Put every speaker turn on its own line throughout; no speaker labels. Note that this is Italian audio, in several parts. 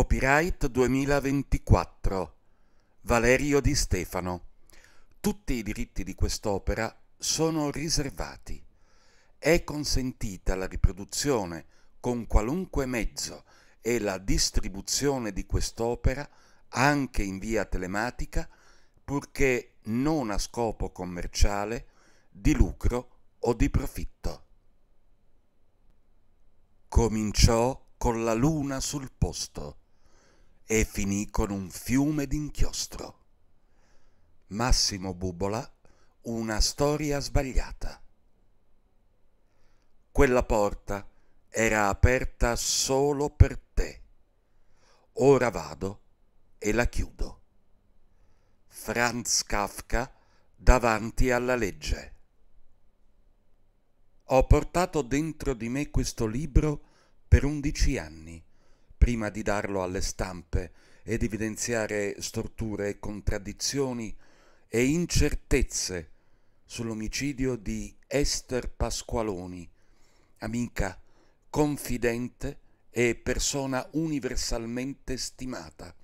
Copyright 2024 Valerio Di Stefano Tutti i diritti di quest'opera sono riservati. È consentita la riproduzione con qualunque mezzo e la distribuzione di quest'opera anche in via telematica purché non a scopo commerciale, di lucro o di profitto. Cominciò con la luna sul posto e finì con un fiume d'inchiostro. Massimo Bubola, una storia sbagliata. Quella porta era aperta solo per te. Ora vado e la chiudo. Franz Kafka davanti alla legge. Ho portato dentro di me questo libro per undici anni prima di darlo alle stampe ed evidenziare storture, contraddizioni e incertezze sull'omicidio di Esther Pasqualoni, amica, confidente e persona universalmente stimata,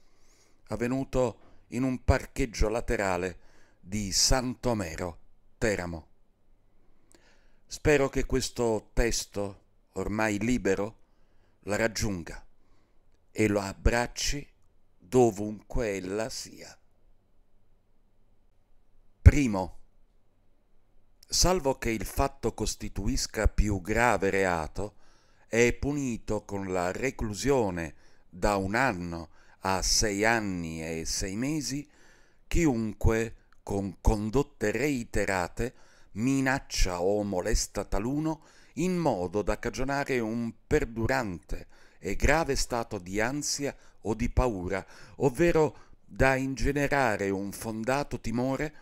avvenuto in un parcheggio laterale di Santomero, Teramo. Spero che questo testo, ormai libero, la raggiunga e lo abbracci dovunque ella sia. Primo. Salvo che il fatto costituisca più grave reato, è punito con la reclusione da un anno a sei anni e sei mesi chiunque con condotte reiterate minaccia o molesta taluno in modo da cagionare un perdurante e grave stato di ansia o di paura, ovvero da ingenerare un fondato timore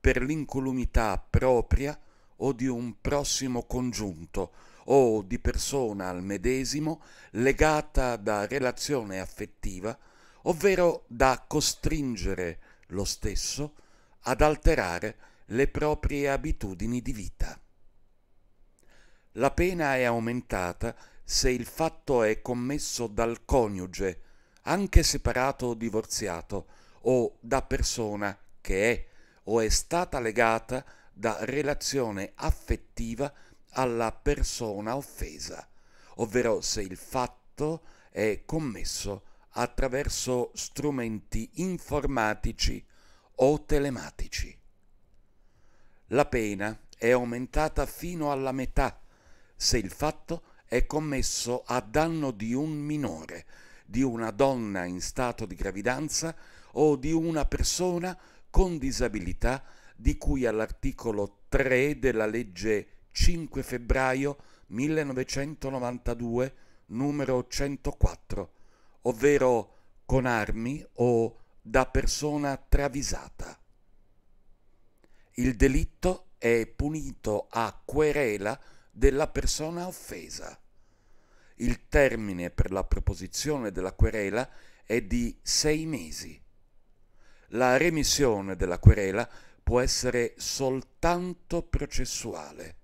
per l'incolumità propria o di un prossimo congiunto o di persona al medesimo legata da relazione affettiva, ovvero da costringere lo stesso ad alterare le proprie abitudini di vita. La pena è aumentata se il fatto è commesso dal coniuge, anche separato o divorziato, o da persona che è o è stata legata da relazione affettiva alla persona offesa, ovvero se il fatto è commesso attraverso strumenti informatici o telematici. La pena è aumentata fino alla metà se il fatto è è commesso a danno di un minore, di una donna in stato di gravidanza o di una persona con disabilità di cui all'articolo 3 della legge 5 febbraio 1992 numero 104, ovvero con armi o da persona travisata. Il delitto è punito a querela della persona offesa il termine per la proposizione della querela è di sei mesi. La remissione della querela può essere soltanto processuale.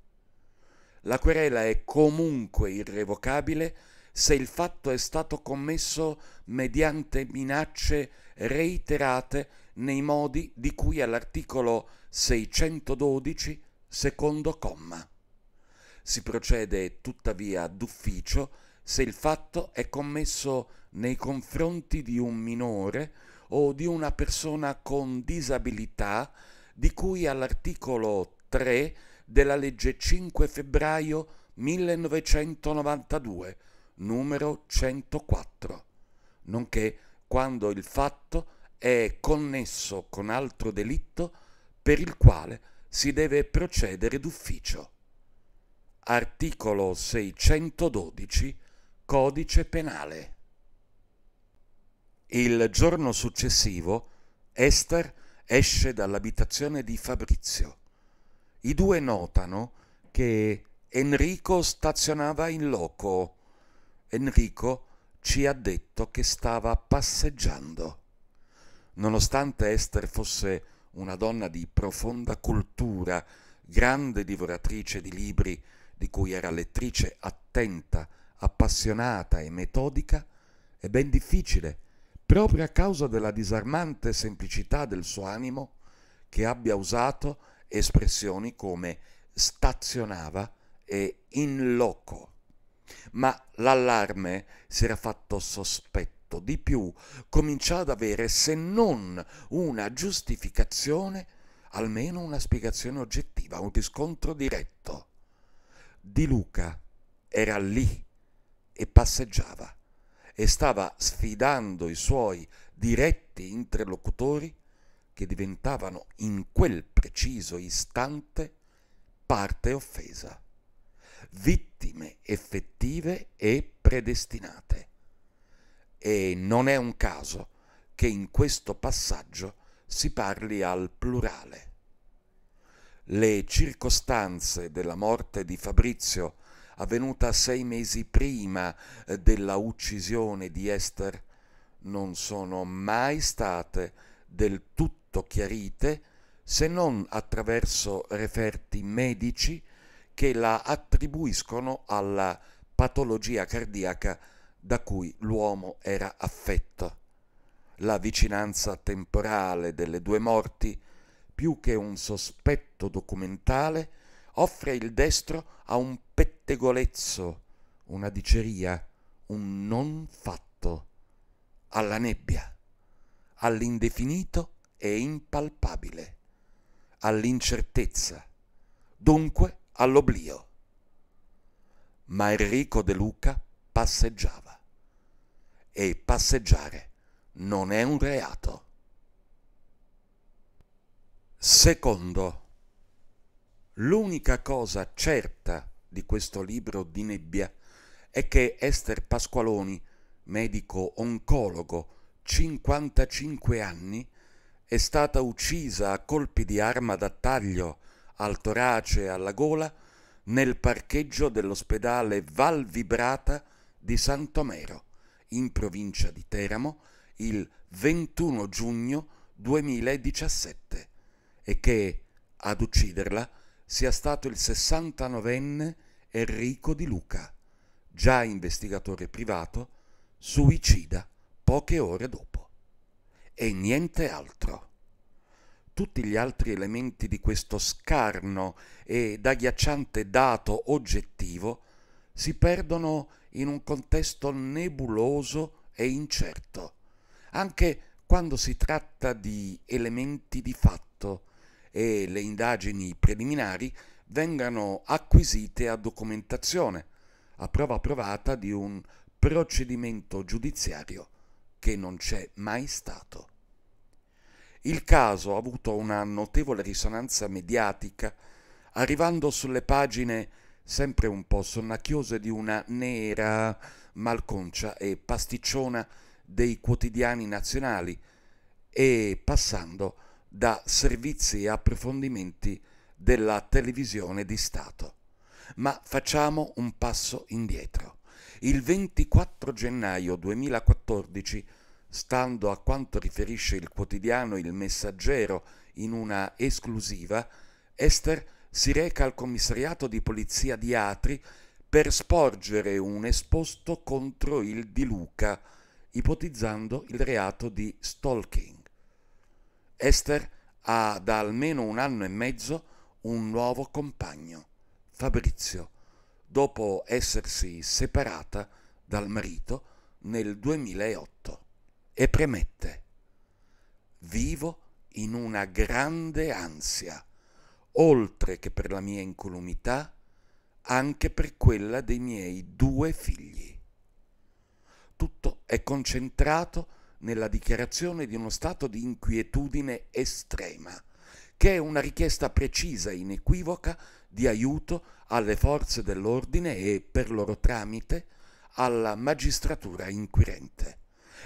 La querela è comunque irrevocabile se il fatto è stato commesso mediante minacce reiterate nei modi di cui all'articolo 612 secondo comma si procede tuttavia d'ufficio se il fatto è commesso nei confronti di un minore o di una persona con disabilità di cui all'articolo 3 della legge 5 febbraio 1992, numero 104, nonché quando il fatto è connesso con altro delitto per il quale si deve procedere d'ufficio articolo 612 Codice Penale. Il giorno successivo Esther esce dall'abitazione di Fabrizio. I due notano che Enrico stazionava in loco. Enrico ci ha detto che stava passeggiando. Nonostante Esther fosse una donna di profonda cultura, grande divoratrice di libri, di cui era lettrice attenta, appassionata e metodica, è ben difficile, proprio a causa della disarmante semplicità del suo animo, che abbia usato espressioni come stazionava e in loco. Ma l'allarme si era fatto sospetto di più, cominciò ad avere, se non una giustificazione, almeno una spiegazione oggettiva, un riscontro diretto. Di Luca era lì e passeggiava e stava sfidando i suoi diretti interlocutori che diventavano in quel preciso istante parte offesa, vittime effettive e predestinate. E non è un caso che in questo passaggio si parli al plurale le circostanze della morte di Fabrizio, avvenuta sei mesi prima eh, della uccisione di Esther, non sono mai state del tutto chiarite se non attraverso referti medici che la attribuiscono alla patologia cardiaca da cui l'uomo era affetto. La vicinanza temporale delle due morti più che un sospetto documentale, offre il destro a un pettegolezzo, una diceria, un non fatto, alla nebbia, all'indefinito e impalpabile, all'incertezza, dunque all'oblio. Ma Enrico De Luca passeggiava. E passeggiare non è un reato. Secondo, l'unica cosa certa di questo libro di nebbia è che Esther Pasqualoni, medico oncologo, 55 anni, è stata uccisa a colpi di arma da taglio al torace e alla gola nel parcheggio dell'ospedale Val Vibrata di Santomero, in provincia di Teramo, il 21 giugno 2017 e che ad ucciderla sia stato il 69enne Enrico Di Luca, già investigatore privato, suicida poche ore dopo. E niente altro. Tutti gli altri elementi di questo scarno ed agghiacciante dato oggettivo si perdono in un contesto nebuloso e incerto, anche quando si tratta di elementi di fatto e le indagini preliminari vengano acquisite a documentazione, a prova provata di un procedimento giudiziario che non c'è mai stato. Il caso ha avuto una notevole risonanza mediatica, arrivando sulle pagine sempre un po' sonnacchiose di una nera, malconcia e pasticciona dei quotidiani nazionali e passando a da servizi e approfondimenti della televisione di Stato. Ma facciamo un passo indietro. Il 24 gennaio 2014, stando a quanto riferisce il quotidiano Il Messaggero in una esclusiva, Esther si reca al commissariato di polizia di Atri per sporgere un esposto contro il Di Luca, ipotizzando il reato di stalking. Esther ha da almeno un anno e mezzo un nuovo compagno, Fabrizio, dopo essersi separata dal marito nel 2008 e premette Vivo in una grande ansia, oltre che per la mia incolumità, anche per quella dei miei due figli. Tutto è concentrato nella dichiarazione di uno stato di inquietudine estrema, che è una richiesta precisa e inequivoca di aiuto alle forze dell'ordine e, per loro tramite, alla magistratura inquirente.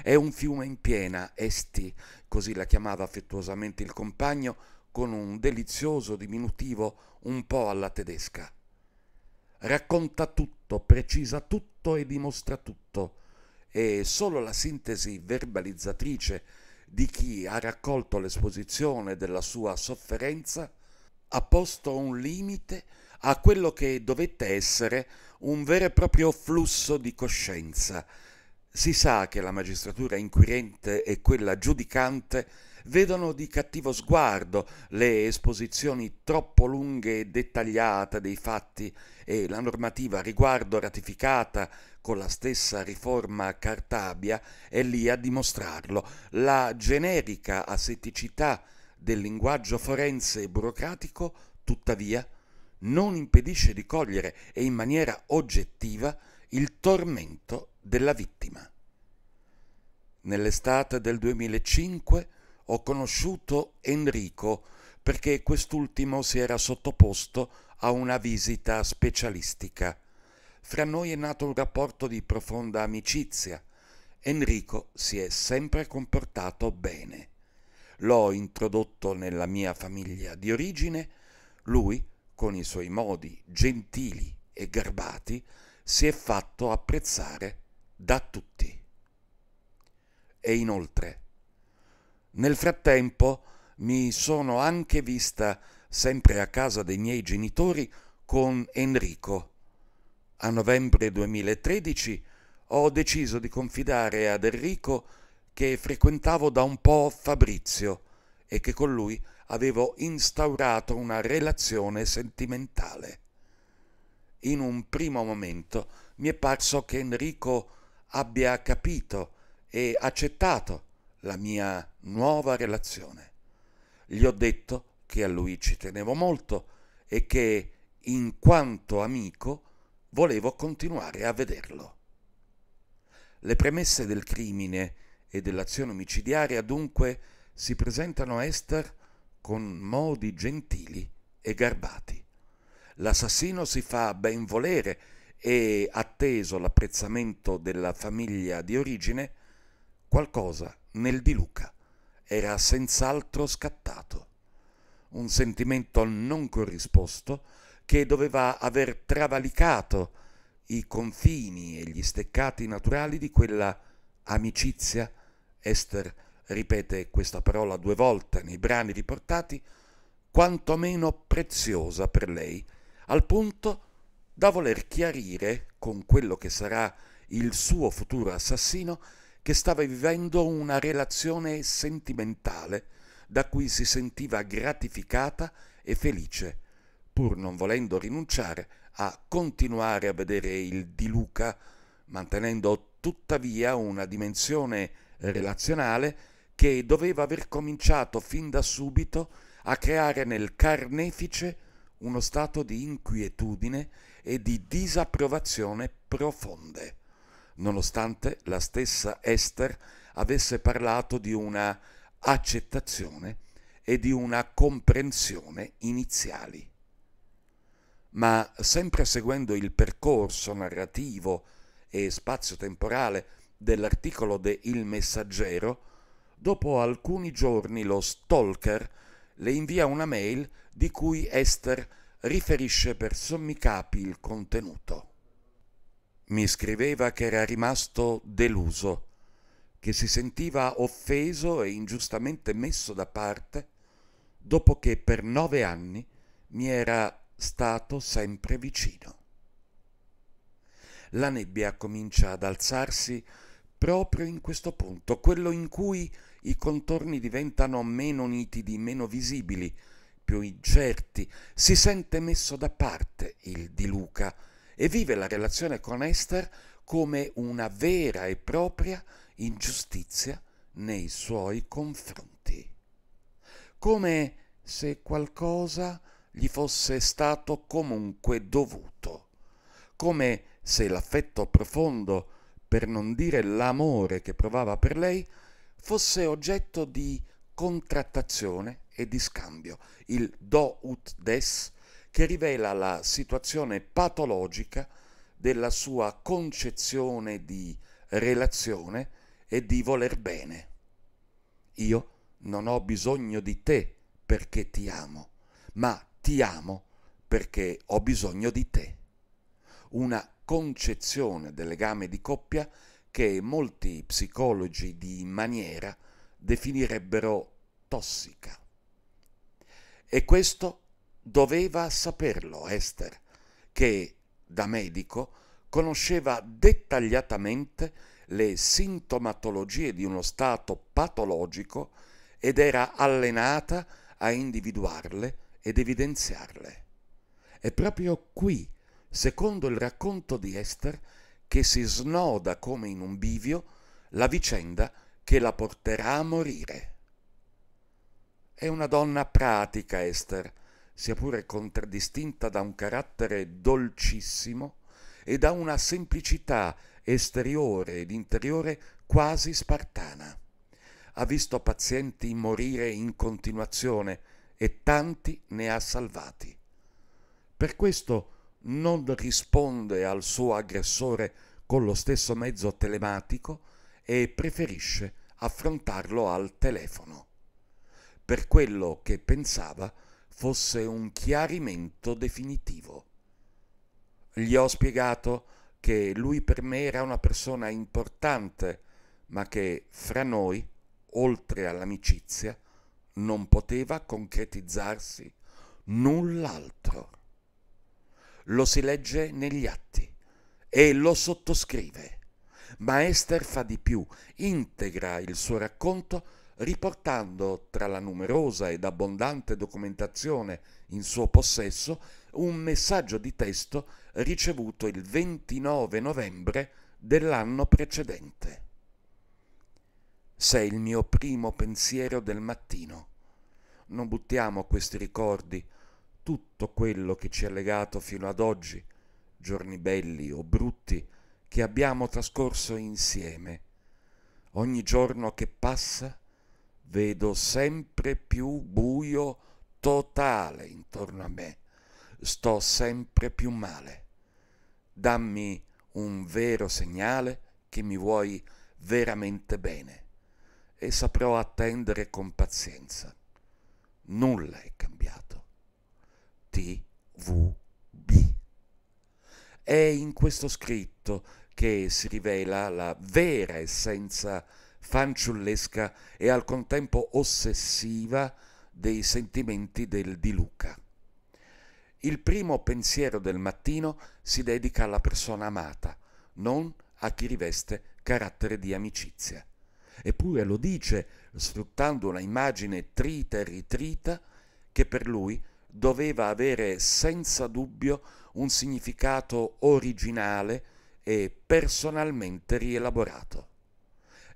È un fiume in piena, Esti, così la chiamava affettuosamente il compagno, con un delizioso diminutivo un po' alla tedesca. Racconta tutto, precisa tutto e dimostra tutto, e solo la sintesi verbalizzatrice di chi ha raccolto l'esposizione della sua sofferenza ha posto un limite a quello che dovette essere un vero e proprio flusso di coscienza. Si sa che la magistratura inquirente e quella giudicante vedono di cattivo sguardo le esposizioni troppo lunghe e dettagliate dei fatti e la normativa riguardo ratificata con la stessa riforma Cartabia è lì a dimostrarlo. La generica asetticità del linguaggio forense e burocratico, tuttavia, non impedisce di cogliere e in maniera oggettiva il tormento della vittima. Nell'estate del 2005 ho conosciuto Enrico perché quest'ultimo si era sottoposto a una visita specialistica. Fra noi è nato un rapporto di profonda amicizia. Enrico si è sempre comportato bene. L'ho introdotto nella mia famiglia di origine, lui, con i suoi modi gentili e garbati, si è fatto apprezzare da tutti. E inoltre, nel frattempo mi sono anche vista, sempre a casa dei miei genitori, con Enrico. A novembre 2013 ho deciso di confidare ad Enrico che frequentavo da un po' Fabrizio e che con lui avevo instaurato una relazione sentimentale. In un primo momento mi è parso che Enrico abbia capito e accettato la mia nuova relazione. Gli ho detto che a lui ci tenevo molto e che, in quanto amico, volevo continuare a vederlo. Le premesse del crimine e dell'azione omicidiaria dunque si presentano a Esther con modi gentili e garbati. L'assassino si fa ben volere e, atteso l'apprezzamento della famiglia di origine, qualcosa nel di Luca era senz'altro scattato. Un sentimento non corrisposto che doveva aver travalicato i confini e gli steccati naturali di quella amicizia, Esther ripete questa parola due volte nei brani riportati, quantomeno preziosa per lei, al punto da voler chiarire con quello che sarà il suo futuro assassino che stava vivendo una relazione sentimentale da cui si sentiva gratificata e felice, pur non volendo rinunciare a continuare a vedere il Di Luca, mantenendo tuttavia una dimensione relazionale che doveva aver cominciato fin da subito a creare nel carnefice uno stato di inquietudine e di disapprovazione profonde nonostante la stessa Esther avesse parlato di una accettazione e di una comprensione iniziali. Ma sempre seguendo il percorso narrativo e spazio-temporale dell'articolo de Il Messaggero, dopo alcuni giorni lo stalker le invia una mail di cui Esther riferisce per sommi capi il contenuto. Mi scriveva che era rimasto deluso, che si sentiva offeso e ingiustamente messo da parte dopo che per nove anni mi era stato sempre vicino. La nebbia comincia ad alzarsi proprio in questo punto, quello in cui i contorni diventano meno nitidi, meno visibili, più incerti, si sente messo da parte il di Luca, e vive la relazione con Esther come una vera e propria ingiustizia nei suoi confronti, come se qualcosa gli fosse stato comunque dovuto, come se l'affetto profondo, per non dire l'amore che provava per lei, fosse oggetto di contrattazione e di scambio, il do ut des che rivela la situazione patologica della sua concezione di relazione e di voler bene. Io non ho bisogno di te perché ti amo, ma ti amo perché ho bisogno di te. Una concezione del legame di coppia che molti psicologi di maniera definirebbero tossica. E questo Doveva saperlo Esther, che da medico conosceva dettagliatamente le sintomatologie di uno stato patologico ed era allenata a individuarle ed evidenziarle. È proprio qui, secondo il racconto di Esther, che si snoda come in un bivio la vicenda che la porterà a morire. È una donna pratica Esther, sia pure contraddistinta da un carattere dolcissimo e da una semplicità esteriore ed interiore quasi spartana. Ha visto pazienti morire in continuazione e tanti ne ha salvati. Per questo non risponde al suo aggressore con lo stesso mezzo telematico e preferisce affrontarlo al telefono. Per quello che pensava, fosse un chiarimento definitivo. Gli ho spiegato che lui per me era una persona importante, ma che fra noi, oltre all'amicizia, non poteva concretizzarsi null'altro. Lo si legge negli atti e lo sottoscrive, ma Esther fa di più, integra il suo racconto riportando tra la numerosa ed abbondante documentazione in suo possesso un messaggio di testo ricevuto il 29 novembre dell'anno precedente. Sei il mio primo pensiero del mattino. Non buttiamo questi ricordi tutto quello che ci ha legato fino ad oggi, giorni belli o brutti, che abbiamo trascorso insieme. Ogni giorno che passa vedo sempre più buio totale intorno a me, sto sempre più male. Dammi un vero segnale che mi vuoi veramente bene e saprò attendere con pazienza. Nulla è cambiato. TVB. È in questo scritto che si rivela la vera essenza fanciullesca e al contempo ossessiva dei sentimenti del di Luca. Il primo pensiero del mattino si dedica alla persona amata, non a chi riveste carattere di amicizia. Eppure lo dice, sfruttando una immagine trita e ritrita, che per lui doveva avere senza dubbio un significato originale e personalmente rielaborato.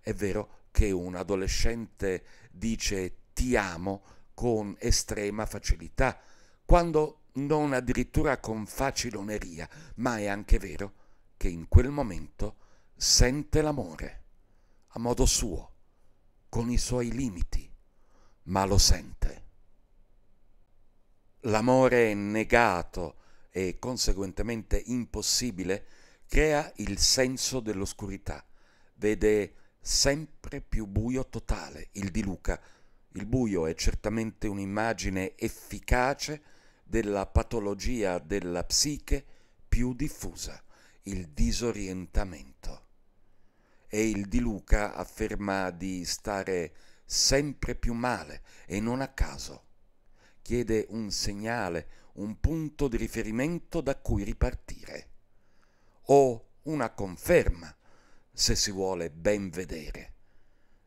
È vero che un adolescente dice ti amo con estrema facilità, quando non addirittura con faciloneria, ma è anche vero che in quel momento sente l'amore, a modo suo, con i suoi limiti, ma lo sente. L'amore negato e conseguentemente impossibile crea il senso dell'oscurità, vede sempre più buio totale, il di Luca. Il buio è certamente un'immagine efficace della patologia della psiche più diffusa, il disorientamento. E il di Luca afferma di stare sempre più male e non a caso. Chiede un segnale, un punto di riferimento da cui ripartire o una conferma se si vuole ben vedere,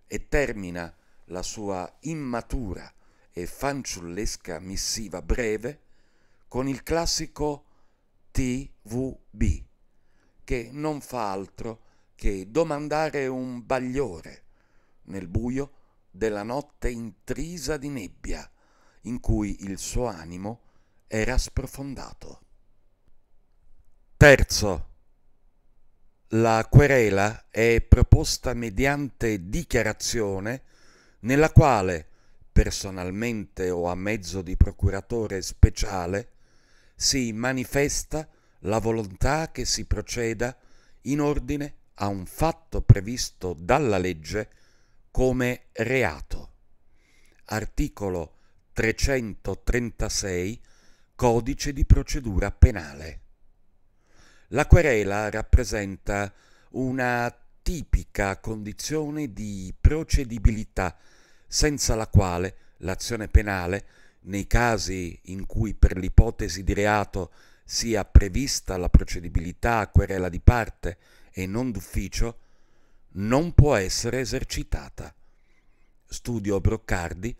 e termina la sua immatura e fanciullesca missiva breve con il classico TVB, che non fa altro che domandare un bagliore nel buio della notte intrisa di nebbia in cui il suo animo era sprofondato. Terzo la querela è proposta mediante dichiarazione nella quale, personalmente o a mezzo di procuratore speciale, si manifesta la volontà che si proceda in ordine a un fatto previsto dalla legge come reato. Articolo 336 Codice di procedura penale. La querela rappresenta una tipica condizione di procedibilità, senza la quale l'azione penale, nei casi in cui per l'ipotesi di reato sia prevista la procedibilità a querela di parte e non d'ufficio, non può essere esercitata. Studio Broccardi,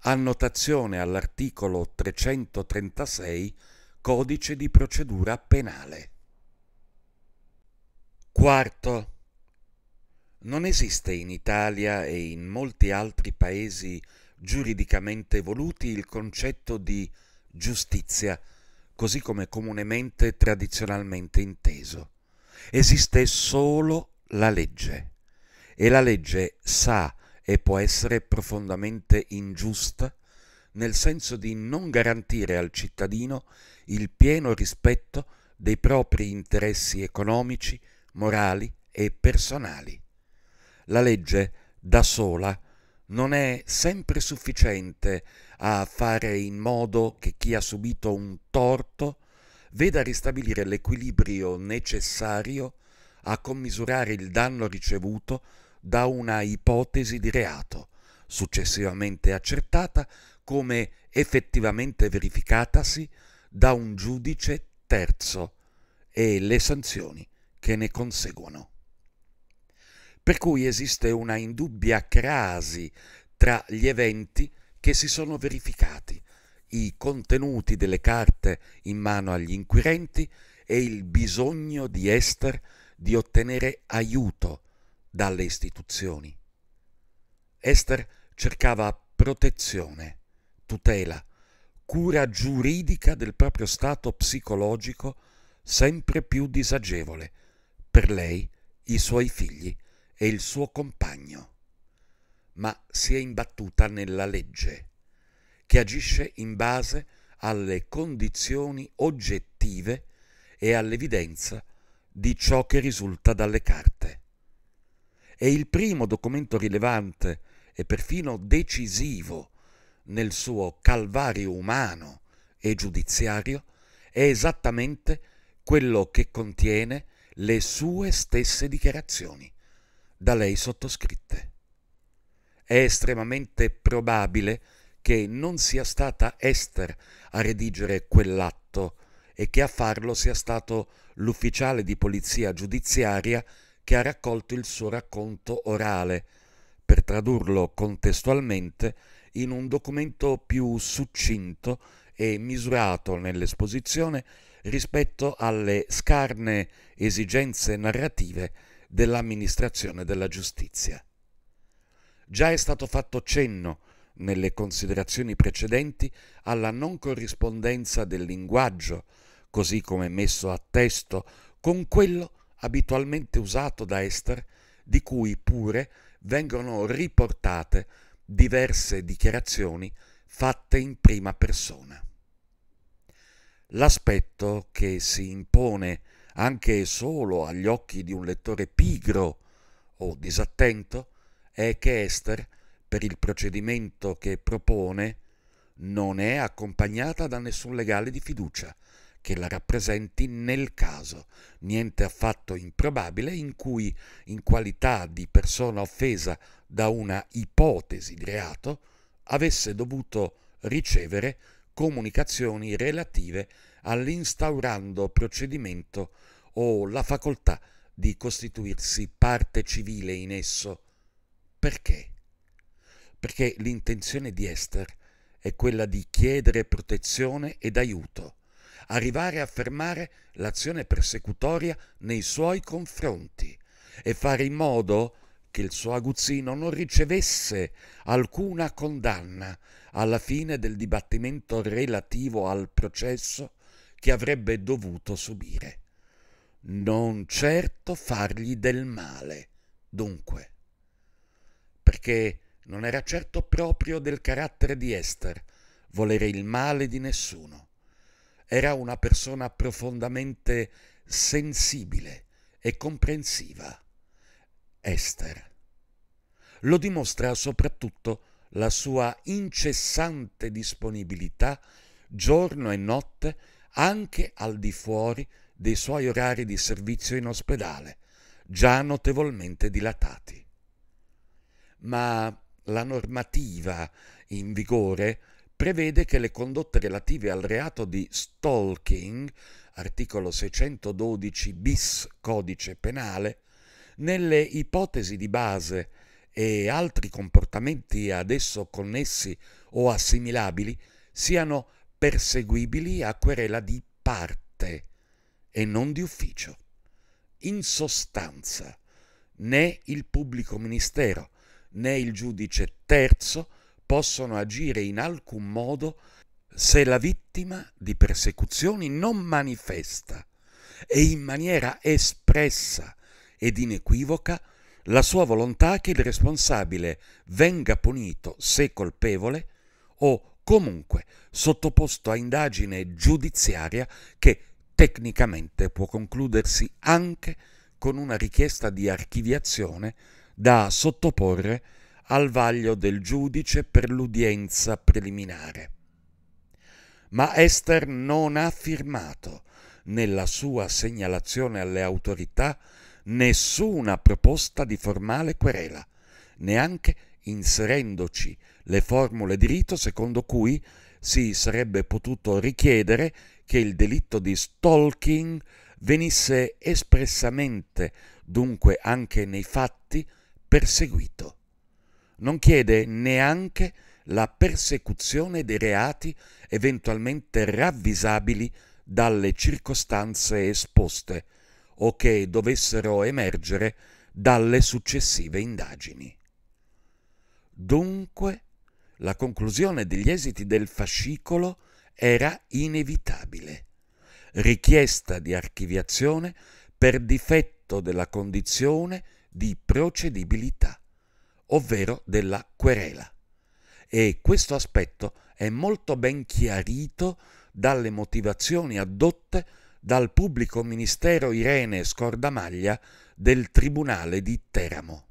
annotazione all'articolo 336 Codice di procedura penale. Quarto. Non esiste in Italia e in molti altri paesi giuridicamente evoluti il concetto di giustizia, così come comunemente e tradizionalmente inteso. Esiste solo la legge e la legge sa e può essere profondamente ingiusta nel senso di non garantire al cittadino il pieno rispetto dei propri interessi economici, morali e personali. La legge da sola non è sempre sufficiente a fare in modo che chi ha subito un torto veda ristabilire l'equilibrio necessario a commisurare il danno ricevuto da una ipotesi di reato, successivamente accertata come effettivamente verificatasi da un giudice terzo, e le sanzioni che ne conseguono. Per cui esiste una indubbia crasi tra gli eventi che si sono verificati, i contenuti delle carte in mano agli inquirenti e il bisogno di Esther di ottenere aiuto dalle istituzioni. Esther cercava protezione, tutela, cura giuridica del proprio stato psicologico sempre più disagevole, per lei, i suoi figli e il suo compagno. Ma si è imbattuta nella legge, che agisce in base alle condizioni oggettive e all'evidenza di ciò che risulta dalle carte. È il primo documento rilevante e perfino decisivo nel suo calvario umano e giudiziario è esattamente quello che contiene le sue stesse dichiarazioni, da lei sottoscritte. È estremamente probabile che non sia stata Esther a redigere quell'atto e che a farlo sia stato l'ufficiale di polizia giudiziaria che ha raccolto il suo racconto orale, per tradurlo contestualmente in un documento più succinto e misurato nell'esposizione rispetto alle scarne esigenze narrative dell'amministrazione della giustizia. Già è stato fatto cenno nelle considerazioni precedenti alla non corrispondenza del linguaggio, così come messo a testo, con quello abitualmente usato da Esther, di cui pure vengono riportate diverse dichiarazioni fatte in prima persona l'aspetto che si impone anche solo agli occhi di un lettore pigro o disattento è che Esther, per il procedimento che propone, non è accompagnata da nessun legale di fiducia che la rappresenti nel caso, niente affatto improbabile in cui, in qualità di persona offesa da una ipotesi di reato, avesse dovuto ricevere comunicazioni relative all'instaurando procedimento o la facoltà di costituirsi parte civile in esso. Perché? Perché l'intenzione di Esther è quella di chiedere protezione ed aiuto, arrivare a fermare l'azione persecutoria nei suoi confronti e fare in modo che il suo aguzzino non ricevesse alcuna condanna alla fine del dibattimento relativo al processo che avrebbe dovuto subire. Non certo fargli del male, dunque, perché non era certo proprio del carattere di Esther volere il male di nessuno. Era una persona profondamente sensibile e comprensiva. Esther. Lo dimostra soprattutto la sua incessante disponibilità giorno e notte anche al di fuori dei suoi orari di servizio in ospedale, già notevolmente dilatati. Ma la normativa in vigore prevede che le condotte relative al reato di stalking, articolo 612 bis codice penale, nelle ipotesi di base e altri comportamenti ad esso connessi o assimilabili siano perseguibili a querela di parte e non di ufficio. In sostanza, né il pubblico ministero né il giudice terzo possono agire in alcun modo se la vittima di persecuzioni non manifesta e in maniera espressa ed inequivoca la sua volontà che il responsabile venga punito se colpevole o comunque sottoposto a indagine giudiziaria che tecnicamente può concludersi anche con una richiesta di archiviazione da sottoporre al vaglio del giudice per l'udienza preliminare. Ma Esther non ha firmato nella sua segnalazione alle autorità nessuna proposta di formale querela, neanche inserendoci le formule di rito secondo cui si sarebbe potuto richiedere che il delitto di stalking venisse espressamente, dunque anche nei fatti, perseguito. Non chiede neanche la persecuzione dei reati eventualmente ravvisabili dalle circostanze esposte, o che dovessero emergere dalle successive indagini. Dunque, la conclusione degli esiti del fascicolo era inevitabile. Richiesta di archiviazione per difetto della condizione di procedibilità, ovvero della querela. E questo aspetto è molto ben chiarito dalle motivazioni adotte dal pubblico ministero Irene Scordamaglia del Tribunale di Teramo.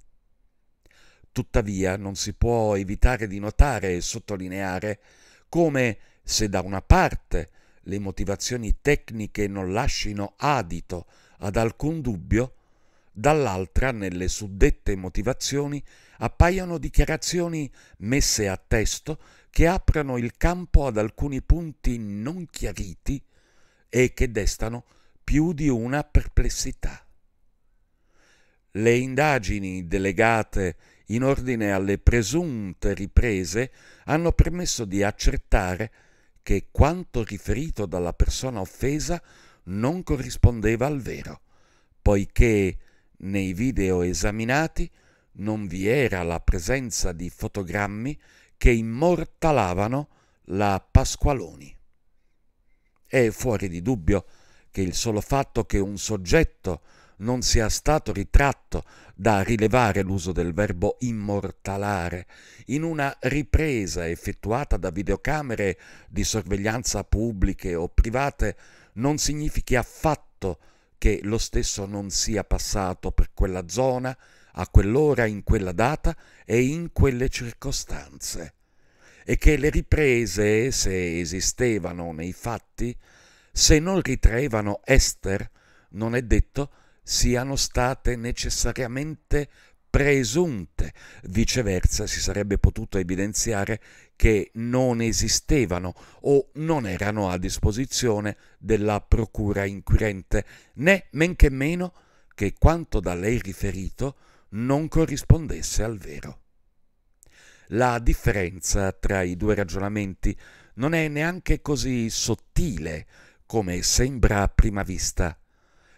Tuttavia non si può evitare di notare e sottolineare come se da una parte le motivazioni tecniche non lasciano adito ad alcun dubbio, dall'altra nelle suddette motivazioni appaiono dichiarazioni messe a testo che aprono il campo ad alcuni punti non chiariti e che destano più di una perplessità. Le indagini delegate in ordine alle presunte riprese hanno permesso di accertare che quanto riferito dalla persona offesa non corrispondeva al vero, poiché nei video esaminati non vi era la presenza di fotogrammi che immortalavano la Pasqualoni. È fuori di dubbio che il solo fatto che un soggetto non sia stato ritratto da rilevare l'uso del verbo immortalare in una ripresa effettuata da videocamere di sorveglianza pubbliche o private non significhi affatto che lo stesso non sia passato per quella zona, a quell'ora, in quella data e in quelle circostanze e che le riprese, se esistevano nei fatti, se non ritraevano Esther, non è detto siano state necessariamente presunte, viceversa si sarebbe potuto evidenziare che non esistevano o non erano a disposizione della procura inquirente, né men che meno che quanto da lei riferito non corrispondesse al vero. La differenza tra i due ragionamenti non è neanche così sottile come sembra a prima vista.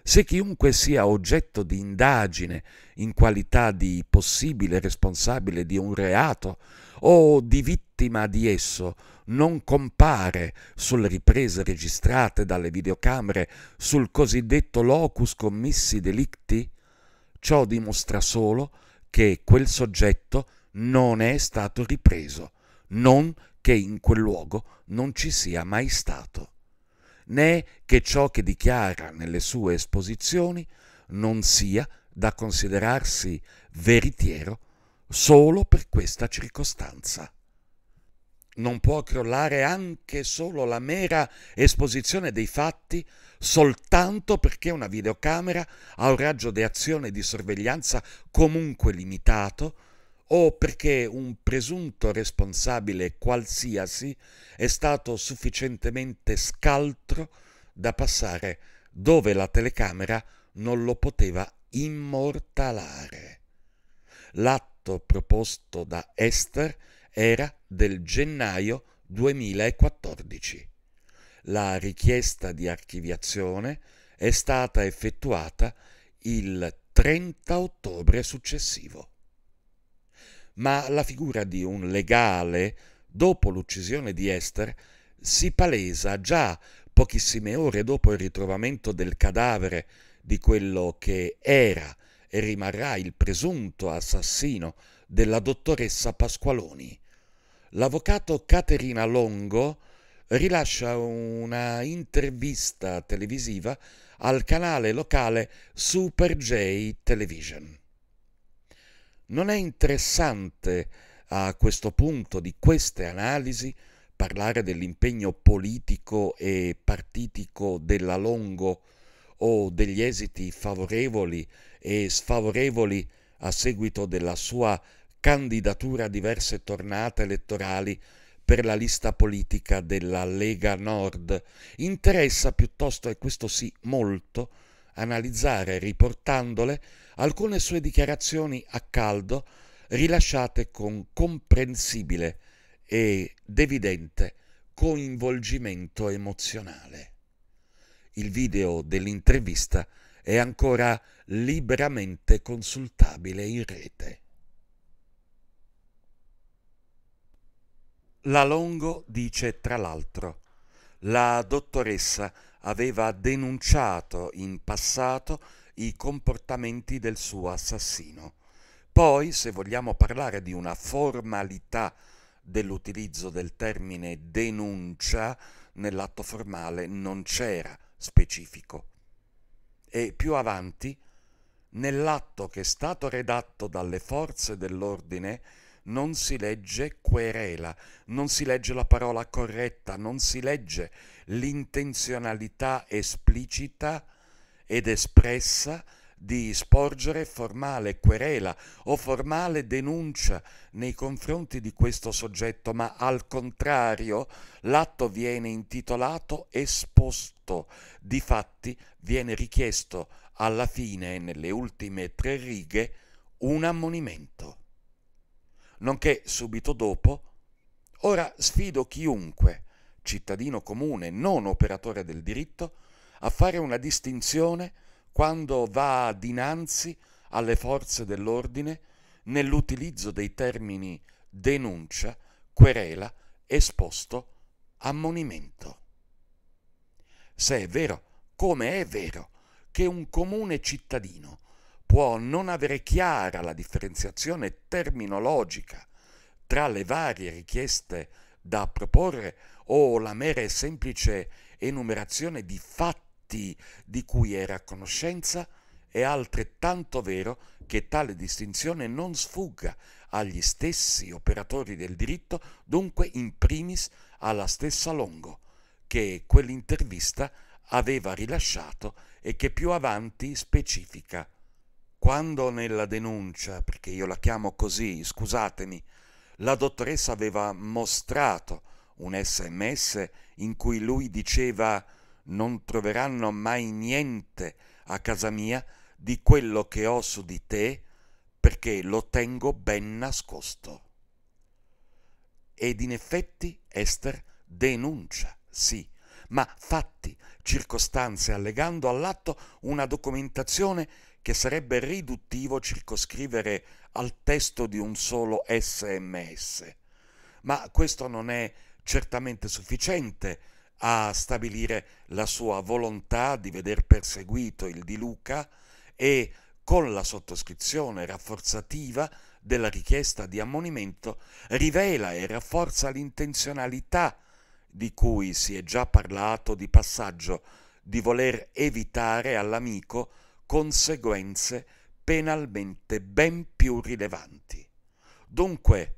Se chiunque sia oggetto di indagine in qualità di possibile responsabile di un reato o di vittima di esso non compare sulle riprese registrate dalle videocamere sul cosiddetto locus commissi delicti, ciò dimostra solo che quel soggetto non è stato ripreso, non che in quel luogo non ci sia mai stato, né che ciò che dichiara nelle sue esposizioni non sia da considerarsi veritiero solo per questa circostanza. Non può crollare anche solo la mera esposizione dei fatti soltanto perché una videocamera ha un raggio di azione e di sorveglianza comunque limitato o perché un presunto responsabile qualsiasi è stato sufficientemente scaltro da passare dove la telecamera non lo poteva immortalare. L'atto proposto da Esther era del gennaio 2014. La richiesta di archiviazione è stata effettuata il 30 ottobre successivo ma la figura di un legale, dopo l'uccisione di Esther, si palesa già pochissime ore dopo il ritrovamento del cadavere di quello che era e rimarrà il presunto assassino della dottoressa Pasqualoni. L'avvocato Caterina Longo rilascia una intervista televisiva al canale locale Super J Television. Non è interessante a questo punto di queste analisi parlare dell'impegno politico e partitico della Longo o degli esiti favorevoli e sfavorevoli a seguito della sua candidatura a diverse tornate elettorali per la lista politica della Lega Nord. Interessa piuttosto, e questo sì molto, analizzare riportandole alcune sue dichiarazioni a caldo rilasciate con comprensibile ed evidente coinvolgimento emozionale. Il video dell'intervista è ancora liberamente consultabile in rete. La Longo dice tra l'altro, la dottoressa aveva denunciato in passato i comportamenti del suo assassino. Poi, se vogliamo parlare di una formalità dell'utilizzo del termine denuncia, nell'atto formale non c'era specifico. E più avanti, nell'atto che è stato redatto dalle forze dell'ordine, non si legge querela, non si legge la parola corretta, non si legge l'intenzionalità esplicita ed espressa di sporgere formale querela o formale denuncia nei confronti di questo soggetto, ma al contrario l'atto viene intitolato esposto, difatti viene richiesto alla fine, nelle ultime tre righe, un ammonimento. Nonché subito dopo, ora sfido chiunque, cittadino comune non operatore del diritto, a fare una distinzione quando va dinanzi alle forze dell'ordine nell'utilizzo dei termini denuncia, querela, esposto, ammonimento. Se è vero, come è vero, che un comune cittadino può non avere chiara la differenziazione terminologica tra le varie richieste da proporre o la mera e semplice enumerazione di fatti fatti di cui era a conoscenza, è altrettanto vero che tale distinzione non sfugga agli stessi operatori del diritto, dunque in primis alla stessa Longo, che quell'intervista aveva rilasciato e che più avanti specifica. Quando nella denuncia, perché io la chiamo così, scusatemi, la dottoressa aveva mostrato un sms in cui lui diceva non troveranno mai niente a casa mia di quello che ho su di te, perché lo tengo ben nascosto. Ed in effetti Esther denuncia, sì, ma fatti, circostanze, allegando all'atto una documentazione che sarebbe riduttivo circoscrivere al testo di un solo sms. Ma questo non è certamente sufficiente a stabilire la sua volontà di veder perseguito il di Luca e con la sottoscrizione rafforzativa della richiesta di ammonimento rivela e rafforza l'intenzionalità di cui si è già parlato di passaggio di voler evitare all'amico conseguenze penalmente ben più rilevanti. Dunque,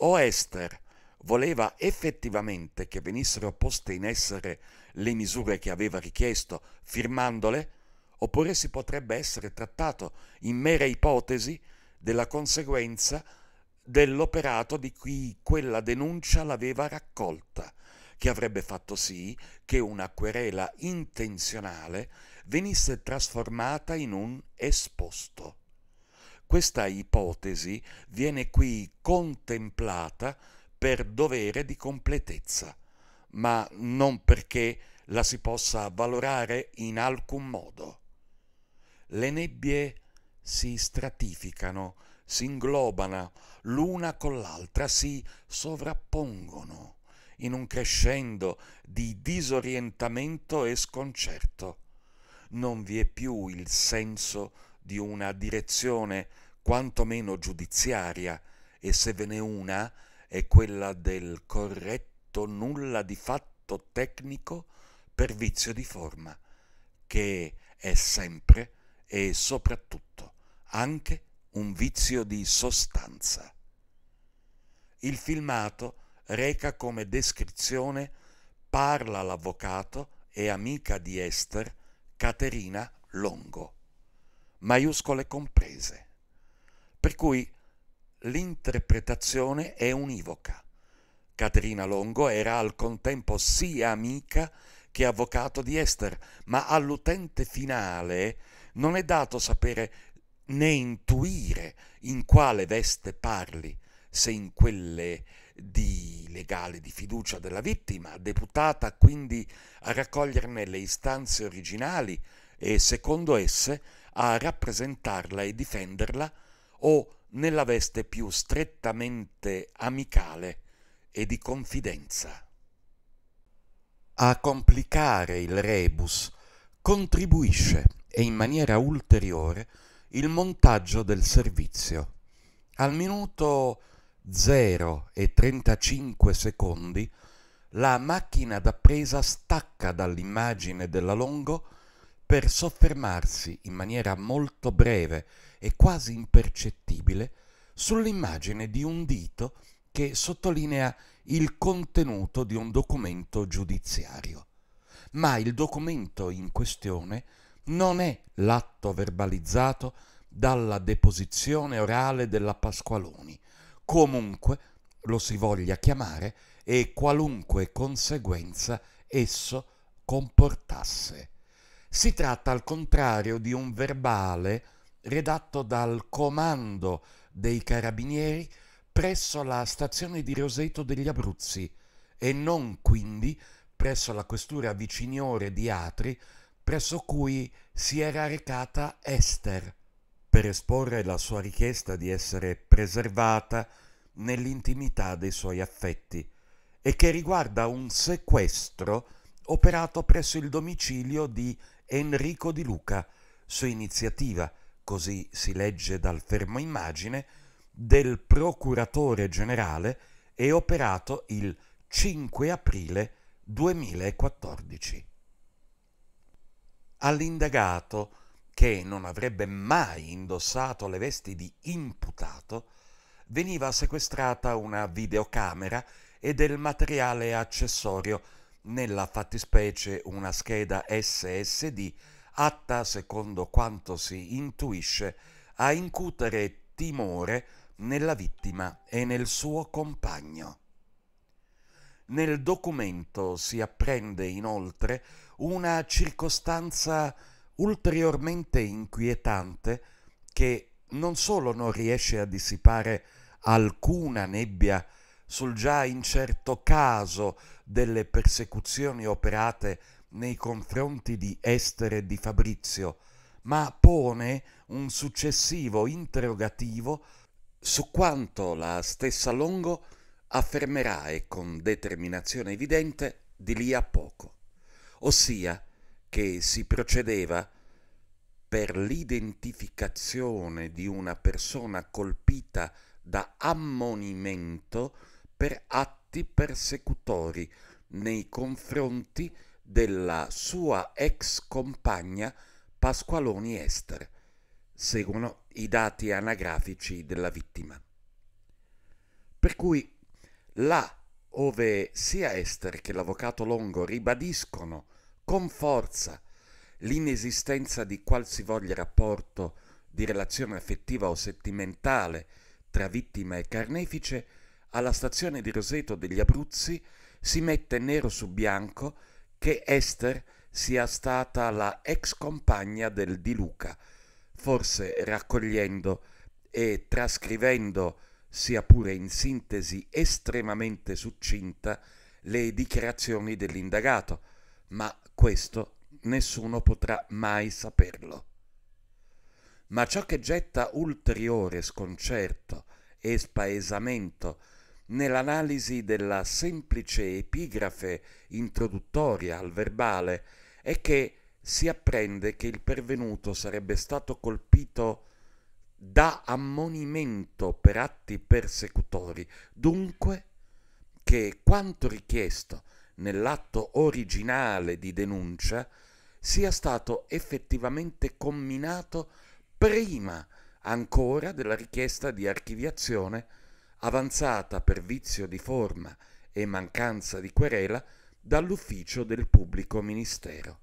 o Esther voleva effettivamente che venissero poste in essere le misure che aveva richiesto firmandole, oppure si potrebbe essere trattato in mera ipotesi della conseguenza dell'operato di cui quella denuncia l'aveva raccolta, che avrebbe fatto sì che una querela intenzionale venisse trasformata in un esposto. Questa ipotesi viene qui contemplata per dovere di completezza, ma non perché la si possa valorare in alcun modo. Le nebbie si stratificano, si inglobano l'una con l'altra, si sovrappongono in un crescendo di disorientamento e sconcerto. Non vi è più il senso di una direzione quantomeno giudiziaria, e se ve n'è una, è quella del corretto nulla di fatto tecnico per vizio di forma, che è sempre e soprattutto anche un vizio di sostanza. Il filmato reca come descrizione parla l'avvocato e amica di Esther Caterina Longo, maiuscole comprese, per cui l'interpretazione è univoca. Caterina Longo era al contempo sia amica che avvocato di Esther, ma all'utente finale non è dato sapere né intuire in quale veste parli, se in quelle di legale di fiducia della vittima, deputata quindi a raccoglierne le istanze originali e secondo esse a rappresentarla e difenderla, o nella veste più strettamente amicale e di confidenza. A complicare il rebus contribuisce e in maniera ulteriore il montaggio del servizio. Al minuto 0 e 35 secondi la macchina da presa stacca dall'immagine della Longo per soffermarsi in maniera molto breve e quasi impercettibile sull'immagine di un dito che sottolinea il contenuto di un documento giudiziario. Ma il documento in questione non è l'atto verbalizzato dalla deposizione orale della Pasqualoni, comunque lo si voglia chiamare e qualunque conseguenza esso comportasse. Si tratta al contrario di un verbale redatto dal Comando dei Carabinieri presso la stazione di Roseto degli Abruzzi e non quindi presso la questura viciniore di Atri, presso cui si era recata Esther, per esporre la sua richiesta di essere preservata nell'intimità dei suoi affetti, e che riguarda un sequestro operato presso il domicilio di Enrico di Luca, su iniziativa così si legge dal fermo immagine, del procuratore generale e operato il 5 aprile 2014. All'indagato, che non avrebbe mai indossato le vesti di imputato, veniva sequestrata una videocamera e del materiale accessorio, nella fattispecie una scheda SSD atta, secondo quanto si intuisce, a incutere timore nella vittima e nel suo compagno. Nel documento si apprende inoltre una circostanza ulteriormente inquietante che non solo non riesce a dissipare alcuna nebbia sul già incerto caso delle persecuzioni operate nei confronti di Esther e di Fabrizio, ma pone un successivo interrogativo su quanto la stessa Longo affermerà e con determinazione evidente di lì a poco, ossia che si procedeva per l'identificazione di una persona colpita da ammonimento per atti persecutori nei confronti di della sua ex compagna Pasqualoni Ester. Seguono i dati anagrafici della vittima. Per cui là ove sia Ester che l'avvocato Longo ribadiscono con forza l'inesistenza di qualsivoglia rapporto di relazione affettiva o sentimentale tra vittima e carnefice, alla stazione di Roseto degli Abruzzi si mette nero su bianco che Esther sia stata la ex compagna del Di Luca, forse raccogliendo e trascrivendo, sia pure in sintesi estremamente succinta, le dichiarazioni dell'indagato, ma questo nessuno potrà mai saperlo. Ma ciò che getta ulteriore sconcerto e spaesamento nell'analisi della semplice epigrafe introduttoria al verbale è che si apprende che il pervenuto sarebbe stato colpito da ammonimento per atti persecutori, dunque che quanto richiesto nell'atto originale di denuncia sia stato effettivamente comminato prima ancora della richiesta di archiviazione avanzata per vizio di forma e mancanza di querela dall'ufficio del pubblico ministero.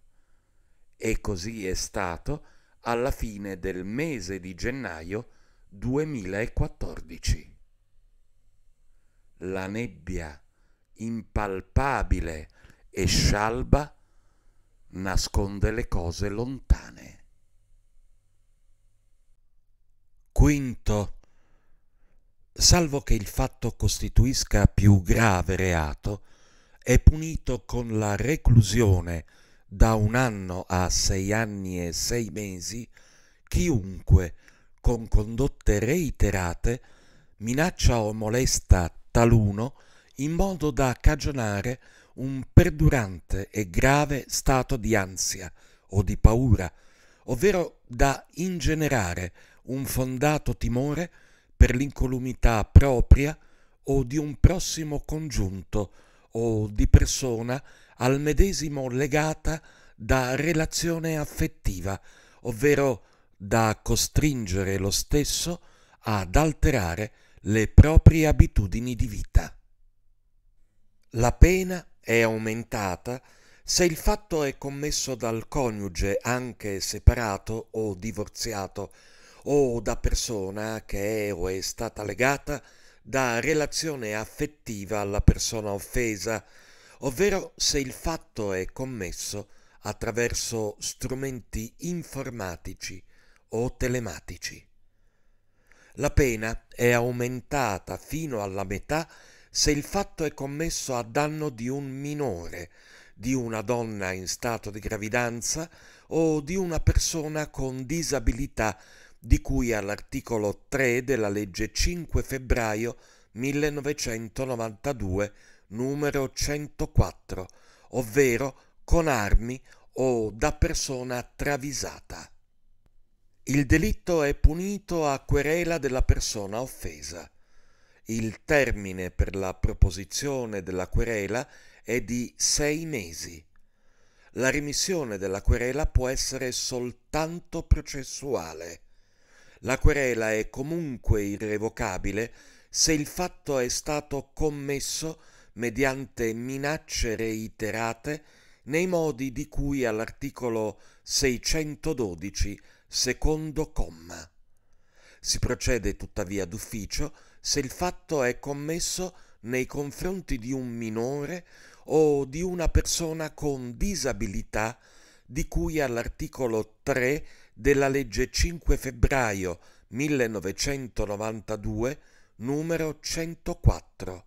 E così è stato alla fine del mese di gennaio 2014. La nebbia impalpabile e scialba nasconde le cose lontane. Quinto salvo che il fatto costituisca più grave reato, è punito con la reclusione da un anno a sei anni e sei mesi chiunque, con condotte reiterate, minaccia o molesta taluno in modo da cagionare un perdurante e grave stato di ansia o di paura, ovvero da ingenerare un fondato timore per l'incolumità propria o di un prossimo congiunto o di persona al medesimo legata da relazione affettiva, ovvero da costringere lo stesso ad alterare le proprie abitudini di vita. La pena è aumentata se il fatto è commesso dal coniuge anche separato o divorziato o da persona che è o è stata legata da relazione affettiva alla persona offesa, ovvero se il fatto è commesso attraverso strumenti informatici o telematici. La pena è aumentata fino alla metà se il fatto è commesso a danno di un minore, di una donna in stato di gravidanza o di una persona con disabilità di cui all'articolo 3 della legge 5 febbraio 1992 numero 104, ovvero con armi o da persona travisata. Il delitto è punito a querela della persona offesa. Il termine per la proposizione della querela è di sei mesi. La remissione della querela può essere soltanto processuale la querela è comunque irrevocabile se il fatto è stato commesso mediante minacce reiterate nei modi di cui all'articolo 612 secondo comma. Si procede tuttavia d'ufficio se il fatto è commesso nei confronti di un minore o di una persona con disabilità di cui all'articolo 3 della legge 5 febbraio 1992 numero 104,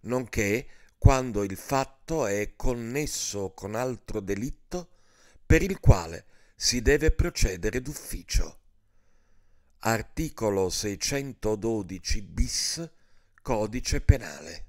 nonché quando il fatto è connesso con altro delitto per il quale si deve procedere d'ufficio. Articolo 612 bis Codice Penale.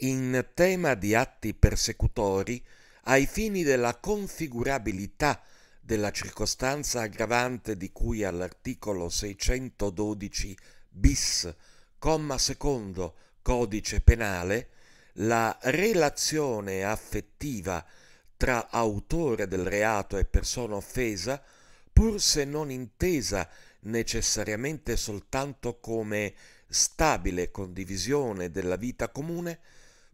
In tema di atti persecutori, ai fini della configurabilità della circostanza aggravante di cui all'articolo 612 bis, comma secondo, codice penale, la relazione affettiva tra autore del reato e persona offesa, pur se non intesa necessariamente soltanto come stabile condivisione della vita comune,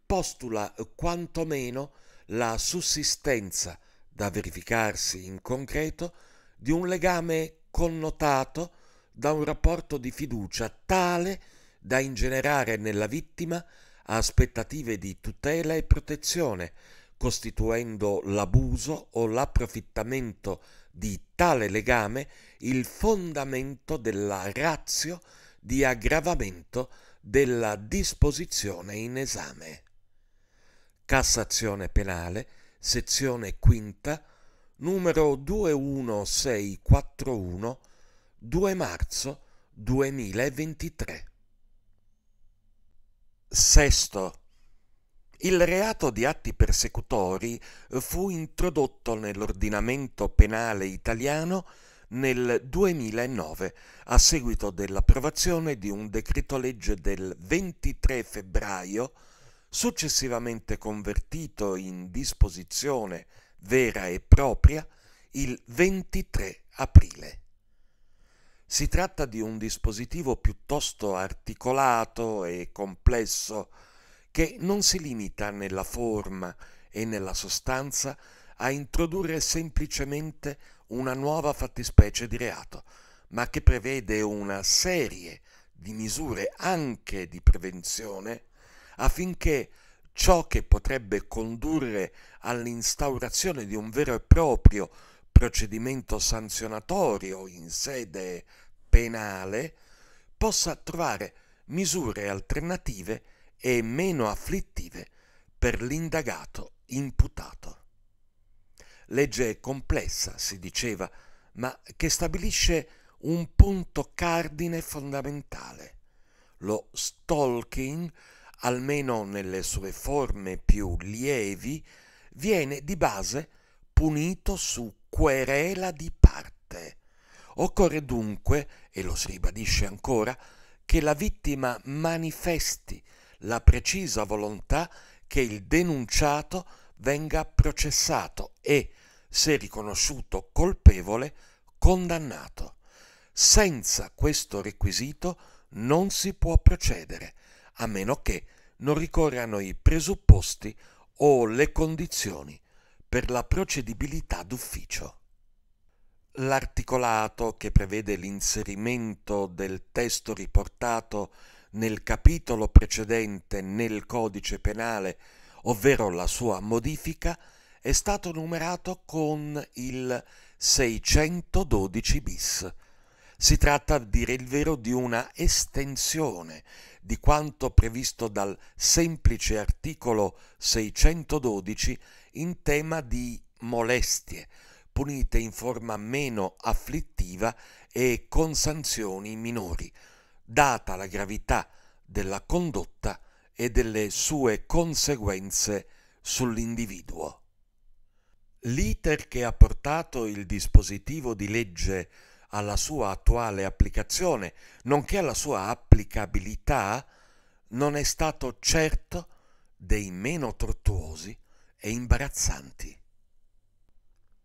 postula quantomeno la sussistenza da verificarsi in concreto, di un legame connotato da un rapporto di fiducia tale da ingenerare nella vittima aspettative di tutela e protezione, costituendo l'abuso o l'approfittamento di tale legame il fondamento della razio di aggravamento della disposizione in esame. Cassazione penale sezione quinta, numero 21641, 2 marzo 2023. Sesto. Il reato di atti persecutori fu introdotto nell'ordinamento penale italiano nel 2009 a seguito dell'approvazione di un decreto legge del 23 febbraio successivamente convertito in disposizione vera e propria il 23 aprile. Si tratta di un dispositivo piuttosto articolato e complesso che non si limita nella forma e nella sostanza a introdurre semplicemente una nuova fattispecie di reato, ma che prevede una serie di misure anche di prevenzione affinché ciò che potrebbe condurre all'instaurazione di un vero e proprio procedimento sanzionatorio in sede penale possa trovare misure alternative e meno afflittive per l'indagato imputato. Legge complessa, si diceva, ma che stabilisce un punto cardine fondamentale. Lo stalking almeno nelle sue forme più lievi, viene di base punito su querela di parte. Occorre dunque, e lo si ribadisce ancora, che la vittima manifesti la precisa volontà che il denunciato venga processato e, se riconosciuto colpevole, condannato. Senza questo requisito non si può procedere, a meno che non ricorrano i presupposti o le condizioni per la procedibilità d'ufficio. L'articolato che prevede l'inserimento del testo riportato nel capitolo precedente nel codice penale, ovvero la sua modifica, è stato numerato con il 612 bis. Si tratta, a dire il vero, di una estensione di quanto previsto dal semplice articolo 612 in tema di molestie, punite in forma meno afflittiva e con sanzioni minori, data la gravità della condotta e delle sue conseguenze sull'individuo. L'iter che ha portato il dispositivo di legge alla sua attuale applicazione, nonché alla sua applicabilità, non è stato certo dei meno tortuosi e imbarazzanti.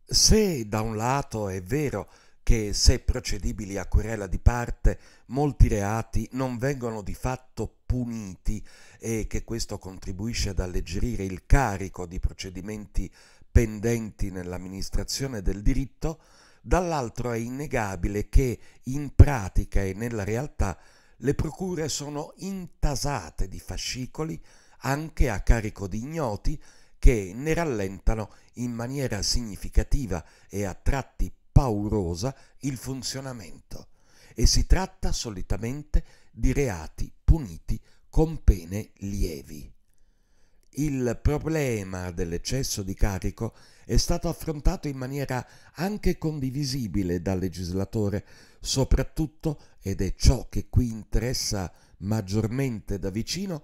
Se da un lato è vero che se procedibili a querela di parte molti reati non vengono di fatto puniti e che questo contribuisce ad alleggerire il carico di procedimenti pendenti nell'amministrazione del diritto, dall'altro è innegabile che in pratica e nella realtà le procure sono intasate di fascicoli anche a carico di ignoti che ne rallentano in maniera significativa e a tratti paurosa il funzionamento e si tratta solitamente di reati puniti con pene lievi. Il problema dell'eccesso di carico è stato affrontato in maniera anche condivisibile dal legislatore, soprattutto, ed è ciò che qui interessa maggiormente da vicino,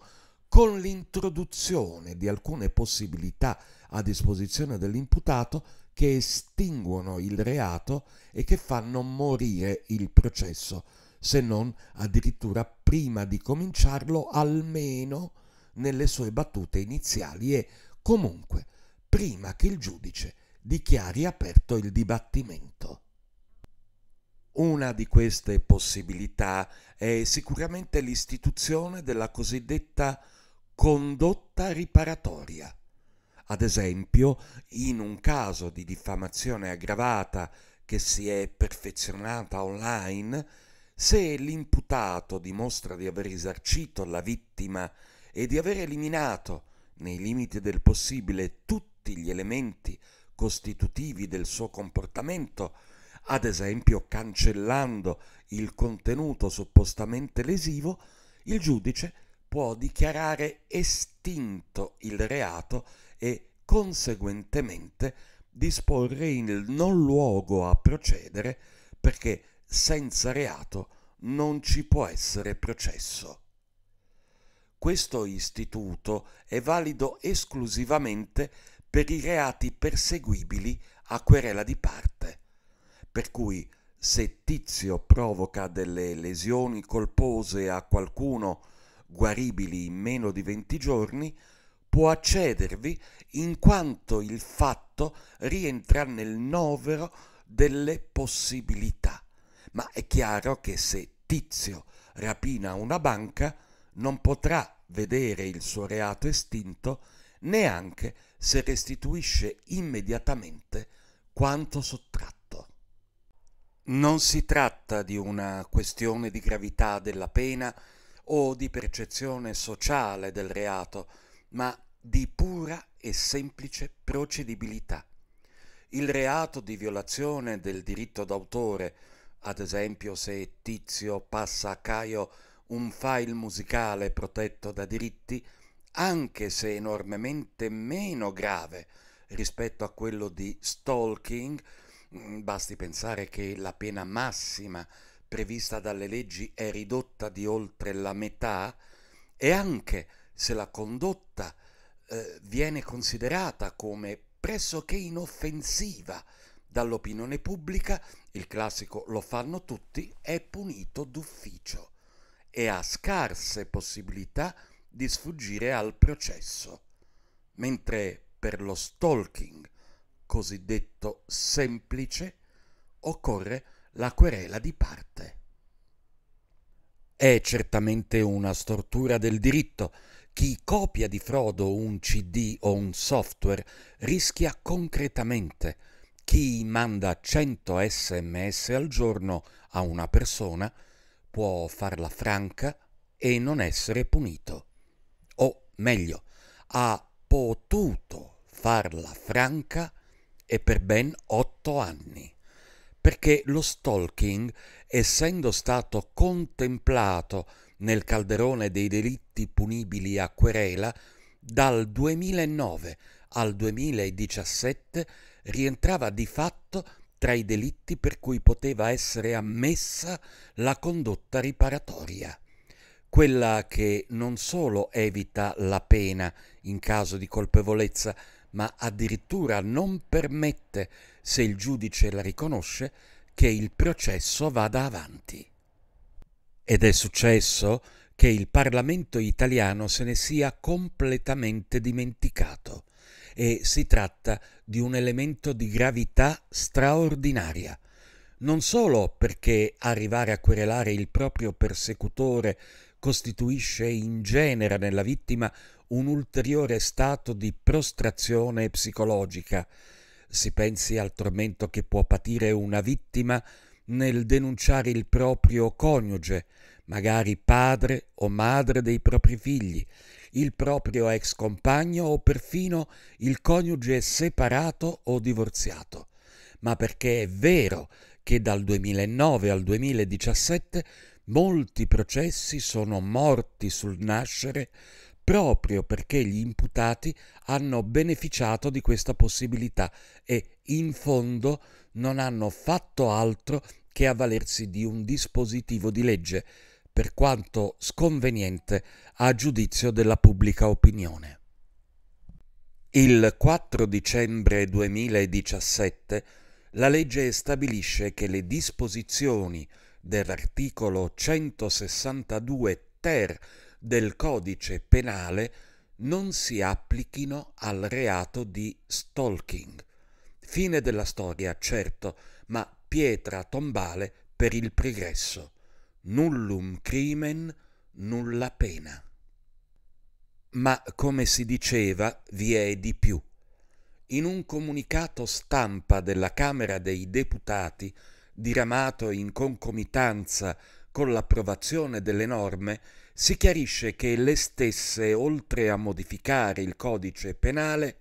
con l'introduzione di alcune possibilità a disposizione dell'imputato che estinguono il reato e che fanno morire il processo, se non addirittura prima di cominciarlo, almeno nelle sue battute iniziali e comunque prima che il giudice dichiari aperto il dibattimento. Una di queste possibilità è sicuramente l'istituzione della cosiddetta condotta riparatoria. Ad esempio, in un caso di diffamazione aggravata che si è perfezionata online, se l'imputato dimostra di aver risarcito la vittima e di aver eliminato, nei limiti del possibile, tutti tutti gli elementi costitutivi del suo comportamento, ad esempio cancellando il contenuto suppostamente lesivo, il giudice può dichiarare estinto il reato e conseguentemente disporre il non luogo a procedere perché senza reato non ci può essere processo. Questo istituto è valido esclusivamente per i reati perseguibili a querela di parte. Per cui se Tizio provoca delle lesioni colpose a qualcuno guaribili in meno di 20 giorni, può accedervi in quanto il fatto rientra nel novero delle possibilità. Ma è chiaro che se Tizio rapina una banca, non potrà vedere il suo reato estinto neanche se restituisce immediatamente quanto sottratto. Non si tratta di una questione di gravità della pena o di percezione sociale del reato, ma di pura e semplice procedibilità. Il reato di violazione del diritto d'autore, ad esempio se Tizio passa a Caio un file musicale protetto da diritti, anche se enormemente meno grave rispetto a quello di stalking, mm, basti pensare che la pena massima prevista dalle leggi è ridotta di oltre la metà, e anche se la condotta eh, viene considerata come pressoché inoffensiva dall'opinione pubblica, il classico lo fanno tutti, è punito d'ufficio e ha scarse possibilità di di sfuggire al processo, mentre per lo stalking cosiddetto semplice occorre la querela di parte. È certamente una stortura del diritto. Chi copia di frodo un CD o un software rischia concretamente. Chi manda 100 sms al giorno a una persona può farla franca e non essere punito o meglio, ha potuto farla franca e per ben otto anni, perché lo stalking, essendo stato contemplato nel calderone dei delitti punibili a querela, dal 2009 al 2017 rientrava di fatto tra i delitti per cui poteva essere ammessa la condotta riparatoria quella che non solo evita la pena in caso di colpevolezza, ma addirittura non permette, se il giudice la riconosce, che il processo vada avanti. Ed è successo che il Parlamento italiano se ne sia completamente dimenticato e si tratta di un elemento di gravità straordinaria, non solo perché arrivare a querelare il proprio persecutore costituisce in genere nella vittima un ulteriore stato di prostrazione psicologica. Si pensi al tormento che può patire una vittima nel denunciare il proprio coniuge, magari padre o madre dei propri figli, il proprio ex compagno o perfino il coniuge separato o divorziato. Ma perché è vero che dal 2009 al 2017 molti processi sono morti sul nascere proprio perché gli imputati hanno beneficiato di questa possibilità e in fondo non hanno fatto altro che avvalersi di un dispositivo di legge, per quanto sconveniente a giudizio della pubblica opinione. Il 4 dicembre 2017 la legge stabilisce che le disposizioni dell'articolo 162 ter del codice penale non si applichino al reato di stalking. Fine della storia, certo, ma pietra tombale per il progresso. Nullum crimen, nulla pena. Ma come si diceva, vi è di più. In un comunicato stampa della Camera dei Deputati diramato in concomitanza con l'approvazione delle norme, si chiarisce che le stesse, oltre a modificare il codice penale,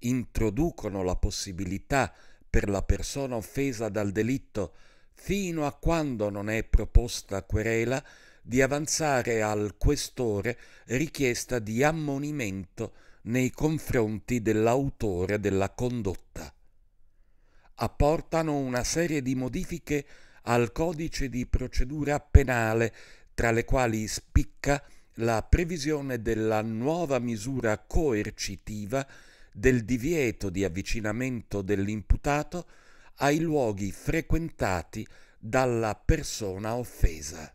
introducono la possibilità per la persona offesa dal delitto, fino a quando non è proposta querela, di avanzare al questore richiesta di ammonimento nei confronti dell'autore della condotta apportano una serie di modifiche al codice di procedura penale, tra le quali spicca la previsione della nuova misura coercitiva del divieto di avvicinamento dell'imputato ai luoghi frequentati dalla persona offesa.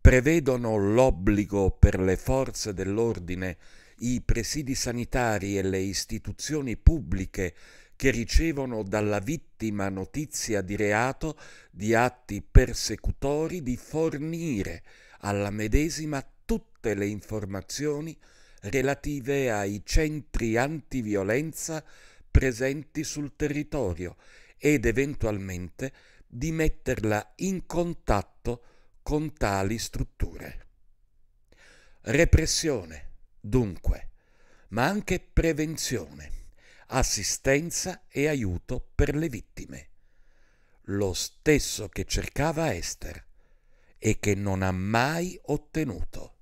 Prevedono l'obbligo per le forze dell'ordine, i presidi sanitari e le istituzioni pubbliche che ricevono dalla vittima notizia di reato di atti persecutori di fornire alla medesima tutte le informazioni relative ai centri antiviolenza presenti sul territorio ed eventualmente di metterla in contatto con tali strutture. Repressione, dunque, ma anche prevenzione assistenza e aiuto per le vittime, lo stesso che cercava Esther e che non ha mai ottenuto.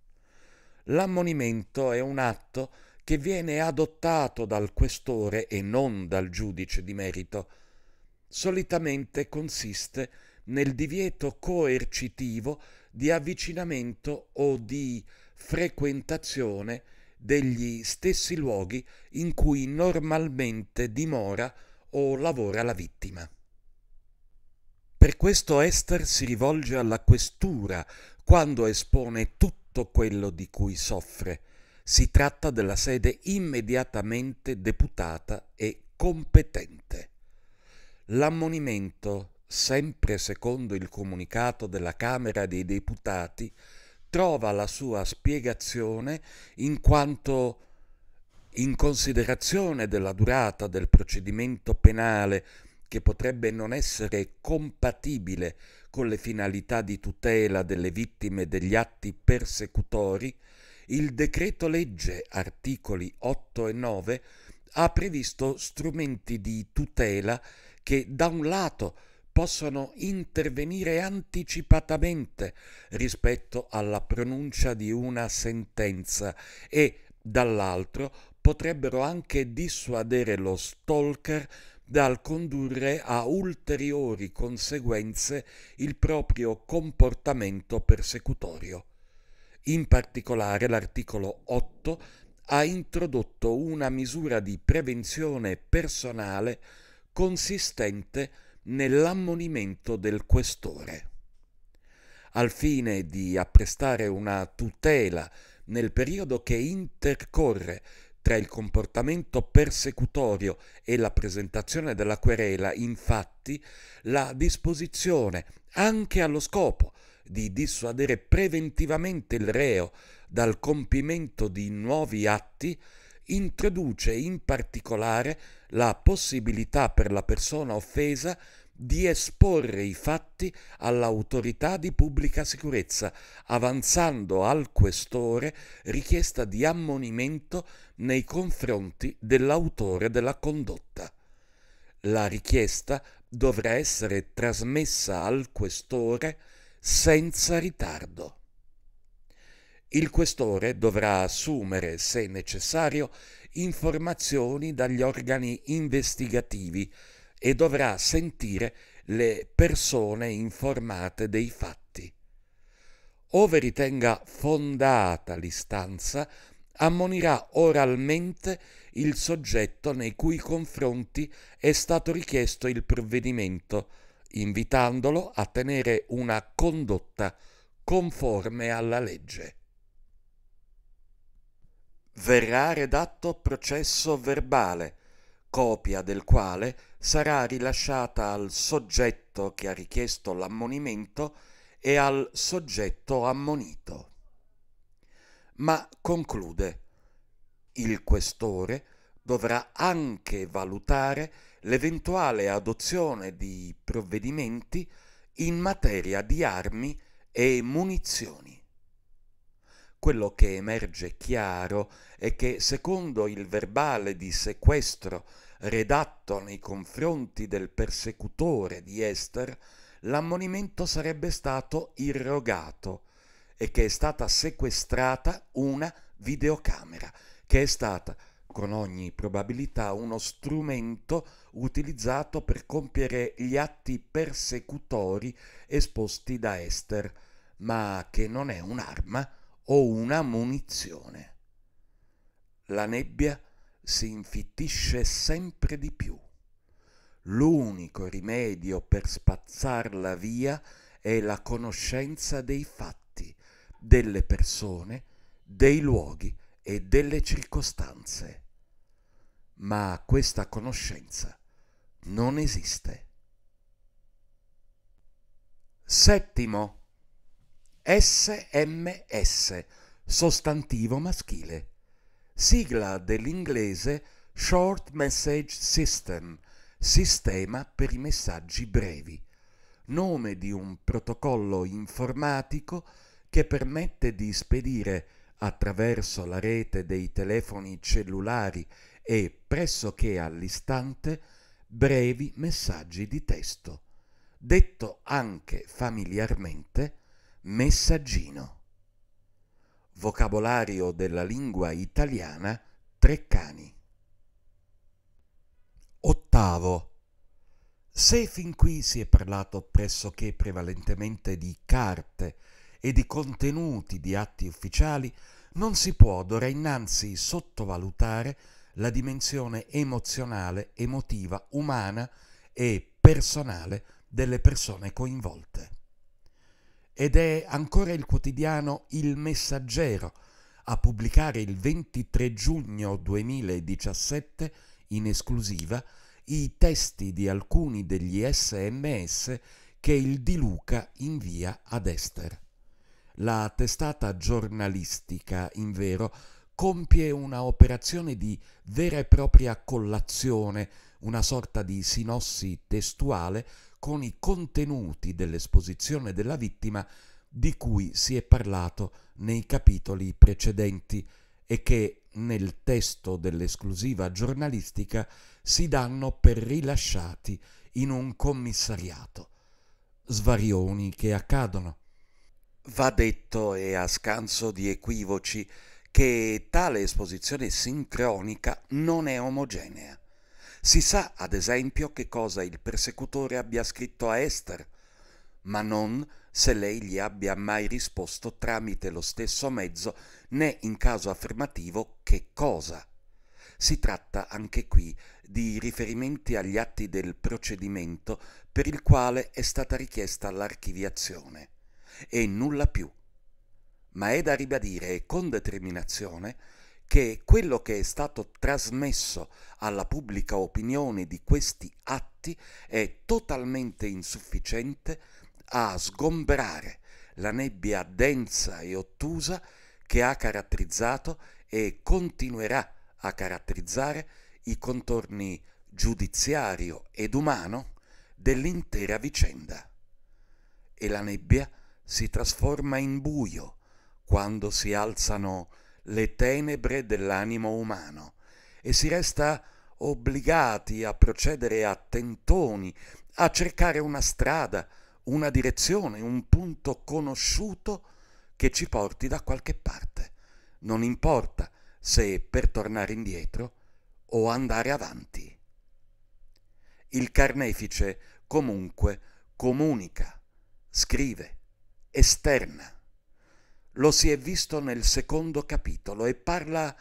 L'ammonimento è un atto che viene adottato dal questore e non dal giudice di merito. Solitamente consiste nel divieto coercitivo di avvicinamento o di frequentazione degli stessi luoghi in cui normalmente dimora o lavora la vittima. Per questo Esther si rivolge alla questura quando espone tutto quello di cui soffre. Si tratta della sede immediatamente deputata e competente. L'ammonimento, sempre secondo il comunicato della Camera dei Deputati, trova la sua spiegazione in quanto in considerazione della durata del procedimento penale che potrebbe non essere compatibile con le finalità di tutela delle vittime degli atti persecutori, il decreto legge articoli 8 e 9 ha previsto strumenti di tutela che da un lato possono intervenire anticipatamente rispetto alla pronuncia di una sentenza e, dall'altro, potrebbero anche dissuadere lo stalker dal condurre a ulteriori conseguenze il proprio comportamento persecutorio. In particolare l'articolo 8 ha introdotto una misura di prevenzione personale consistente nell'ammonimento del questore. Al fine di apprestare una tutela nel periodo che intercorre tra il comportamento persecutorio e la presentazione della querela, infatti, la disposizione, anche allo scopo di dissuadere preventivamente il reo dal compimento di nuovi atti, introduce in particolare la possibilità per la persona offesa di esporre i fatti all'autorità di pubblica sicurezza, avanzando al questore richiesta di ammonimento nei confronti dell'autore della condotta. La richiesta dovrà essere trasmessa al questore senza ritardo. Il questore dovrà assumere, se necessario, informazioni dagli organi investigativi e dovrà sentire le persone informate dei fatti. Ove ritenga fondata l'istanza, ammonirà oralmente il soggetto nei cui confronti è stato richiesto il provvedimento, invitandolo a tenere una condotta conforme alla legge verrà redatto processo verbale, copia del quale sarà rilasciata al soggetto che ha richiesto l'ammonimento e al soggetto ammonito. Ma conclude, il questore dovrà anche valutare l'eventuale adozione di provvedimenti in materia di armi e munizioni quello che emerge chiaro è che secondo il verbale di sequestro redatto nei confronti del persecutore di Esther, l'ammonimento sarebbe stato irrogato e che è stata sequestrata una videocamera, che è stata con ogni probabilità uno strumento utilizzato per compiere gli atti persecutori esposti da Esther, ma che non è un'arma o una munizione. La nebbia si infittisce sempre di più. L'unico rimedio per spazzarla via è la conoscenza dei fatti, delle persone, dei luoghi e delle circostanze. Ma questa conoscenza non esiste. Settimo SMS, sostantivo maschile. Sigla dell'inglese Short Message System, sistema per i messaggi brevi, nome di un protocollo informatico che permette di spedire attraverso la rete dei telefoni cellulari e pressoché all'istante brevi messaggi di testo, detto anche familiarmente Messaggino. Vocabolario della lingua italiana Treccani. Ottavo. Se fin qui si è parlato pressoché prevalentemente di carte e di contenuti di atti ufficiali, non si può d'ora innanzi sottovalutare la dimensione emozionale, emotiva, umana e personale delle persone coinvolte ed è ancora il quotidiano Il Messaggero a pubblicare il 23 giugno 2017 in esclusiva i testi di alcuni degli sms che il Di Luca invia ad Esther. La testata giornalistica, in vero, compie una operazione di vera e propria collazione, una sorta di sinossi testuale con i contenuti dell'esposizione della vittima di cui si è parlato nei capitoli precedenti e che nel testo dell'esclusiva giornalistica si danno per rilasciati in un commissariato. Svarioni che accadono. Va detto e a scanso di equivoci che tale esposizione sincronica non è omogenea. Si sa, ad esempio, che cosa il persecutore abbia scritto a Esther, ma non se lei gli abbia mai risposto tramite lo stesso mezzo, né in caso affermativo che cosa. Si tratta anche qui di riferimenti agli atti del procedimento per il quale è stata richiesta l'archiviazione e nulla più. Ma è da ribadire con determinazione che quello che è stato trasmesso alla pubblica opinione di questi atti è totalmente insufficiente a sgombrare la nebbia densa e ottusa che ha caratterizzato e continuerà a caratterizzare i contorni giudiziario ed umano dell'intera vicenda. E la nebbia si trasforma in buio quando si alzano le tenebre dell'animo umano e si resta obbligati a procedere a tentoni, a cercare una strada, una direzione, un punto conosciuto che ci porti da qualche parte. Non importa se per tornare indietro o andare avanti. Il carnefice comunque comunica, scrive, esterna. Lo si è visto nel secondo capitolo e parla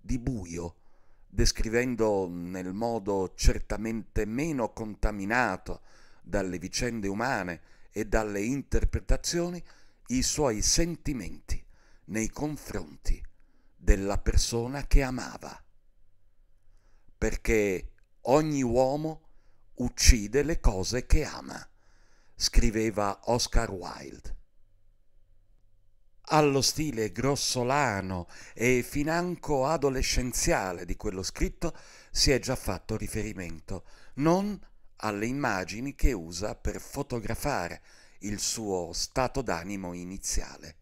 di buio, descrivendo mm, nel modo certamente meno contaminato dalle vicende umane e dalle interpretazioni i suoi sentimenti nei confronti della persona che amava. Perché ogni uomo uccide le cose che ama, scriveva Oscar Wilde allo stile grossolano e financo adolescenziale di quello scritto si è già fatto riferimento, non alle immagini che usa per fotografare il suo stato d'animo iniziale.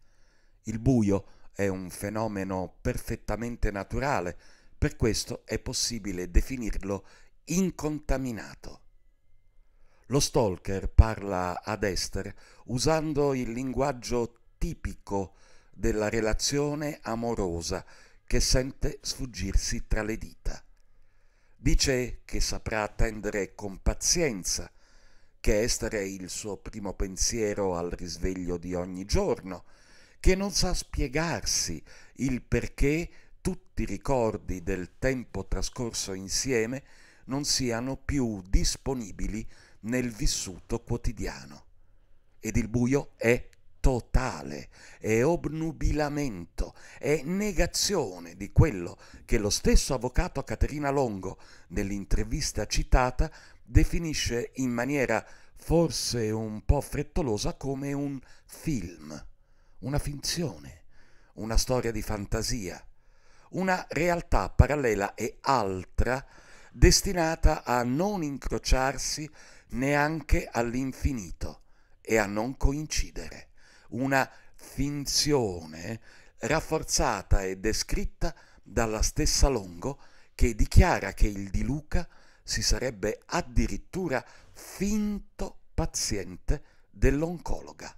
Il buio è un fenomeno perfettamente naturale, per questo è possibile definirlo incontaminato. Lo stalker parla ad Esther usando il linguaggio tipico della relazione amorosa che sente sfuggirsi tra le dita. Dice che saprà attendere con pazienza, che essere il suo primo pensiero al risveglio di ogni giorno, che non sa spiegarsi il perché tutti i ricordi del tempo trascorso insieme non siano più disponibili nel vissuto quotidiano. Ed il buio è totale, è obnubilamento, è negazione di quello che lo stesso avvocato Caterina Longo, nell'intervista citata, definisce in maniera forse un po' frettolosa come un film, una finzione, una storia di fantasia, una realtà parallela e altra destinata a non incrociarsi neanche all'infinito e a non coincidere una finzione rafforzata e descritta dalla stessa Longo che dichiara che il di Luca si sarebbe addirittura finto paziente dell'oncologa.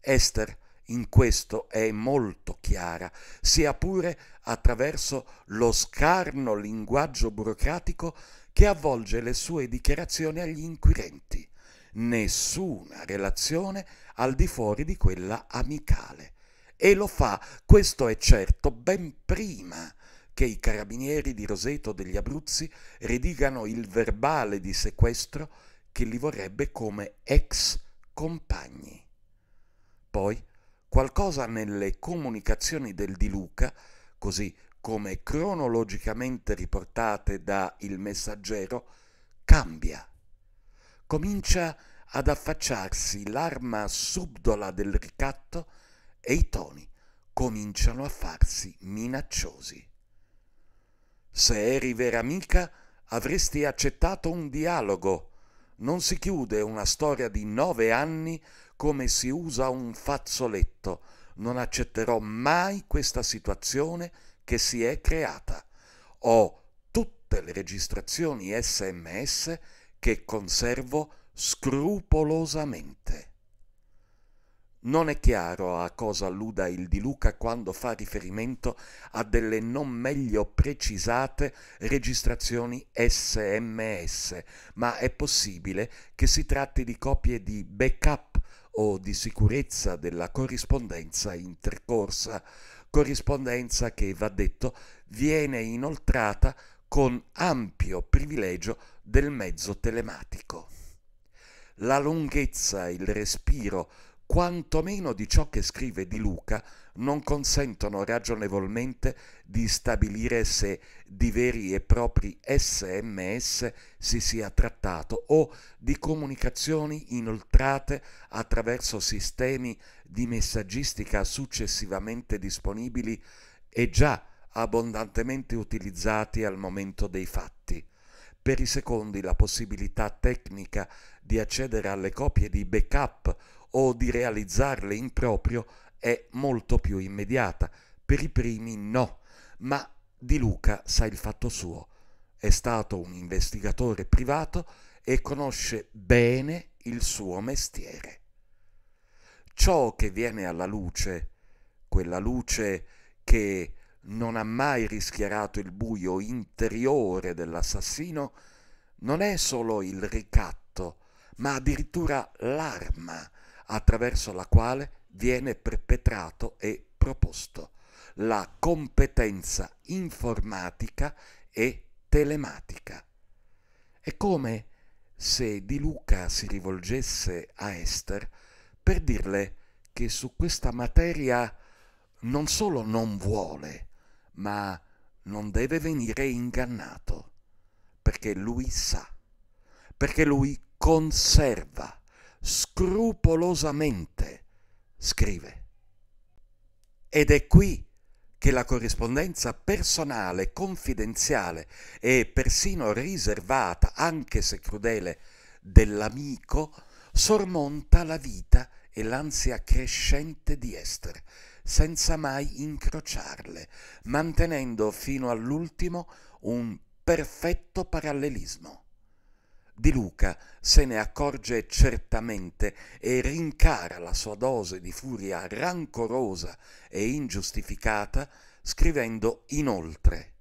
Esther in questo è molto chiara, sia pure attraverso lo scarno linguaggio burocratico che avvolge le sue dichiarazioni agli inquirenti. Nessuna relazione al di fuori di quella amicale. E lo fa, questo è certo, ben prima che i carabinieri di Roseto degli Abruzzi redigano il verbale di sequestro che li vorrebbe come ex compagni. Poi qualcosa nelle comunicazioni del Di Luca, così come cronologicamente riportate da Il Messaggero, cambia. Comincia a ad affacciarsi l'arma subdola del ricatto e i toni cominciano a farsi minacciosi. Se eri vera amica, avresti accettato un dialogo. Non si chiude una storia di nove anni come si usa un fazzoletto. Non accetterò mai questa situazione che si è creata. Ho tutte le registrazioni sms che conservo scrupolosamente. Non è chiaro a cosa alluda il di Luca quando fa riferimento a delle non meglio precisate registrazioni SMS, ma è possibile che si tratti di copie di backup o di sicurezza della corrispondenza intercorsa, corrispondenza che, va detto, viene inoltrata con ampio privilegio del mezzo telematico la lunghezza, il respiro, quantomeno di ciò che scrive di Luca, non consentono ragionevolmente di stabilire se di veri e propri sms si sia trattato o di comunicazioni inoltrate attraverso sistemi di messaggistica successivamente disponibili e già abbondantemente utilizzati al momento dei fatti per i secondi la possibilità tecnica di accedere alle copie di backup o di realizzarle in proprio è molto più immediata. Per i primi no, ma di Luca sa il fatto suo. È stato un investigatore privato e conosce bene il suo mestiere. Ciò che viene alla luce, quella luce che non ha mai rischiarato il buio interiore dell'assassino, non è solo il ricatto, ma addirittura l'arma attraverso la quale viene perpetrato e proposto, la competenza informatica e telematica. È come se di Luca si rivolgesse a Esther per dirle che su questa materia non solo non vuole, ma non deve venire ingannato, perché lui sa, perché lui conserva scrupolosamente, scrive. Ed è qui che la corrispondenza personale, confidenziale e persino riservata, anche se crudele, dell'amico sormonta la vita e l'ansia crescente di Esther, senza mai incrociarle, mantenendo fino all'ultimo un perfetto parallelismo. Di Luca se ne accorge certamente e rincara la sua dose di furia rancorosa e ingiustificata, scrivendo inoltre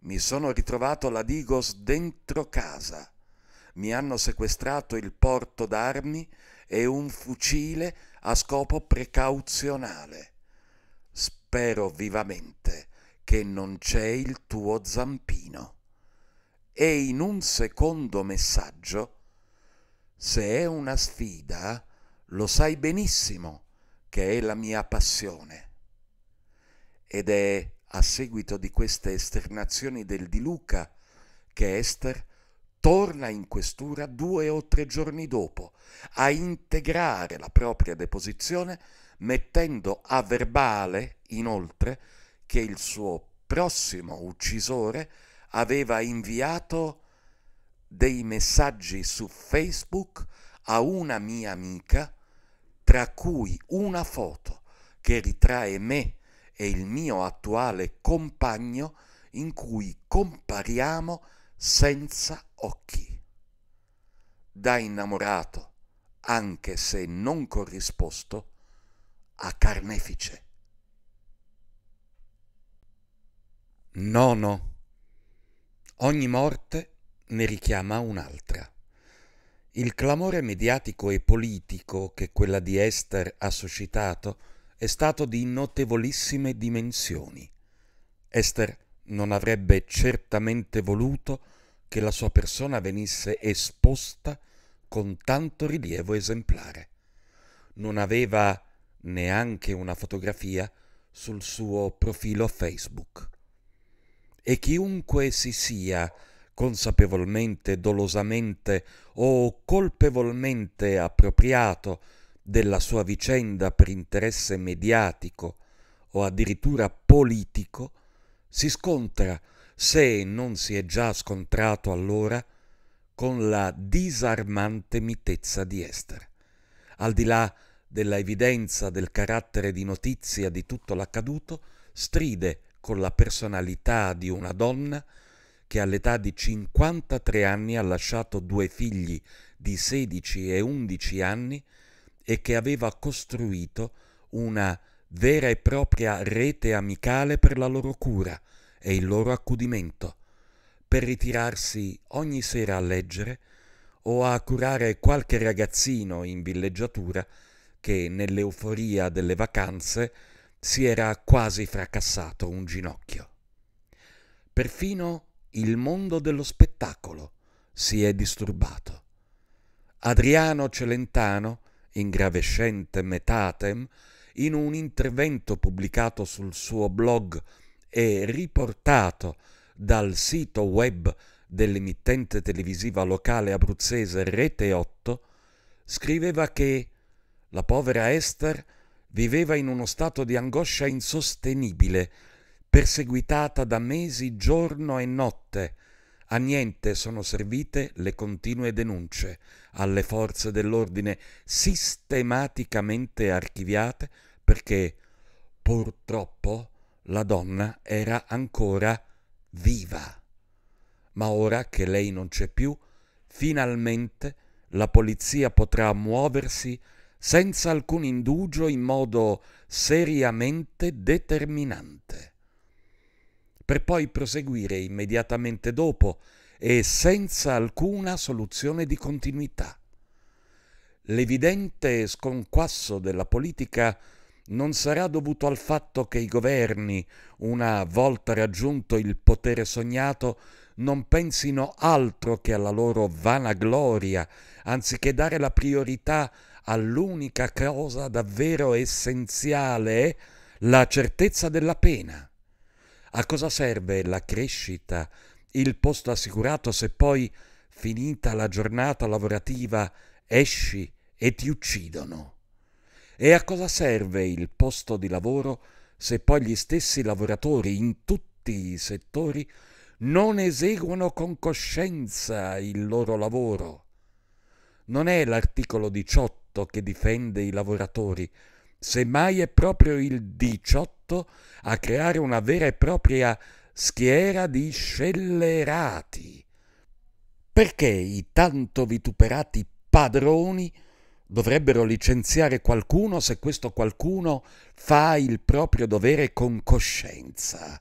Mi sono ritrovato la Digos dentro casa. Mi hanno sequestrato il porto d'armi e un fucile a scopo precauzionale. Spero vivamente che non c'è il tuo zampino. E in un secondo messaggio, se è una sfida, lo sai benissimo che è la mia passione. Ed è a seguito di queste esternazioni del di Luca che Esther torna in questura due o tre giorni dopo a integrare la propria deposizione mettendo a verbale inoltre che il suo prossimo uccisore aveva inviato dei messaggi su Facebook a una mia amica, tra cui una foto che ritrae me e il mio attuale compagno in cui compariamo senza occhi. Da innamorato, anche se non corrisposto, a carnefice. Nono. Ogni morte ne richiama un'altra. Il clamore mediatico e politico che quella di Esther ha suscitato è stato di notevolissime dimensioni. Esther non avrebbe certamente voluto che la sua persona venisse esposta con tanto rilievo esemplare. Non aveva neanche una fotografia sul suo profilo Facebook e chiunque si sia consapevolmente, dolosamente o colpevolmente appropriato della sua vicenda per interesse mediatico o addirittura politico, si scontra, se non si è già scontrato allora, con la disarmante mitezza di Esther. Al di là della evidenza del carattere di notizia di tutto l'accaduto, stride con la personalità di una donna che all'età di 53 anni ha lasciato due figli di 16 e 11 anni e che aveva costruito una vera e propria rete amicale per la loro cura e il loro accudimento, per ritirarsi ogni sera a leggere o a curare qualche ragazzino in villeggiatura che nell'euforia delle vacanze si era quasi fracassato un ginocchio. Perfino il mondo dello spettacolo si è disturbato. Adriano Celentano, ingravescente metatem, in un intervento pubblicato sul suo blog e riportato dal sito web dell'emittente televisiva locale abruzzese Rete 8, scriveva che la povera Esther viveva in uno stato di angoscia insostenibile, perseguitata da mesi giorno e notte. A niente sono servite le continue denunce alle forze dell'ordine sistematicamente archiviate perché purtroppo la donna era ancora viva. Ma ora che lei non c'è più, finalmente la polizia potrà muoversi senza alcun indugio in modo seriamente determinante, per poi proseguire immediatamente dopo e senza alcuna soluzione di continuità. L'evidente sconquasso della politica non sarà dovuto al fatto che i governi, una volta raggiunto il potere sognato, non pensino altro che alla loro vanagloria, anziché dare la priorità a all'unica cosa davvero essenziale, la certezza della pena. A cosa serve la crescita, il posto assicurato se poi, finita la giornata lavorativa, esci e ti uccidono? E a cosa serve il posto di lavoro se poi gli stessi lavoratori in tutti i settori non eseguono con coscienza il loro lavoro? Non è l'articolo 18 18 che difende i lavoratori, semmai è proprio il 18 a creare una vera e propria schiera di scellerati. Perché i tanto vituperati padroni dovrebbero licenziare qualcuno se questo qualcuno fa il proprio dovere con coscienza?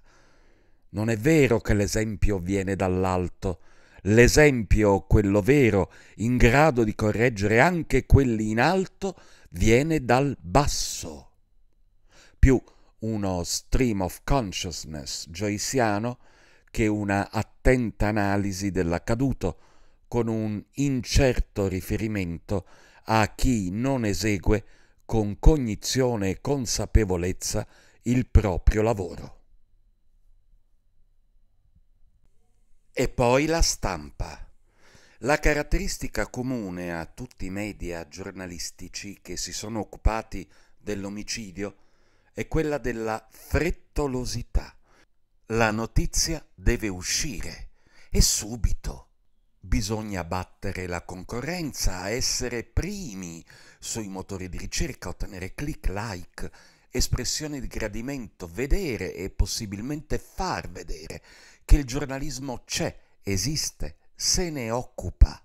Non è vero che l'esempio viene dall'alto, l'esempio, quello vero, in grado di correggere anche quelli in alto, viene dal basso. Più uno stream of consciousness joyciano che una attenta analisi dell'accaduto, con un incerto riferimento a chi non esegue con cognizione e consapevolezza il proprio lavoro. E poi la stampa. La caratteristica comune a tutti i media giornalistici che si sono occupati dell'omicidio è quella della frettolosità. La notizia deve uscire e subito. Bisogna battere la concorrenza, essere primi sui motori di ricerca, ottenere click, like, espressione di gradimento, vedere e possibilmente far vedere che il giornalismo c'è, esiste, se ne occupa,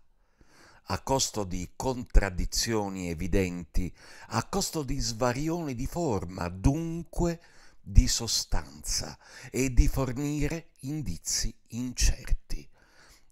a costo di contraddizioni evidenti, a costo di svarioni di forma, dunque di sostanza e di fornire indizi incerti.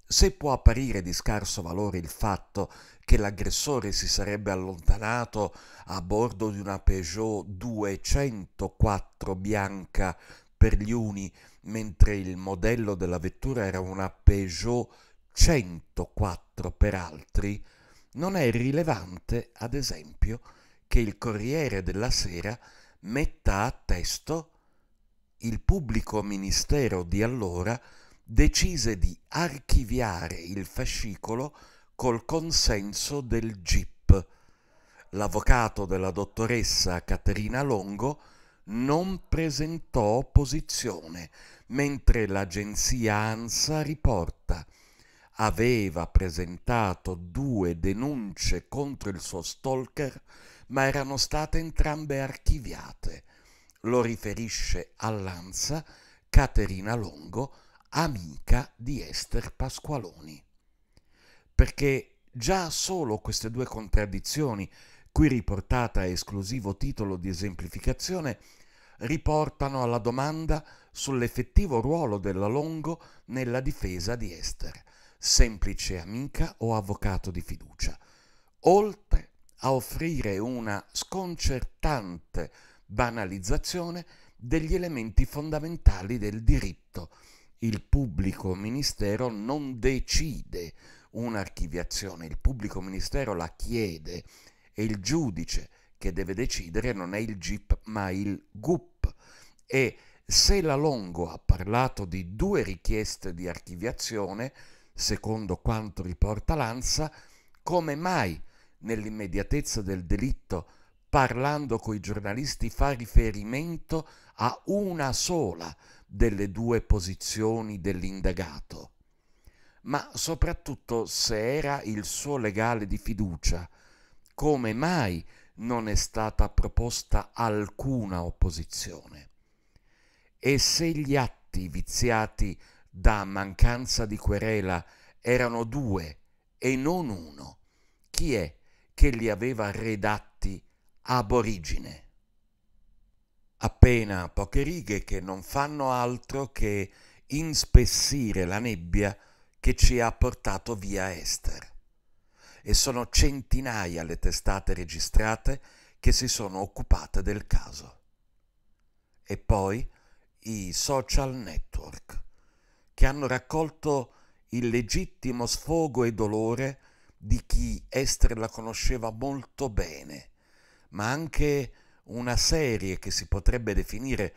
Se può apparire di scarso valore il fatto che l'aggressore si sarebbe allontanato a bordo di una Peugeot 204 bianca per gli uni mentre il modello della vettura era una Peugeot 104 per altri, non è rilevante, ad esempio, che il Corriere della Sera metta a testo il pubblico ministero di allora decise di archiviare il fascicolo col consenso del GIP. L'avvocato della dottoressa Caterina Longo non presentò opposizione, mentre l'agenzia ANSA riporta aveva presentato due denunce contro il suo stalker, ma erano state entrambe archiviate. Lo riferisce all'ANSA Caterina Longo, amica di Ester Pasqualoni. Perché già solo queste due contraddizioni, qui riportata a esclusivo titolo di esemplificazione, riportano alla domanda sull'effettivo ruolo della Longo nella difesa di Esther, semplice amica o avvocato di fiducia, oltre a offrire una sconcertante banalizzazione degli elementi fondamentali del diritto. Il pubblico ministero non decide un'archiviazione, il pubblico ministero la chiede e il giudice che deve decidere non è il GIP ma il GUP e se la Longo ha parlato di due richieste di archiviazione, secondo quanto riporta Lanza, come mai nell'immediatezza del delitto, parlando coi giornalisti, fa riferimento a una sola delle due posizioni dell'indagato? Ma soprattutto se era il suo legale di fiducia, come mai non è stata proposta alcuna opposizione. E se gli atti viziati da mancanza di querela erano due e non uno, chi è che li aveva redatti ab origine? Appena poche righe che non fanno altro che inspessire la nebbia che ci ha portato via Esther e sono centinaia le testate registrate che si sono occupate del caso. E poi i social network, che hanno raccolto il legittimo sfogo e dolore di chi Esther la conosceva molto bene, ma anche una serie che si potrebbe definire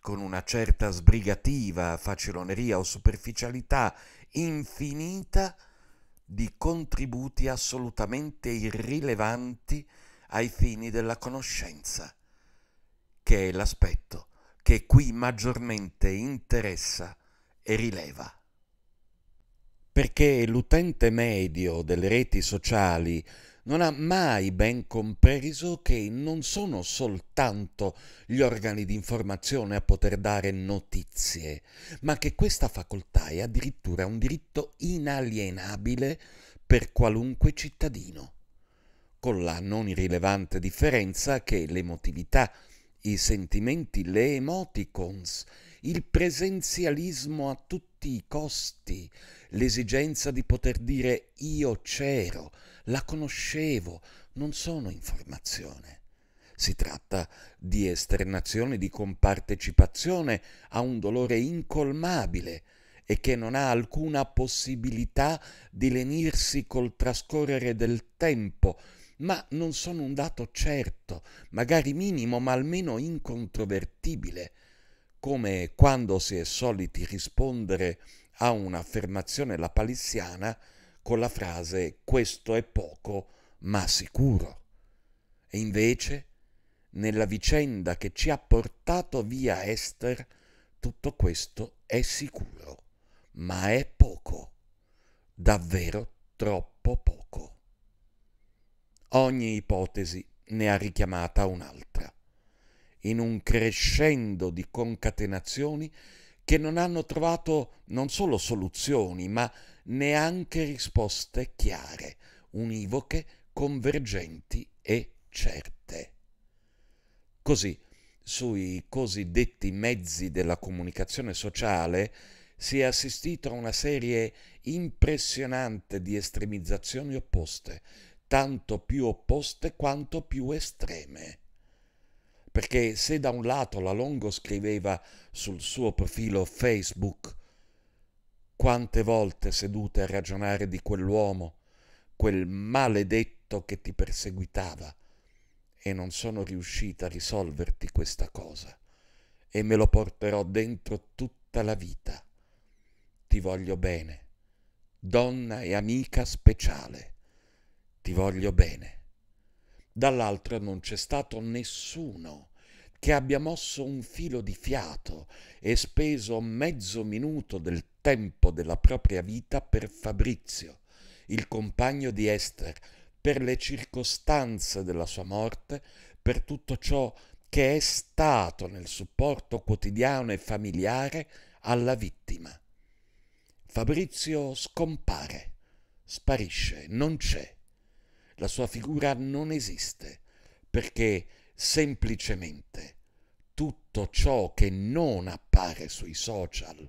con una certa sbrigativa, faciloneria o superficialità infinita di contributi assolutamente irrilevanti ai fini della conoscenza, che è l'aspetto che qui maggiormente interessa e rileva. Perché l'utente medio delle reti sociali non ha mai ben compreso che non sono soltanto gli organi di informazione a poter dare notizie, ma che questa facoltà è addirittura un diritto inalienabile per qualunque cittadino, con la non irrilevante differenza che l'emotività, i sentimenti, le emoticons, il presenzialismo a tutti i costi, l'esigenza di poter dire io c'ero, la conoscevo, non sono informazione. Si tratta di esternazione, di compartecipazione a un dolore incolmabile e che non ha alcuna possibilità di lenirsi col trascorrere del tempo, ma non sono un dato certo, magari minimo, ma almeno incontrovertibile come quando si è soliti rispondere a un'affermazione lapalissiana con la frase questo è poco ma sicuro. E invece, nella vicenda che ci ha portato via Esther, tutto questo è sicuro, ma è poco, davvero troppo poco. Ogni ipotesi ne ha richiamata un'altra in un crescendo di concatenazioni che non hanno trovato non solo soluzioni, ma neanche risposte chiare, univoche, convergenti e certe. Così, sui cosiddetti mezzi della comunicazione sociale si è assistito a una serie impressionante di estremizzazioni opposte, tanto più opposte quanto più estreme perché se da un lato la Longo scriveva sul suo profilo Facebook quante volte sedute a ragionare di quell'uomo, quel maledetto che ti perseguitava, e non sono riuscita a risolverti questa cosa, e me lo porterò dentro tutta la vita. Ti voglio bene, donna e amica speciale, ti voglio bene. Dall'altro non c'è stato nessuno che abbia mosso un filo di fiato e speso mezzo minuto del tempo della propria vita per Fabrizio, il compagno di Esther, per le circostanze della sua morte, per tutto ciò che è stato nel supporto quotidiano e familiare alla vittima. Fabrizio scompare, sparisce, non c'è. La sua figura non esiste, perché semplicemente tutto ciò che non appare sui social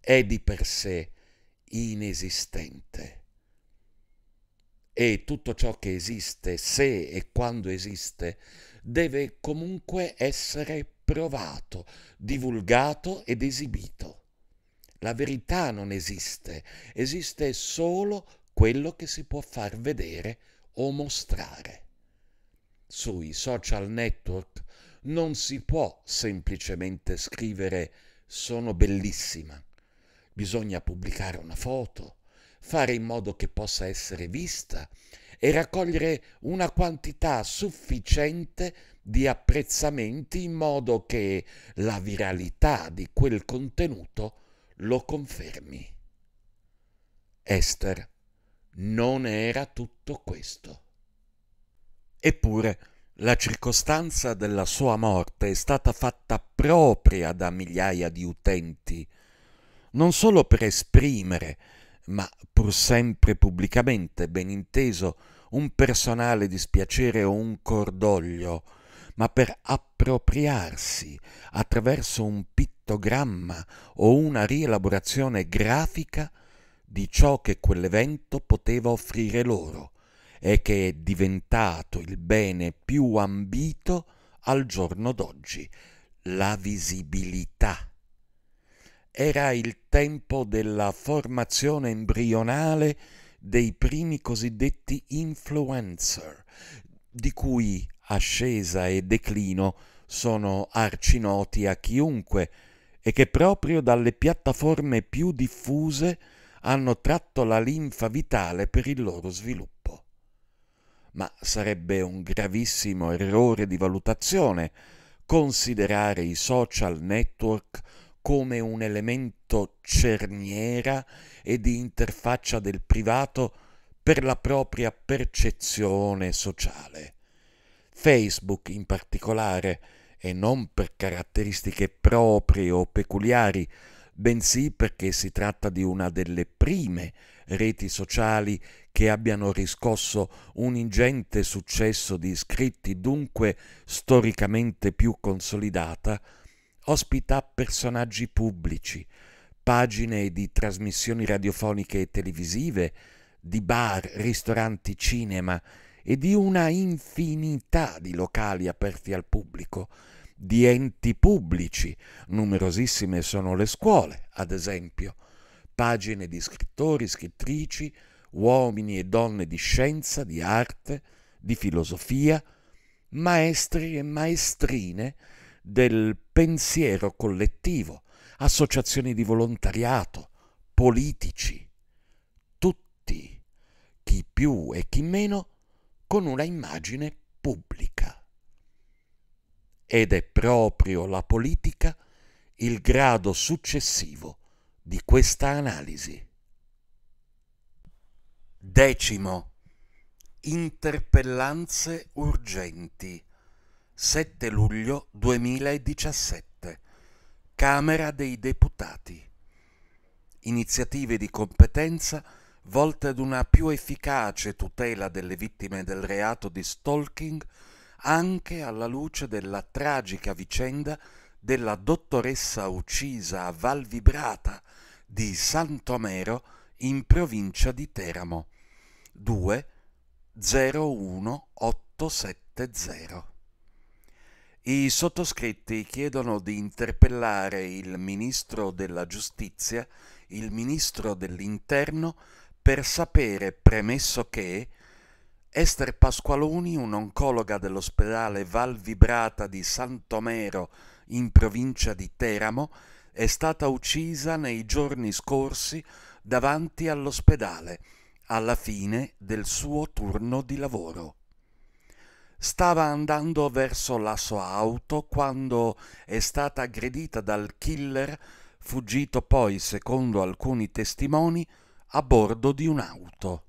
è di per sé inesistente e tutto ciò che esiste, se e quando esiste, deve comunque essere provato, divulgato ed esibito. La verità non esiste, esiste solo quello che si può far vedere o mostrare sui social network non si può semplicemente scrivere sono bellissima. Bisogna pubblicare una foto, fare in modo che possa essere vista e raccogliere una quantità sufficiente di apprezzamenti in modo che la viralità di quel contenuto lo confermi. Esther non era tutto questo. Eppure, la circostanza della sua morte è stata fatta propria da migliaia di utenti, non solo per esprimere, ma pur sempre pubblicamente, ben inteso, un personale dispiacere o un cordoglio, ma per appropriarsi attraverso un pittogramma o una rielaborazione grafica di ciò che quell'evento poteva offrire loro, e che è diventato il bene più ambito al giorno d'oggi, la visibilità. Era il tempo della formazione embrionale dei primi cosiddetti influencer, di cui ascesa e declino sono arcinoti a chiunque e che proprio dalle piattaforme più diffuse hanno tratto la linfa vitale per il loro sviluppo ma sarebbe un gravissimo errore di valutazione considerare i social network come un elemento cerniera e di interfaccia del privato per la propria percezione sociale. Facebook in particolare, e non per caratteristiche proprie o peculiari, bensì perché si tratta di una delle prime reti sociali che abbiano riscosso un ingente successo di iscritti, dunque storicamente più consolidata, ospita personaggi pubblici, pagine di trasmissioni radiofoniche e televisive, di bar, ristoranti, cinema e di una infinità di locali aperti al pubblico, di enti pubblici, numerosissime sono le scuole, ad esempio, pagine di scrittori, scrittrici, uomini e donne di scienza, di arte, di filosofia, maestri e maestrine del pensiero collettivo, associazioni di volontariato, politici, tutti, chi più e chi meno, con una immagine pubblica. Ed è proprio la politica il grado successivo di questa analisi. Decimo. Interpellanze urgenti. 7 luglio 2017. Camera dei Deputati. Iniziative di competenza volte ad una più efficace tutela delle vittime del reato di stalking anche alla luce della tragica vicenda della dottoressa uccisa a Valvibrata di Santomero in provincia di Teramo. 2 01870. I sottoscritti chiedono di interpellare il Ministro della Giustizia, il Ministro dell'Interno, per sapere, premesso che Esther Pasqualoni, un'oncologa dell'ospedale Val Vibrata di Santomero in provincia di Teramo, è stata uccisa nei giorni scorsi davanti all'ospedale, alla fine del suo turno di lavoro. Stava andando verso la sua auto quando è stata aggredita dal killer, fuggito poi, secondo alcuni testimoni, a bordo di un'auto.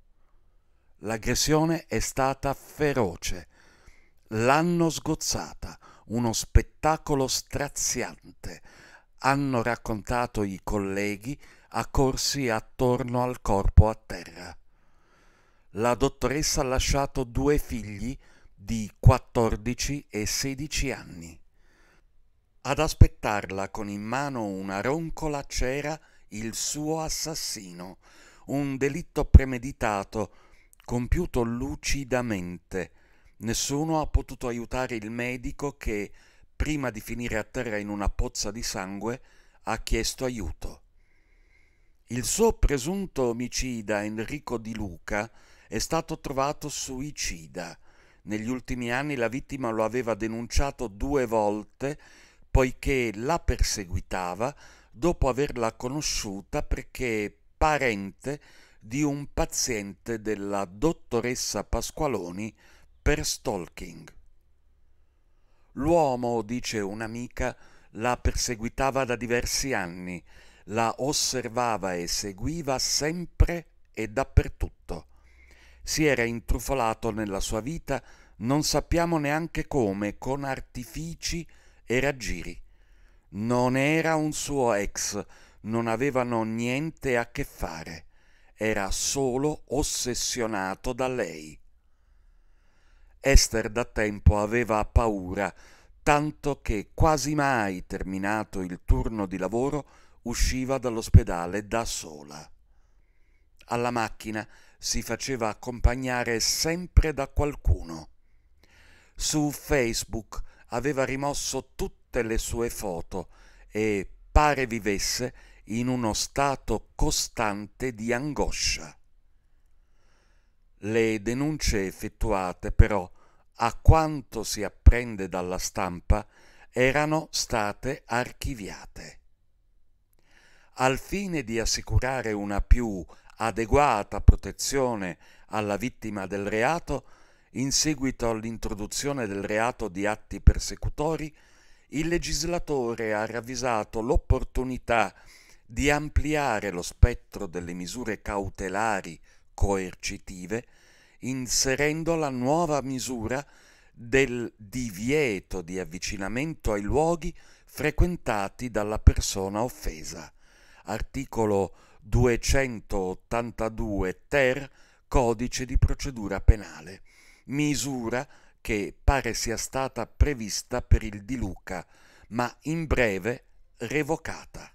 L'aggressione è stata feroce, l'hanno sgozzata, uno spettacolo straziante, hanno raccontato i colleghi accorsi attorno al corpo a terra. La dottoressa ha lasciato due figli di 14 e 16 anni. Ad aspettarla con in mano una roncola c'era il suo assassino, un delitto premeditato, compiuto lucidamente, Nessuno ha potuto aiutare il medico che, prima di finire a terra in una pozza di sangue, ha chiesto aiuto. Il suo presunto omicida Enrico Di Luca è stato trovato suicida. Negli ultimi anni la vittima lo aveva denunciato due volte poiché la perseguitava dopo averla conosciuta perché parente di un paziente della dottoressa Pasqualoni per stalking. L'uomo, dice un'amica, la perseguitava da diversi anni, la osservava e seguiva sempre e dappertutto. Si era intrufolato nella sua vita, non sappiamo neanche come, con artifici e raggiri. Non era un suo ex, non avevano niente a che fare. Era solo ossessionato da lei. Esther da tempo aveva paura, tanto che quasi mai terminato il turno di lavoro usciva dall'ospedale da sola. Alla macchina si faceva accompagnare sempre da qualcuno. Su Facebook aveva rimosso tutte le sue foto e pare vivesse in uno stato costante di angoscia. Le denunce effettuate però, a quanto si apprende dalla stampa, erano state archiviate. Al fine di assicurare una più adeguata protezione alla vittima del reato, in seguito all'introduzione del reato di atti persecutori, il legislatore ha ravvisato l'opportunità di ampliare lo spettro delle misure cautelari coercitive inserendo la nuova misura del divieto di avvicinamento ai luoghi frequentati dalla persona offesa. Articolo 282 ter Codice di procedura penale, misura che pare sia stata prevista per il di Luca, ma in breve revocata.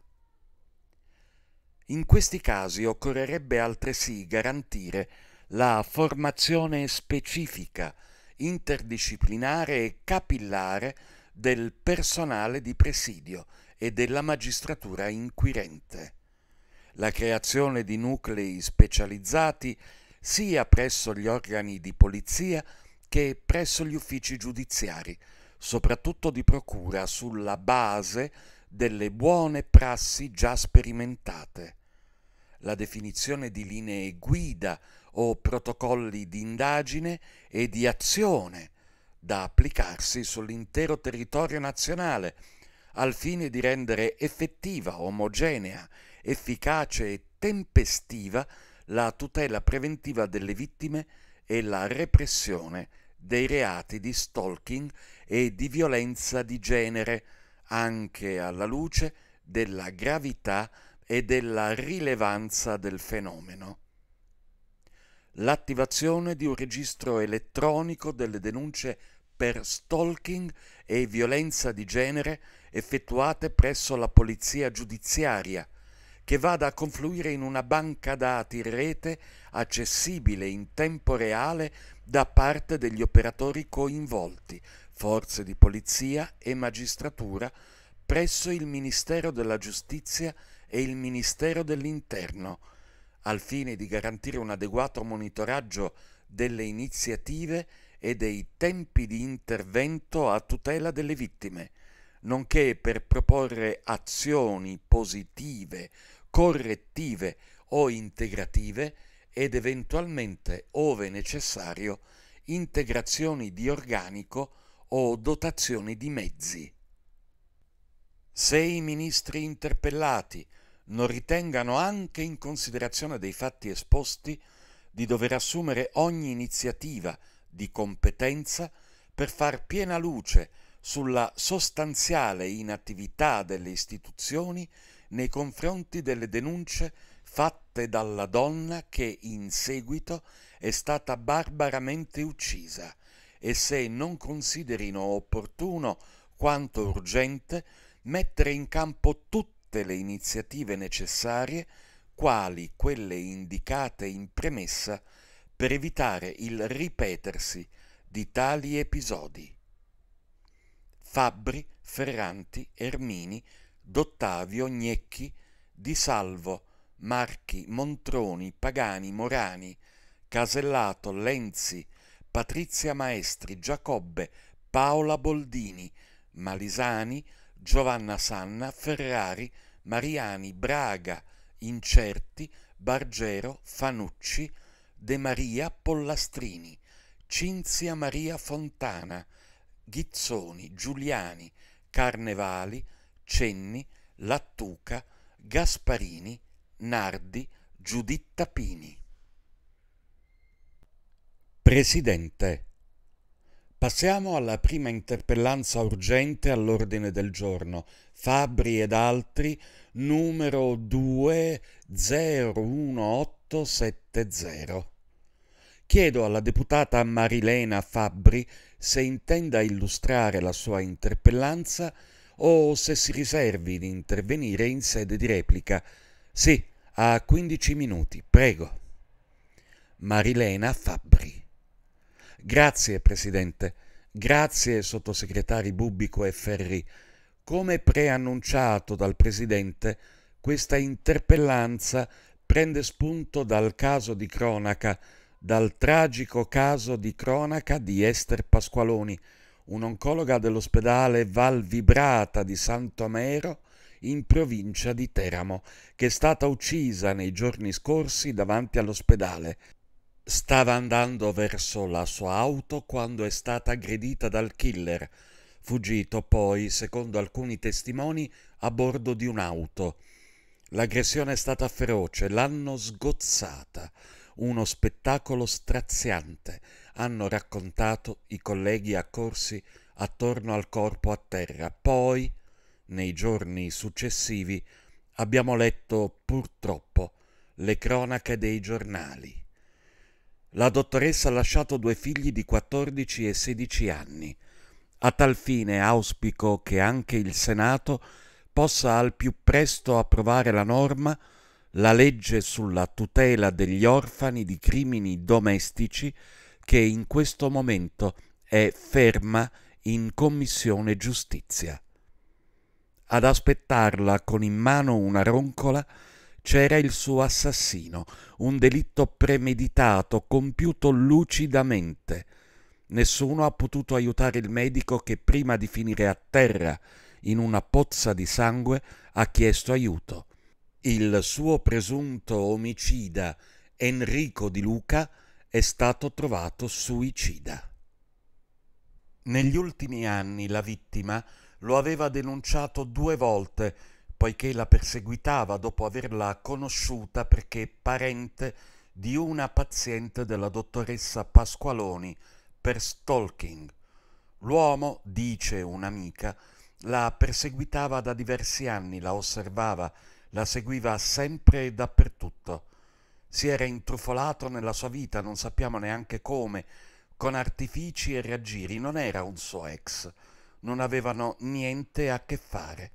In questi casi occorrerebbe altresì garantire la formazione specifica, interdisciplinare e capillare del personale di presidio e della magistratura inquirente, la creazione di nuclei specializzati sia presso gli organi di polizia che presso gli uffici giudiziari, soprattutto di procura, sulla base delle buone prassi già sperimentate, la definizione di linee guida o protocolli di indagine e di azione da applicarsi sull'intero territorio nazionale al fine di rendere effettiva, omogenea, efficace e tempestiva la tutela preventiva delle vittime e la repressione dei reati di stalking e di violenza di genere, anche alla luce della gravità e della rilevanza del fenomeno l'attivazione di un registro elettronico delle denunce per stalking e violenza di genere effettuate presso la polizia giudiziaria, che vada a confluire in una banca dati rete accessibile in tempo reale da parte degli operatori coinvolti, forze di polizia e magistratura, presso il Ministero della Giustizia e il Ministero dell'Interno, al fine di garantire un adeguato monitoraggio delle iniziative e dei tempi di intervento a tutela delle vittime, nonché per proporre azioni positive, correttive o integrative ed eventualmente, ove necessario, integrazioni di organico o dotazioni di mezzi. Se i ministri interpellati non ritengano anche in considerazione dei fatti esposti di dover assumere ogni iniziativa di competenza per far piena luce sulla sostanziale inattività delle istituzioni nei confronti delle denunce fatte dalla donna che in seguito è stata barbaramente uccisa e se non considerino opportuno quanto urgente mettere in campo tutte tutte le iniziative necessarie, quali quelle indicate in premessa, per evitare il ripetersi di tali episodi. Fabbri, Ferranti, Ermini, Dottavio, Gnecchi, Di Salvo, Marchi, Montroni, Pagani, Morani, Casellato, Lenzi, Patrizia Maestri, Giacobbe, Paola Boldini, Malisani, Giovanna Sanna, Ferrari, Mariani, Braga, Incerti, Bargero, Fanucci, De Maria Pollastrini, Cinzia Maria Fontana, Ghizzoni, Giuliani, Carnevali, Cenni, Lattuca, Gasparini, Nardi, Giuditta Pini. Presidente Passiamo alla prima interpellanza urgente all'ordine del giorno, Fabri ed altri, numero 201870. Chiedo alla deputata Marilena Fabri se intenda illustrare la sua interpellanza o se si riservi di intervenire in sede di replica. Sì, a 15 minuti, prego. Marilena Fabri. Grazie Presidente, grazie sottosegretari Bubbico e Ferri. Come preannunciato dal Presidente, questa interpellanza prende spunto dal caso di cronaca, dal tragico caso di cronaca di Esther Pasqualoni, un'oncologa dell'ospedale Val Vibrata di Santomero, in provincia di Teramo, che è stata uccisa nei giorni scorsi davanti all'ospedale. Stava andando verso la sua auto quando è stata aggredita dal killer, fuggito poi, secondo alcuni testimoni, a bordo di un'auto. L'aggressione è stata feroce, l'hanno sgozzata, uno spettacolo straziante, hanno raccontato i colleghi accorsi attorno al corpo a terra. Poi, nei giorni successivi, abbiamo letto purtroppo le cronache dei giornali. La dottoressa ha lasciato due figli di 14 e 16 anni. A tal fine auspico che anche il Senato possa al più presto approvare la norma, la legge sulla tutela degli orfani di crimini domestici, che in questo momento è ferma in Commissione Giustizia. Ad aspettarla con in mano una roncola, c'era il suo assassino, un delitto premeditato, compiuto lucidamente. Nessuno ha potuto aiutare il medico che prima di finire a terra in una pozza di sangue ha chiesto aiuto. Il suo presunto omicida Enrico di Luca è stato trovato suicida. Negli ultimi anni la vittima lo aveva denunciato due volte poiché la perseguitava dopo averla conosciuta perché parente di una paziente della dottoressa Pasqualoni per stalking. L'uomo, dice un'amica, la perseguitava da diversi anni, la osservava, la seguiva sempre e dappertutto. Si era intrufolato nella sua vita, non sappiamo neanche come, con artifici e raggiri, non era un suo ex, non avevano niente a che fare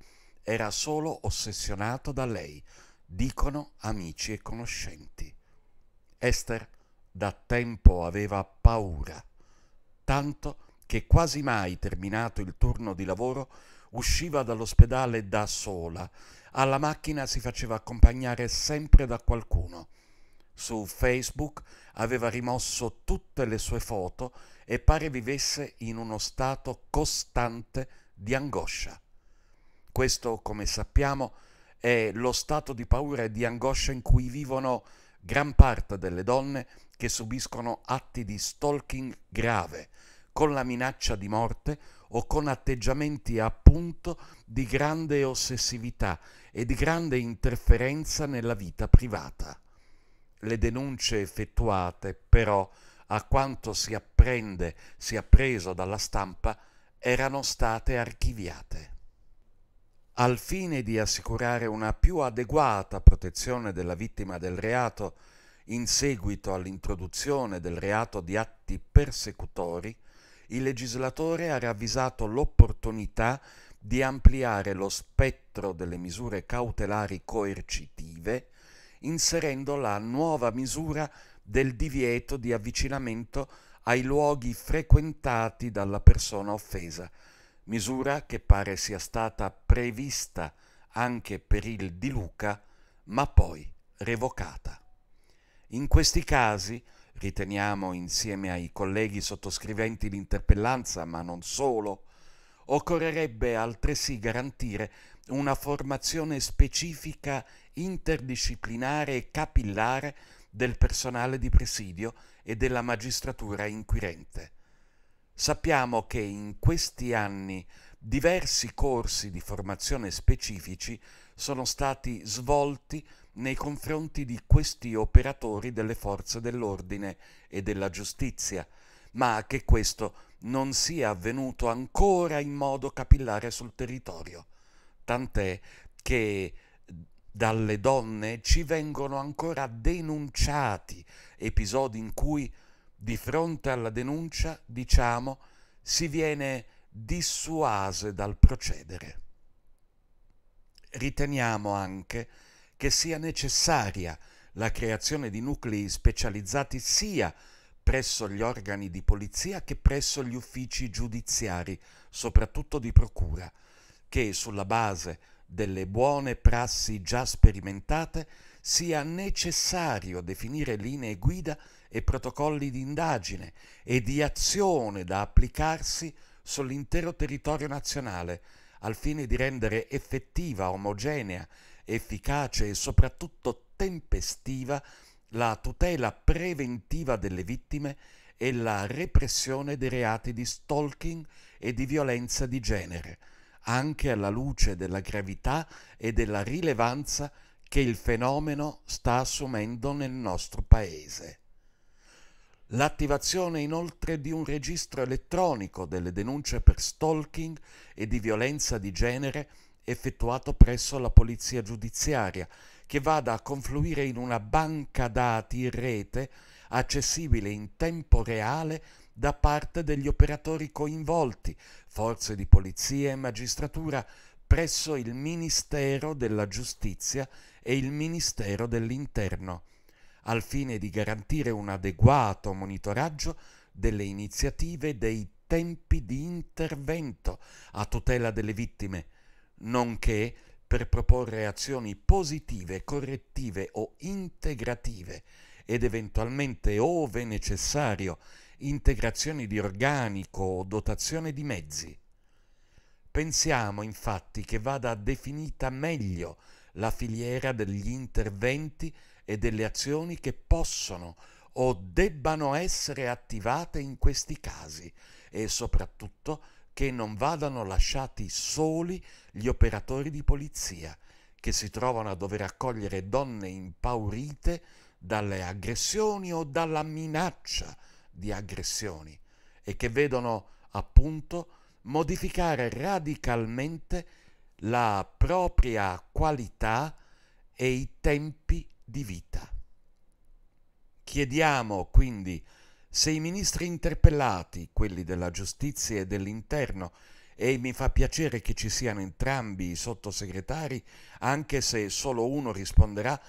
era solo ossessionato da lei, dicono amici e conoscenti. Esther da tempo aveva paura, tanto che quasi mai terminato il turno di lavoro usciva dall'ospedale da sola, alla macchina si faceva accompagnare sempre da qualcuno. Su Facebook aveva rimosso tutte le sue foto e pare vivesse in uno stato costante di angoscia. Questo, come sappiamo, è lo stato di paura e di angoscia in cui vivono gran parte delle donne che subiscono atti di stalking grave, con la minaccia di morte o con atteggiamenti appunto di grande ossessività e di grande interferenza nella vita privata. Le denunce effettuate, però, a quanto si apprende, si appreso dalla stampa, erano state archiviate al fine di assicurare una più adeguata protezione della vittima del reato in seguito all'introduzione del reato di atti persecutori, il legislatore ha ravvisato l'opportunità di ampliare lo spettro delle misure cautelari coercitive, inserendo la nuova misura del divieto di avvicinamento ai luoghi frequentati dalla persona offesa, misura che pare sia stata prevista anche per il di Luca, ma poi revocata. In questi casi, riteniamo insieme ai colleghi sottoscriventi l'interpellanza, ma non solo, occorrerebbe altresì garantire una formazione specifica interdisciplinare e capillare del personale di presidio e della magistratura inquirente Sappiamo che in questi anni diversi corsi di formazione specifici sono stati svolti nei confronti di questi operatori delle forze dell'ordine e della giustizia, ma che questo non sia avvenuto ancora in modo capillare sul territorio, tant'è che dalle donne ci vengono ancora denunciati episodi in cui di fronte alla denuncia, diciamo, si viene dissuase dal procedere. Riteniamo anche che sia necessaria la creazione di nuclei specializzati sia presso gli organi di polizia che presso gli uffici giudiziari, soprattutto di procura, che sulla base delle buone prassi già sperimentate sia necessario definire linee guida e protocolli di indagine e di azione da applicarsi sull'intero territorio nazionale al fine di rendere effettiva, omogenea, efficace e soprattutto tempestiva la tutela preventiva delle vittime e la repressione dei reati di stalking e di violenza di genere, anche alla luce della gravità e della rilevanza che il fenomeno sta assumendo nel nostro Paese l'attivazione inoltre di un registro elettronico delle denunce per stalking e di violenza di genere effettuato presso la polizia giudiziaria, che vada a confluire in una banca dati in rete accessibile in tempo reale da parte degli operatori coinvolti, forze di polizia e magistratura, presso il Ministero della Giustizia e il Ministero dell'Interno al fine di garantire un adeguato monitoraggio delle iniziative dei tempi di intervento a tutela delle vittime, nonché per proporre azioni positive, correttive o integrative ed eventualmente, ove necessario, integrazioni di organico o dotazione di mezzi. Pensiamo infatti che vada definita meglio la filiera degli interventi e delle azioni che possono o debbano essere attivate in questi casi e soprattutto che non vadano lasciati soli gli operatori di polizia che si trovano a dover accogliere donne impaurite dalle aggressioni o dalla minaccia di aggressioni e che vedono appunto modificare radicalmente la propria qualità e i tempi di vita. Chiediamo quindi se i ministri interpellati, quelli della giustizia e dell'interno, e mi fa piacere che ci siano entrambi i sottosegretari, anche se solo uno risponderà,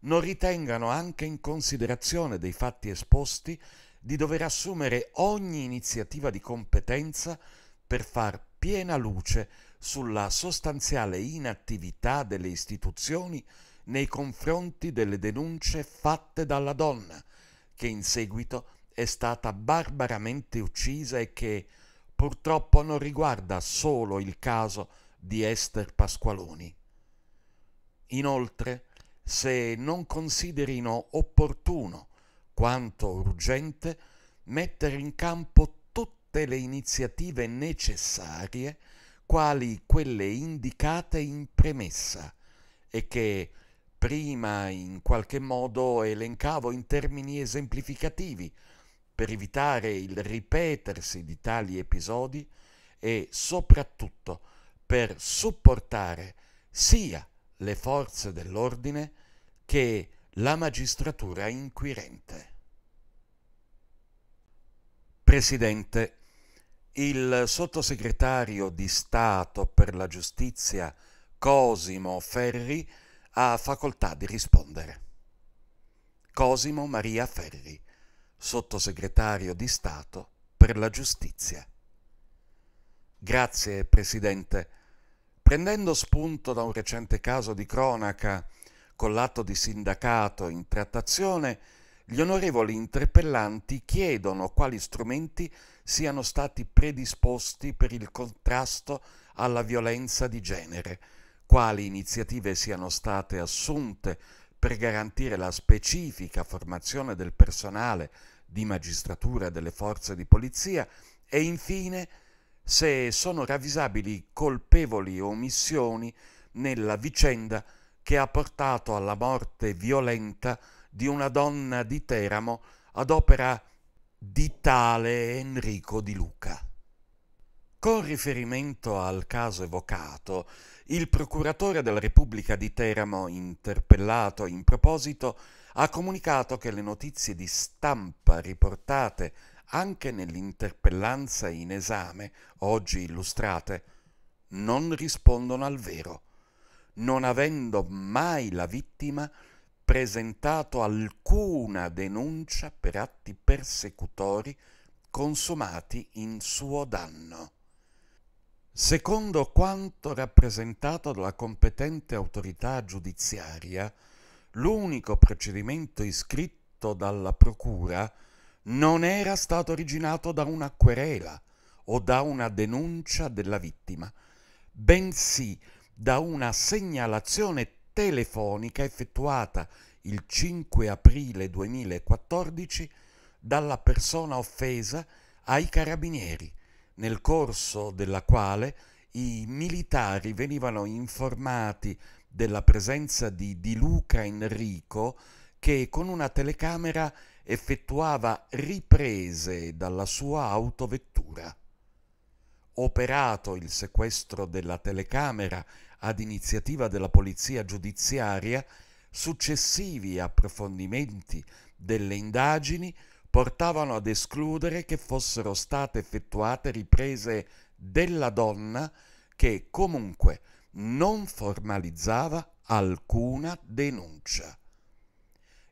non ritengano anche in considerazione dei fatti esposti di dover assumere ogni iniziativa di competenza per far piena luce sulla sostanziale inattività delle istituzioni nei confronti delle denunce fatte dalla donna, che in seguito è stata barbaramente uccisa e che purtroppo non riguarda solo il caso di Esther Pasqualoni. Inoltre, se non considerino opportuno quanto urgente mettere in campo tutte le iniziative necessarie, quali quelle indicate in premessa, e che prima in qualche modo elencavo in termini esemplificativi per evitare il ripetersi di tali episodi e soprattutto per supportare sia le forze dell'ordine che la magistratura inquirente. Presidente, il sottosegretario di Stato per la giustizia Cosimo Ferri ha facoltà di rispondere. Cosimo Maria Ferri, sottosegretario di Stato per la giustizia. Grazie, Presidente. Prendendo spunto da un recente caso di cronaca con l'atto di sindacato in trattazione, gli onorevoli interpellanti chiedono quali strumenti siano stati predisposti per il contrasto alla violenza di genere, quali iniziative siano state assunte per garantire la specifica formazione del personale di magistratura delle forze di polizia e infine se sono ravvisabili colpevoli omissioni nella vicenda che ha portato alla morte violenta di una donna di Teramo ad opera di tale Enrico di Luca. Con riferimento al caso evocato, il procuratore della Repubblica di Teramo, interpellato in proposito, ha comunicato che le notizie di stampa riportate anche nell'interpellanza in esame, oggi illustrate, non rispondono al vero, non avendo mai la vittima presentato alcuna denuncia per atti persecutori consumati in suo danno. Secondo quanto rappresentato dalla competente autorità giudiziaria, l'unico procedimento iscritto dalla Procura non era stato originato da una querela o da una denuncia della vittima, bensì da una segnalazione telefonica effettuata il 5 aprile 2014 dalla persona offesa ai carabinieri nel corso della quale i militari venivano informati della presenza di Di Luca Enrico che con una telecamera effettuava riprese dalla sua autovettura. Operato il sequestro della telecamera ad iniziativa della polizia giudiziaria, successivi approfondimenti delle indagini portavano ad escludere che fossero state effettuate riprese della donna che comunque non formalizzava alcuna denuncia.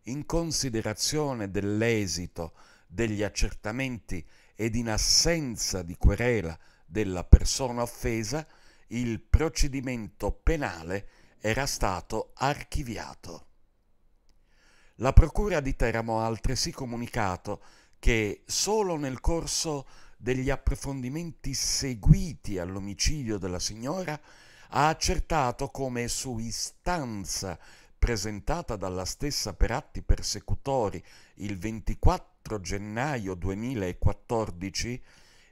In considerazione dell'esito degli accertamenti ed in assenza di querela della persona offesa, il procedimento penale era stato archiviato. La Procura di Teramo ha altresì comunicato che solo nel corso degli approfondimenti seguiti all'omicidio della signora ha accertato come su istanza presentata dalla stessa per atti persecutori il 24 gennaio 2014,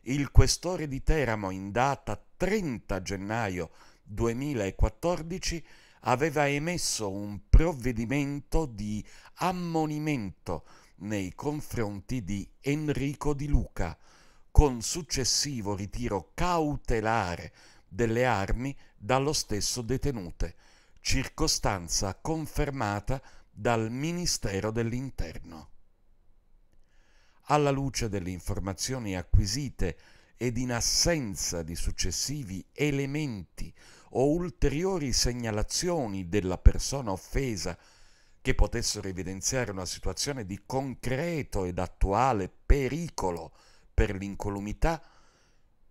il questore di Teramo in data 30 gennaio 2014 aveva emesso un provvedimento di ammonimento nei confronti di Enrico di Luca, con successivo ritiro cautelare delle armi dallo stesso detenute, circostanza confermata dal Ministero dell'Interno. Alla luce delle informazioni acquisite ed in assenza di successivi elementi o ulteriori segnalazioni della persona offesa che potessero evidenziare una situazione di concreto ed attuale pericolo per l'incolumità,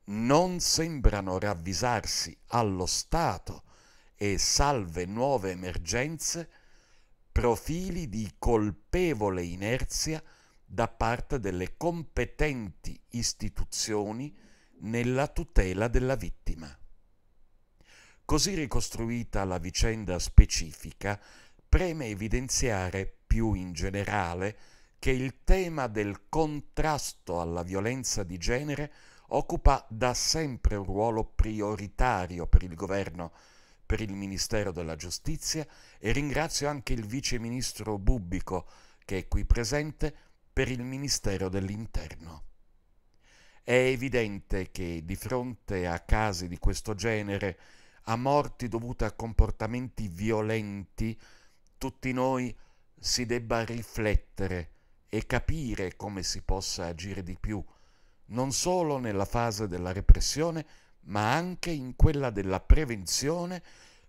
non sembrano ravvisarsi allo Stato e salve nuove emergenze profili di colpevole inerzia da parte delle competenti istituzioni nella tutela della vittima. Così ricostruita la vicenda specifica, preme evidenziare più in generale che il tema del contrasto alla violenza di genere occupa da sempre un ruolo prioritario per il governo, per il Ministero della Giustizia e ringrazio anche il Vice Ministro Bubbico che è qui presente per il Ministero dell'Interno. È evidente che di fronte a casi di questo genere a morti dovute a comportamenti violenti, tutti noi si debba riflettere e capire come si possa agire di più, non solo nella fase della repressione, ma anche in quella della prevenzione,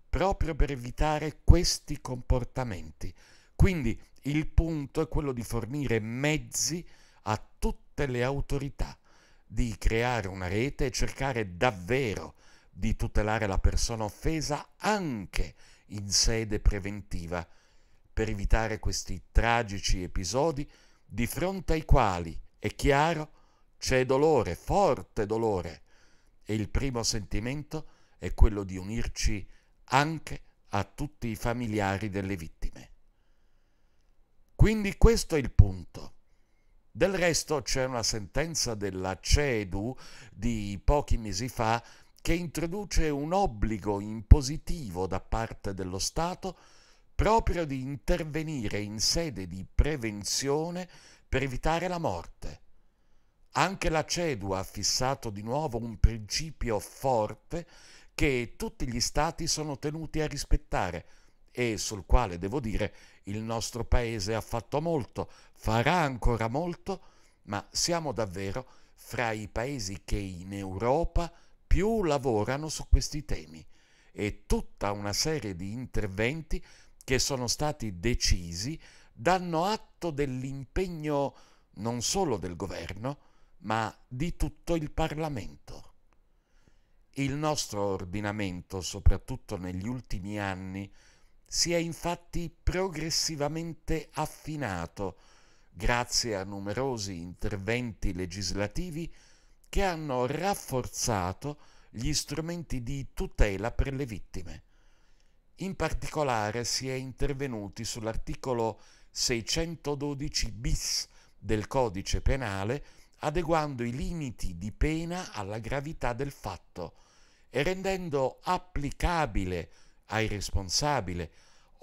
proprio per evitare questi comportamenti. Quindi il punto è quello di fornire mezzi a tutte le autorità, di creare una rete e cercare davvero di tutelare la persona offesa anche in sede preventiva, per evitare questi tragici episodi di fronte ai quali, è chiaro, c'è dolore, forte dolore, e il primo sentimento è quello di unirci anche a tutti i familiari delle vittime. Quindi questo è il punto. Del resto c'è una sentenza della CEDU di pochi mesi fa che introduce un obbligo impositivo da parte dello Stato proprio di intervenire in sede di prevenzione per evitare la morte. Anche la CEDU ha fissato di nuovo un principio forte che tutti gli Stati sono tenuti a rispettare e sul quale, devo dire, il nostro Paese ha fatto molto, farà ancora molto, ma siamo davvero fra i Paesi che in Europa più lavorano su questi temi e tutta una serie di interventi che sono stati decisi danno atto dell'impegno non solo del governo, ma di tutto il Parlamento. Il nostro ordinamento, soprattutto negli ultimi anni, si è infatti progressivamente affinato grazie a numerosi interventi legislativi che hanno rafforzato gli strumenti di tutela per le vittime. In particolare si è intervenuti sull'articolo 612 bis del codice penale adeguando i limiti di pena alla gravità del fatto e rendendo applicabile ai responsabili,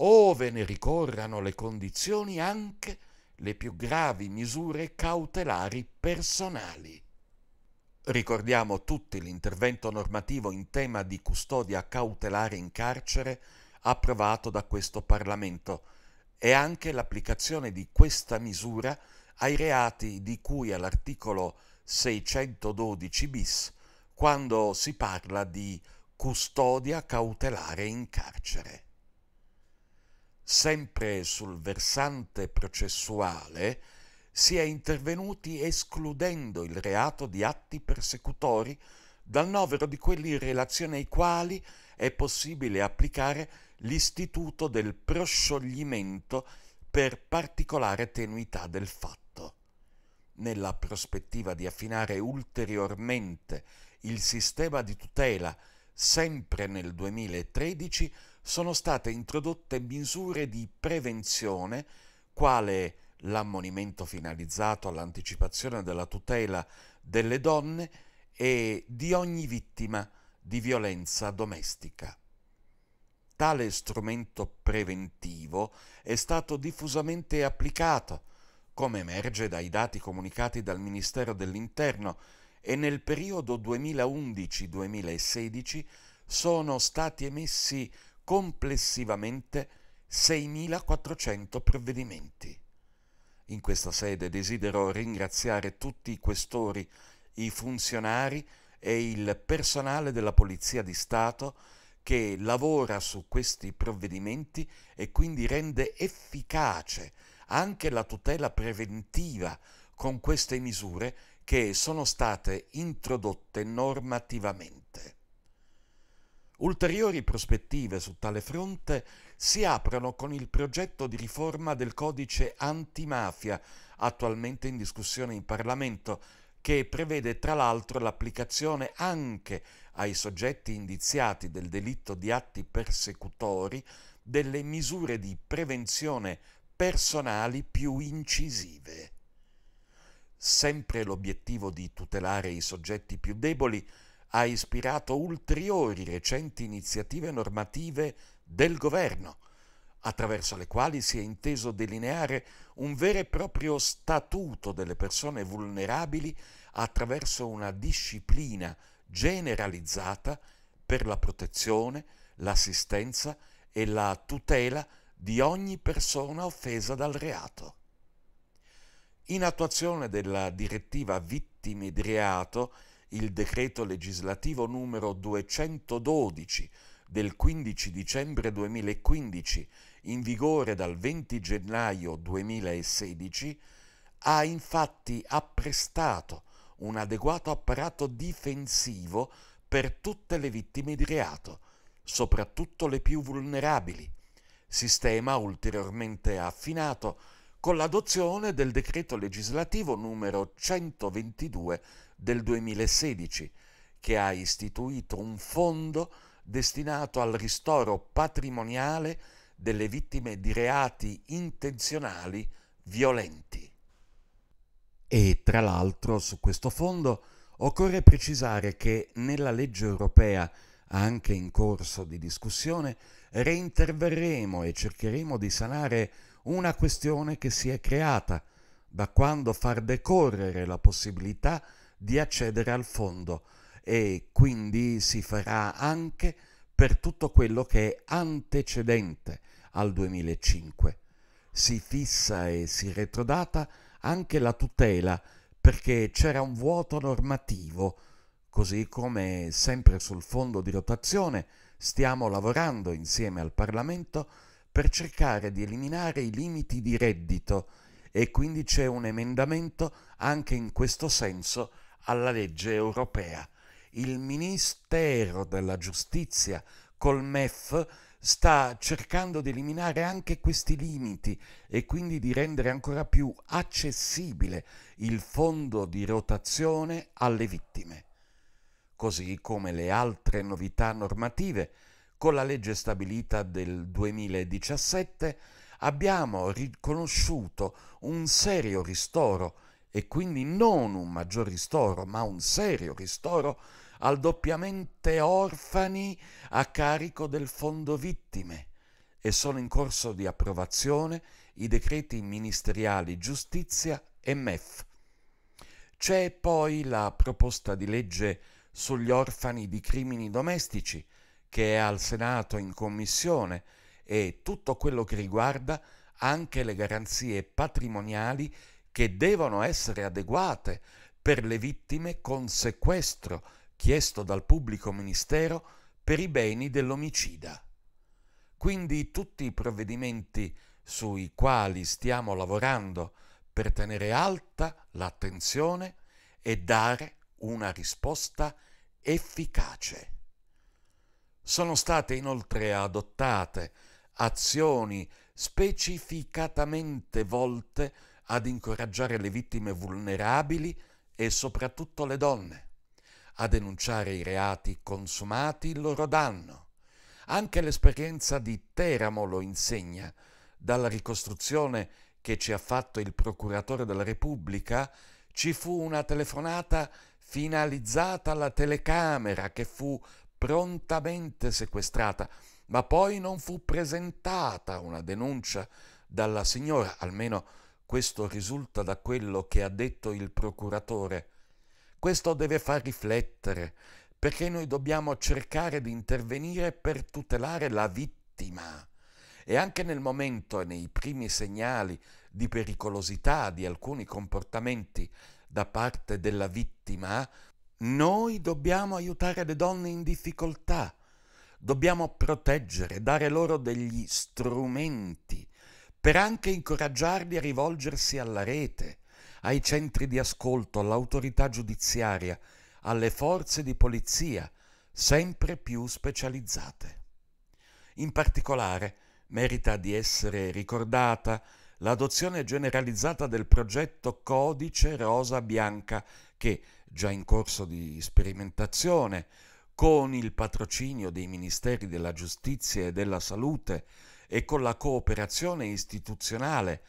ove ne ricorrano le condizioni, anche le più gravi misure cautelari personali. Ricordiamo tutti l'intervento normativo in tema di custodia cautelare in carcere approvato da questo Parlamento e anche l'applicazione di questa misura ai reati di cui all'articolo 612 bis quando si parla di custodia cautelare in carcere. Sempre sul versante processuale, si è intervenuti escludendo il reato di atti persecutori dal novero di quelli in relazione ai quali è possibile applicare l'istituto del proscioglimento per particolare tenuità del fatto. Nella prospettiva di affinare ulteriormente il sistema di tutela, sempre nel 2013 sono state introdotte misure di prevenzione quale l'ammonimento finalizzato all'anticipazione della tutela delle donne e di ogni vittima di violenza domestica. Tale strumento preventivo è stato diffusamente applicato, come emerge dai dati comunicati dal Ministero dell'Interno, e nel periodo 2011-2016 sono stati emessi complessivamente 6.400 provvedimenti. In questa sede desidero ringraziare tutti i questori, i funzionari e il personale della Polizia di Stato che lavora su questi provvedimenti e quindi rende efficace anche la tutela preventiva con queste misure che sono state introdotte normativamente. Ulteriori prospettive su tale fronte si aprono con il progetto di riforma del codice antimafia, attualmente in discussione in Parlamento, che prevede tra l'altro l'applicazione anche ai soggetti indiziati del delitto di atti persecutori delle misure di prevenzione personali più incisive. Sempre l'obiettivo di tutelare i soggetti più deboli ha ispirato ulteriori recenti iniziative normative del governo, attraverso le quali si è inteso delineare un vero e proprio statuto delle persone vulnerabili attraverso una disciplina generalizzata per la protezione, l'assistenza e la tutela di ogni persona offesa dal reato. In attuazione della direttiva vittime di reato, il decreto legislativo numero 212 del 15 dicembre 2015, in vigore dal 20 gennaio 2016, ha infatti apprestato un adeguato apparato difensivo per tutte le vittime di reato, soprattutto le più vulnerabili, sistema ulteriormente affinato con l'adozione del decreto legislativo numero 122 del 2016, che ha istituito un fondo destinato al ristoro patrimoniale delle vittime di reati intenzionali violenti. E tra l'altro su questo fondo occorre precisare che nella legge europea, anche in corso di discussione, reinterverremo e cercheremo di sanare una questione che si è creata da quando far decorrere la possibilità di accedere al fondo e quindi si farà anche per tutto quello che è antecedente al 2005. Si fissa e si retrodata anche la tutela perché c'era un vuoto normativo, così come sempre sul fondo di rotazione stiamo lavorando insieme al Parlamento per cercare di eliminare i limiti di reddito e quindi c'è un emendamento anche in questo senso alla legge europea il Ministero della Giustizia col MEF sta cercando di eliminare anche questi limiti e quindi di rendere ancora più accessibile il fondo di rotazione alle vittime. Così come le altre novità normative, con la legge stabilita del 2017 abbiamo riconosciuto un serio ristoro e quindi non un maggior ristoro, ma un serio ristoro al doppiamente orfani a carico del fondo vittime e sono in corso di approvazione i decreti ministeriali giustizia e MEF. C'è poi la proposta di legge sugli orfani di crimini domestici che è al Senato in commissione e tutto quello che riguarda anche le garanzie patrimoniali che devono essere adeguate per le vittime con sequestro, chiesto dal pubblico ministero per i beni dell'omicida. Quindi tutti i provvedimenti sui quali stiamo lavorando per tenere alta l'attenzione e dare una risposta efficace. Sono state inoltre adottate azioni specificatamente volte ad incoraggiare le vittime vulnerabili e soprattutto le donne a denunciare i reati consumati il loro danno. Anche l'esperienza di Teramo lo insegna, dalla ricostruzione che ci ha fatto il procuratore della Repubblica, ci fu una telefonata finalizzata alla telecamera che fu prontamente sequestrata, ma poi non fu presentata una denuncia dalla signora, almeno questo risulta da quello che ha detto il procuratore questo deve far riflettere, perché noi dobbiamo cercare di intervenire per tutelare la vittima. E anche nel momento e nei primi segnali di pericolosità di alcuni comportamenti da parte della vittima, noi dobbiamo aiutare le donne in difficoltà, dobbiamo proteggere, dare loro degli strumenti per anche incoraggiarli a rivolgersi alla rete, ai centri di ascolto, all'autorità giudiziaria, alle forze di polizia, sempre più specializzate. In particolare, merita di essere ricordata l'adozione generalizzata del progetto Codice Rosa Bianca che, già in corso di sperimentazione, con il patrocinio dei Ministeri della Giustizia e della Salute e con la cooperazione istituzionale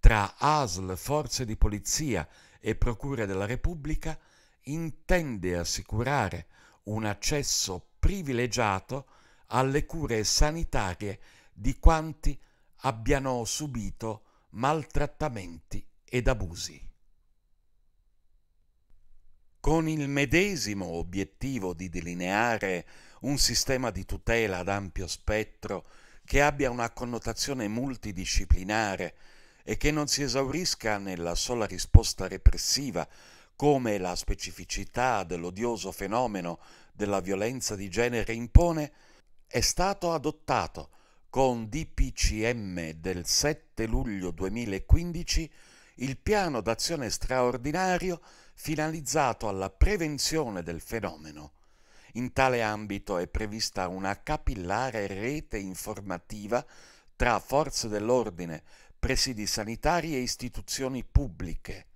tra ASL, forze di polizia e Procura della Repubblica intende assicurare un accesso privilegiato alle cure sanitarie di quanti abbiano subito maltrattamenti ed abusi. Con il medesimo obiettivo di delineare un sistema di tutela ad ampio spettro che abbia una connotazione multidisciplinare e che non si esaurisca nella sola risposta repressiva, come la specificità dell'odioso fenomeno della violenza di genere impone, è stato adottato con DPCM del 7 luglio 2015 il piano d'azione straordinario finalizzato alla prevenzione del fenomeno. In tale ambito è prevista una capillare rete informativa tra forze dell'ordine, presidi sanitari e istituzioni pubbliche.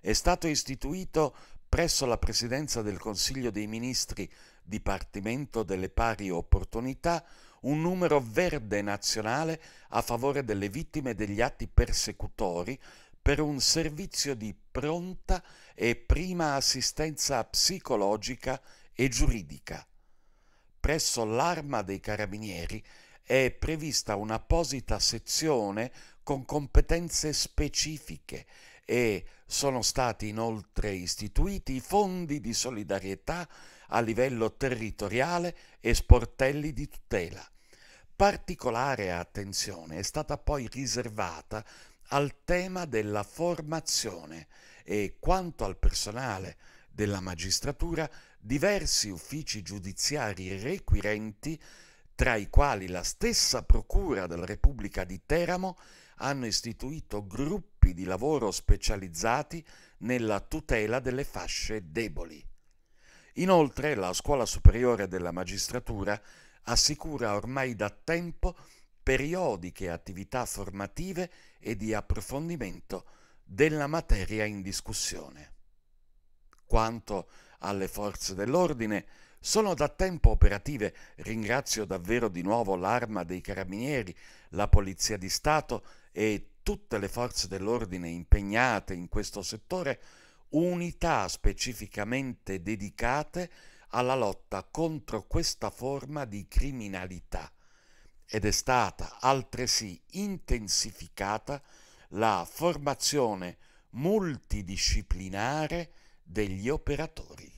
È stato istituito presso la Presidenza del Consiglio dei Ministri, Dipartimento delle Pari Opportunità, un numero verde nazionale a favore delle vittime degli atti persecutori per un servizio di pronta e prima assistenza psicologica e giuridica. Presso l'Arma dei Carabinieri è prevista un'apposita sezione con competenze specifiche e sono stati inoltre istituiti fondi di solidarietà a livello territoriale e sportelli di tutela. Particolare attenzione è stata poi riservata al tema della formazione e quanto al personale della magistratura, diversi uffici giudiziari requirenti, tra i quali la stessa Procura della Repubblica di Teramo, hanno istituito gruppi di lavoro specializzati nella tutela delle fasce deboli. Inoltre la Scuola Superiore della Magistratura assicura ormai da tempo periodiche attività formative e di approfondimento della materia in discussione. Quanto alle forze dell'ordine, sono da tempo operative. Ringrazio davvero di nuovo l'Arma dei Carabinieri, la Polizia di Stato e tutte le forze dell'ordine impegnate in questo settore, unità specificamente dedicate alla lotta contro questa forma di criminalità ed è stata altresì intensificata la formazione multidisciplinare degli operatori.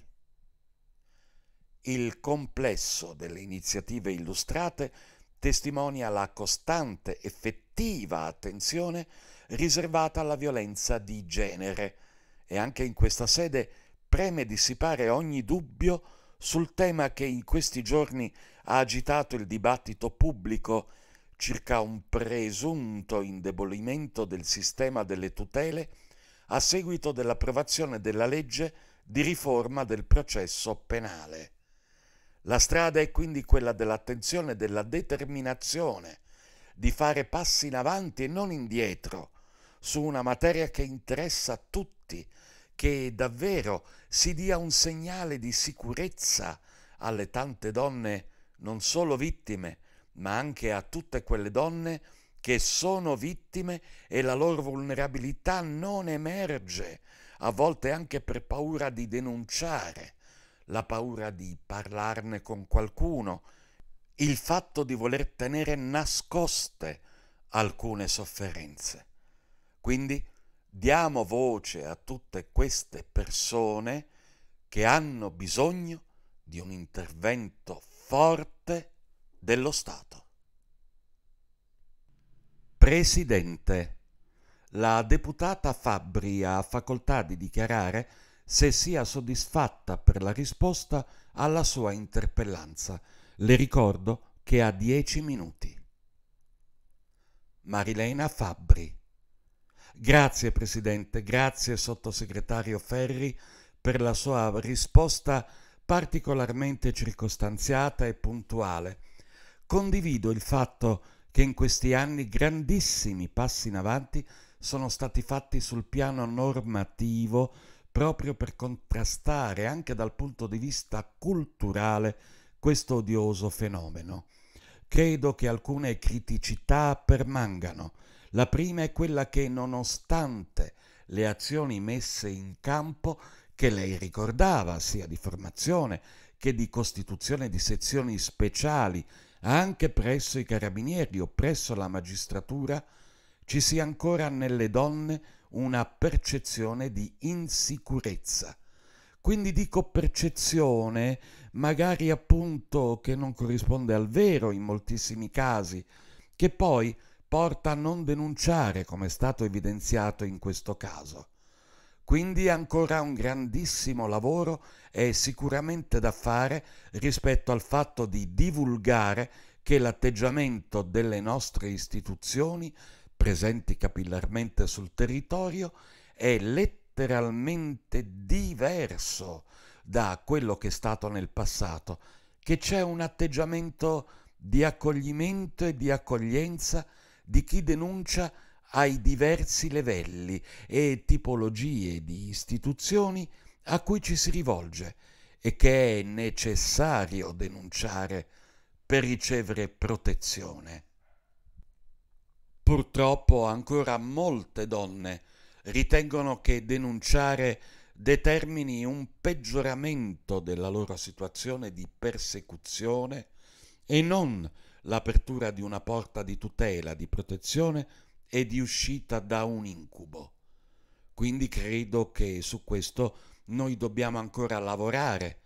Il complesso delle iniziative illustrate testimonia la costante, effettiva attenzione riservata alla violenza di genere e anche in questa sede preme dissipare ogni dubbio sul tema che in questi giorni ha agitato il dibattito pubblico circa un presunto indebolimento del sistema delle tutele a seguito dell'approvazione della legge di riforma del processo penale. La strada è quindi quella dell'attenzione e della determinazione di fare passi in avanti e non indietro su una materia che interessa a tutti, che davvero si dia un segnale di sicurezza alle tante donne, non solo vittime, ma anche a tutte quelle donne che sono vittime e la loro vulnerabilità non emerge, a volte anche per paura di denunciare la paura di parlarne con qualcuno, il fatto di voler tenere nascoste alcune sofferenze. Quindi diamo voce a tutte queste persone che hanno bisogno di un intervento forte dello Stato. Presidente, la deputata Fabbri ha facoltà di dichiarare se sia soddisfatta per la risposta alla sua interpellanza. Le ricordo che ha dieci minuti. Marilena Fabbri. Grazie Presidente, grazie Sottosegretario Ferri per la sua risposta particolarmente circostanziata e puntuale. Condivido il fatto che in questi anni grandissimi passi in avanti sono stati fatti sul piano normativo proprio per contrastare anche dal punto di vista culturale questo odioso fenomeno. Credo che alcune criticità permangano. La prima è quella che nonostante le azioni messe in campo che lei ricordava, sia di formazione che di costituzione di sezioni speciali, anche presso i carabinieri o presso la magistratura, ci sia ancora nelle donne una percezione di insicurezza. Quindi dico percezione, magari appunto che non corrisponde al vero in moltissimi casi, che poi porta a non denunciare, come è stato evidenziato in questo caso. Quindi ancora un grandissimo lavoro è sicuramente da fare rispetto al fatto di divulgare che l'atteggiamento delle nostre istituzioni presenti capillarmente sul territorio, è letteralmente diverso da quello che è stato nel passato, che c'è un atteggiamento di accoglimento e di accoglienza di chi denuncia ai diversi livelli e tipologie di istituzioni a cui ci si rivolge e che è necessario denunciare per ricevere protezione. Purtroppo ancora molte donne ritengono che denunciare determini un peggioramento della loro situazione di persecuzione e non l'apertura di una porta di tutela, di protezione e di uscita da un incubo. Quindi credo che su questo noi dobbiamo ancora lavorare.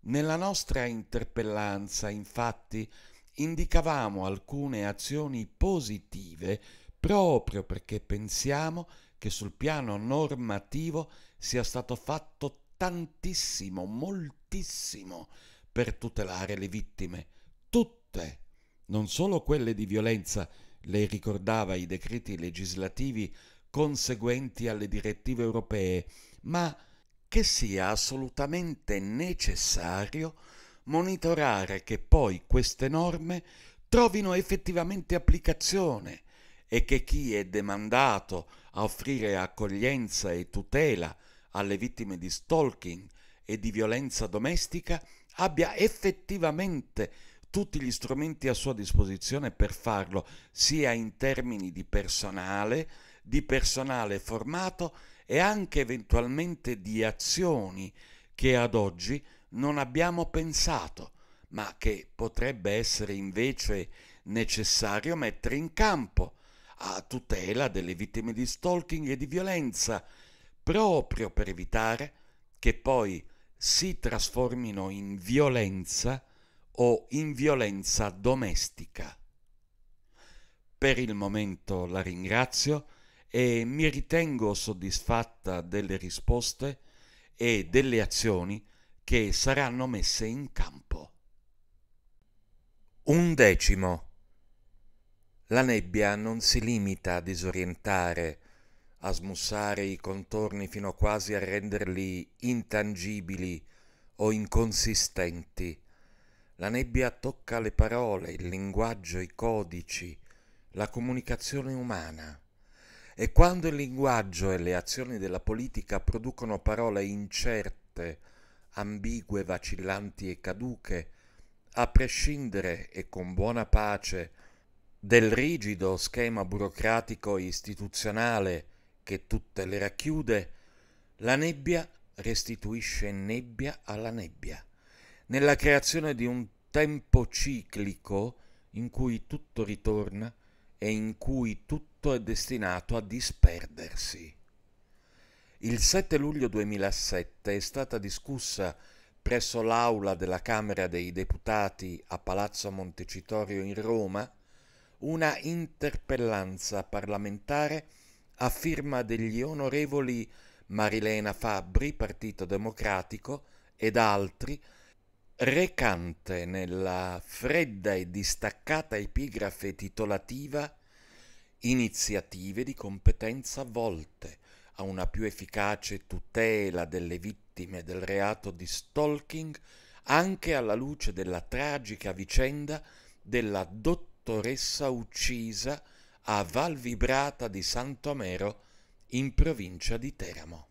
Nella nostra interpellanza, infatti, indicavamo alcune azioni positive proprio perché pensiamo che sul piano normativo sia stato fatto tantissimo, moltissimo per tutelare le vittime, tutte, non solo quelle di violenza, lei ricordava i decreti legislativi conseguenti alle direttive europee, ma che sia assolutamente necessario monitorare che poi queste norme trovino effettivamente applicazione e che chi è demandato a offrire accoglienza e tutela alle vittime di stalking e di violenza domestica abbia effettivamente tutti gli strumenti a sua disposizione per farlo, sia in termini di personale, di personale formato e anche eventualmente di azioni che ad oggi non abbiamo pensato, ma che potrebbe essere invece necessario mettere in campo a tutela delle vittime di stalking e di violenza, proprio per evitare che poi si trasformino in violenza o in violenza domestica. Per il momento la ringrazio e mi ritengo soddisfatta delle risposte e delle azioni che saranno messe in campo. Undecimo. La nebbia non si limita a disorientare, a smussare i contorni fino quasi a renderli intangibili o inconsistenti. La nebbia tocca le parole, il linguaggio, i codici, la comunicazione umana. E quando il linguaggio e le azioni della politica producono parole incerte, ambigue, vacillanti e caduche, a prescindere e con buona pace del rigido schema burocratico istituzionale che tutte le racchiude, la nebbia restituisce nebbia alla nebbia, nella creazione di un tempo ciclico in cui tutto ritorna e in cui tutto è destinato a disperdersi. Il 7 luglio 2007 è stata discussa presso l'aula della Camera dei Deputati a Palazzo Montecitorio in Roma una interpellanza parlamentare a firma degli onorevoli Marilena Fabbri, Partito Democratico, ed altri, recante nella fredda e distaccata epigrafe titolativa Iniziative di competenza volte a una più efficace tutela delle vittime del reato di stalking anche alla luce della tragica vicenda della dottoressa uccisa a Val Vibrata di Santomero in provincia di Teramo.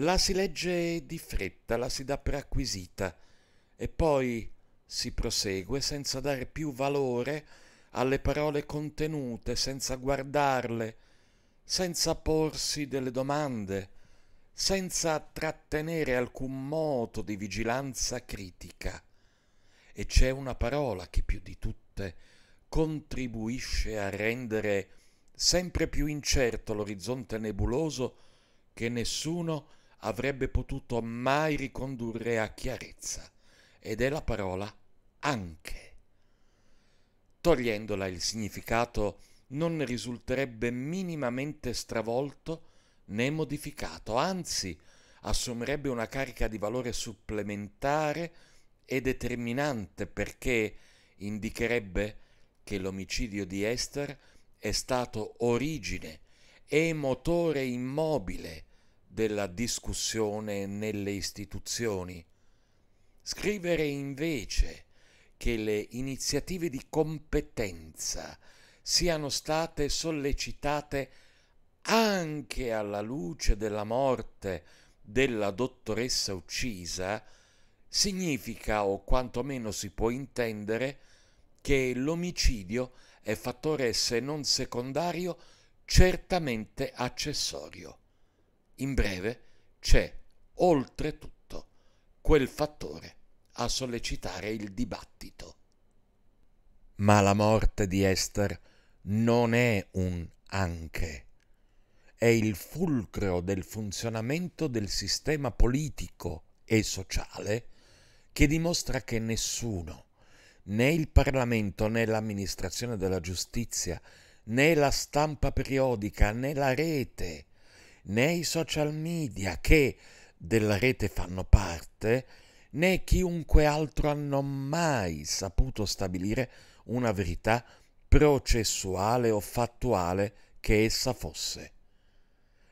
La si legge di fretta, la si dà per acquisita e poi si prosegue senza dare più valore alle parole contenute, senza guardarle, senza porsi delle domande, senza trattenere alcun moto di vigilanza critica. E c'è una parola che più di tutte contribuisce a rendere sempre più incerto l'orizzonte nebuloso che nessuno avrebbe potuto mai ricondurre a chiarezza, ed è la parola anche. Togliendola il significato non risulterebbe minimamente stravolto né modificato, anzi assumerebbe una carica di valore supplementare e determinante perché indicherebbe che l'omicidio di Esther è stato origine e motore immobile della discussione nelle istituzioni. Scrivere invece che le iniziative di competenza siano state sollecitate anche alla luce della morte della dottoressa uccisa, significa o quantomeno si può intendere che l'omicidio è fattore se non secondario certamente accessorio. In breve c'è oltretutto quel fattore a sollecitare il dibattito. Ma la morte di Esther non è un anche, è il fulcro del funzionamento del sistema politico e sociale che dimostra che nessuno, né il Parlamento né l'amministrazione della giustizia, né la stampa periodica, né la rete, né i social media che della rete fanno parte, né chiunque altro hanno mai saputo stabilire una verità processuale o fattuale che essa fosse.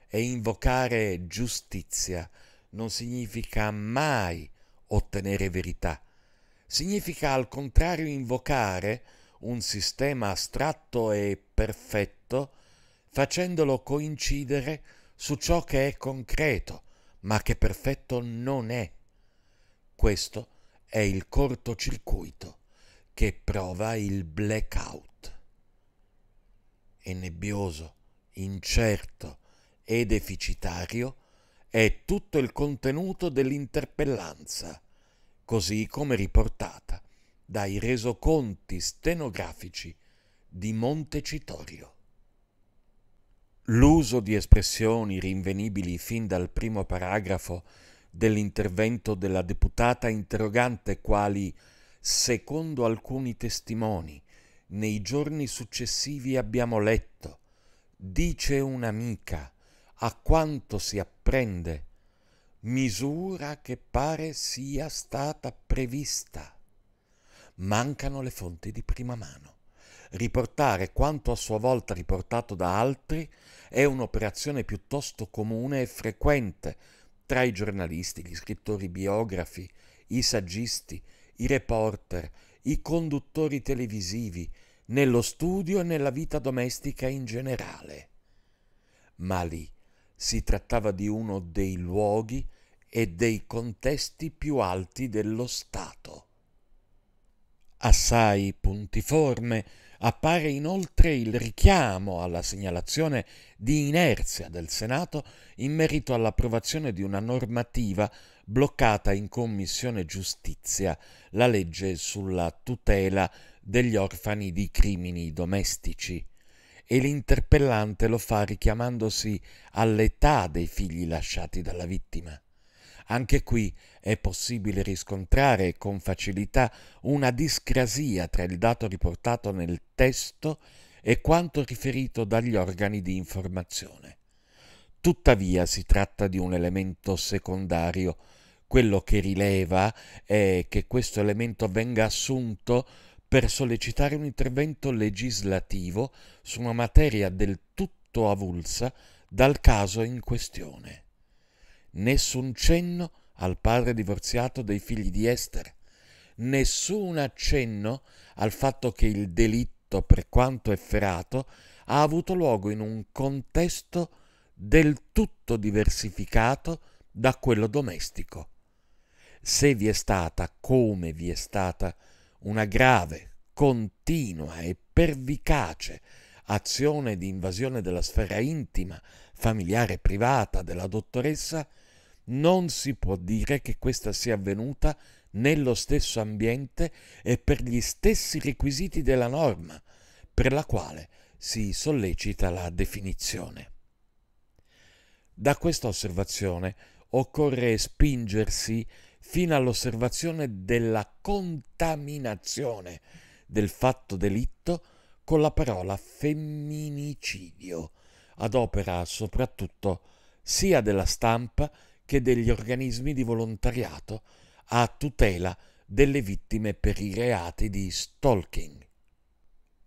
E invocare giustizia non significa mai ottenere verità, significa al contrario invocare un sistema astratto e perfetto facendolo coincidere su ciò che è concreto, ma che perfetto non è. Questo è il cortocircuito che prova il blackout e nebbioso, incerto e deficitario è tutto il contenuto dell'interpellanza, così come riportata dai resoconti stenografici di Montecitorio. L'uso di espressioni rinvenibili fin dal primo paragrafo dell'intervento della deputata interrogante quali secondo alcuni testimoni, nei giorni successivi abbiamo letto, dice un'amica, a quanto si apprende, misura che pare sia stata prevista. Mancano le fonti di prima mano. Riportare quanto a sua volta riportato da altri è un'operazione piuttosto comune e frequente tra i giornalisti, gli scrittori biografi, i saggisti, i reporter, i conduttori televisivi, nello studio e nella vita domestica in generale. Ma lì si trattava di uno dei luoghi e dei contesti più alti dello Stato. Assai puntiforme appare inoltre il richiamo alla segnalazione di inerzia del Senato in merito all'approvazione di una normativa bloccata in Commissione Giustizia la legge sulla tutela degli orfani di crimini domestici e l'interpellante lo fa richiamandosi all'età dei figli lasciati dalla vittima. Anche qui è possibile riscontrare con facilità una discrasia tra il dato riportato nel testo e quanto riferito dagli organi di informazione. Tuttavia si tratta di un elemento secondario quello che rileva è che questo elemento venga assunto per sollecitare un intervento legislativo su una materia del tutto avulsa dal caso in questione. Nessun cenno al padre divorziato dei figli di Esther, nessun accenno al fatto che il delitto, per quanto efferato, ha avuto luogo in un contesto del tutto diversificato da quello domestico se vi è stata, come vi è stata, una grave, continua e pervicace azione di invasione della sfera intima, familiare e privata della dottoressa, non si può dire che questa sia avvenuta nello stesso ambiente e per gli stessi requisiti della norma, per la quale si sollecita la definizione. Da questa osservazione occorre spingersi fino all'osservazione della contaminazione del fatto delitto con la parola femminicidio, ad opera soprattutto sia della stampa che degli organismi di volontariato a tutela delle vittime per i reati di stalking.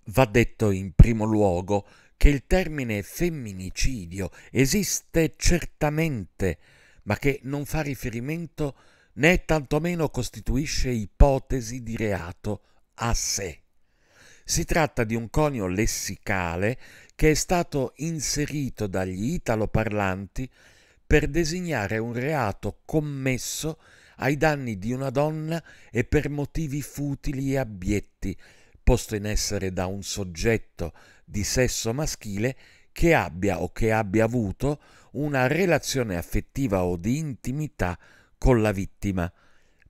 Va detto in primo luogo che il termine femminicidio esiste certamente, ma che non fa riferimento a né tantomeno costituisce ipotesi di reato a sé. Si tratta di un conio lessicale che è stato inserito dagli italoparlanti per designare un reato commesso ai danni di una donna e per motivi futili e abietti, posto in essere da un soggetto di sesso maschile che abbia o che abbia avuto una relazione affettiva o di intimità con la vittima,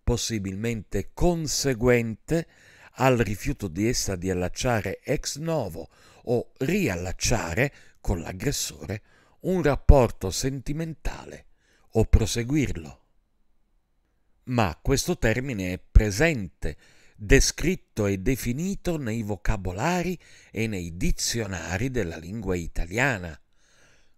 possibilmente conseguente al rifiuto di essa di allacciare ex novo o riallacciare con l'aggressore un rapporto sentimentale o proseguirlo. Ma questo termine è presente, descritto e definito nei vocabolari e nei dizionari della lingua italiana,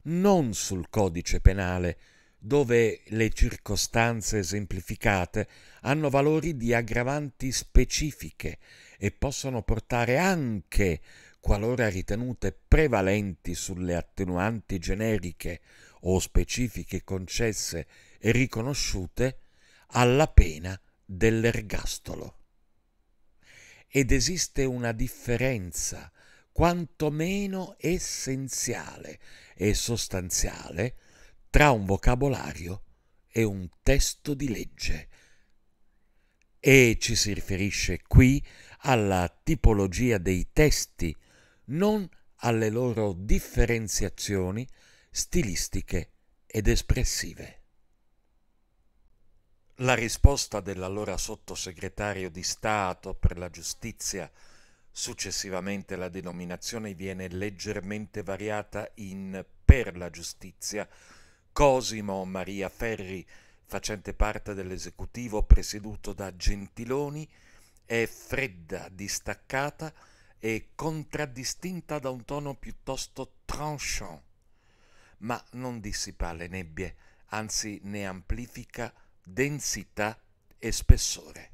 non sul codice penale, dove le circostanze esemplificate hanno valori di aggravanti specifiche e possono portare anche, qualora ritenute prevalenti sulle attenuanti generiche o specifiche concesse e riconosciute, alla pena dell'ergastolo. Ed esiste una differenza, quantomeno essenziale e sostanziale, tra un vocabolario e un testo di legge. E ci si riferisce qui alla tipologia dei testi, non alle loro differenziazioni stilistiche ed espressive. La risposta dell'allora sottosegretario di Stato per la giustizia, successivamente la denominazione viene leggermente variata in per la giustizia, Cosimo Maria Ferri, facente parte dell'esecutivo presieduto da Gentiloni, è fredda, distaccata e contraddistinta da un tono piuttosto tranchant, ma non dissipa le nebbie, anzi ne amplifica densità e spessore.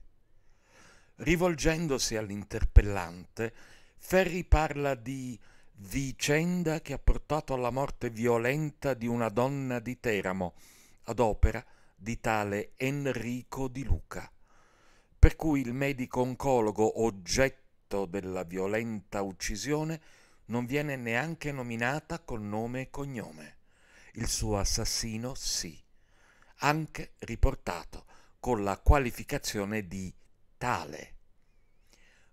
Rivolgendosi all'interpellante, Ferri parla di vicenda che ha portato alla morte violenta di una donna di Teramo, ad opera di tale Enrico di Luca, per cui il medico oncologo oggetto della violenta uccisione non viene neanche nominata col nome e cognome. Il suo assassino sì, anche riportato con la qualificazione di tale.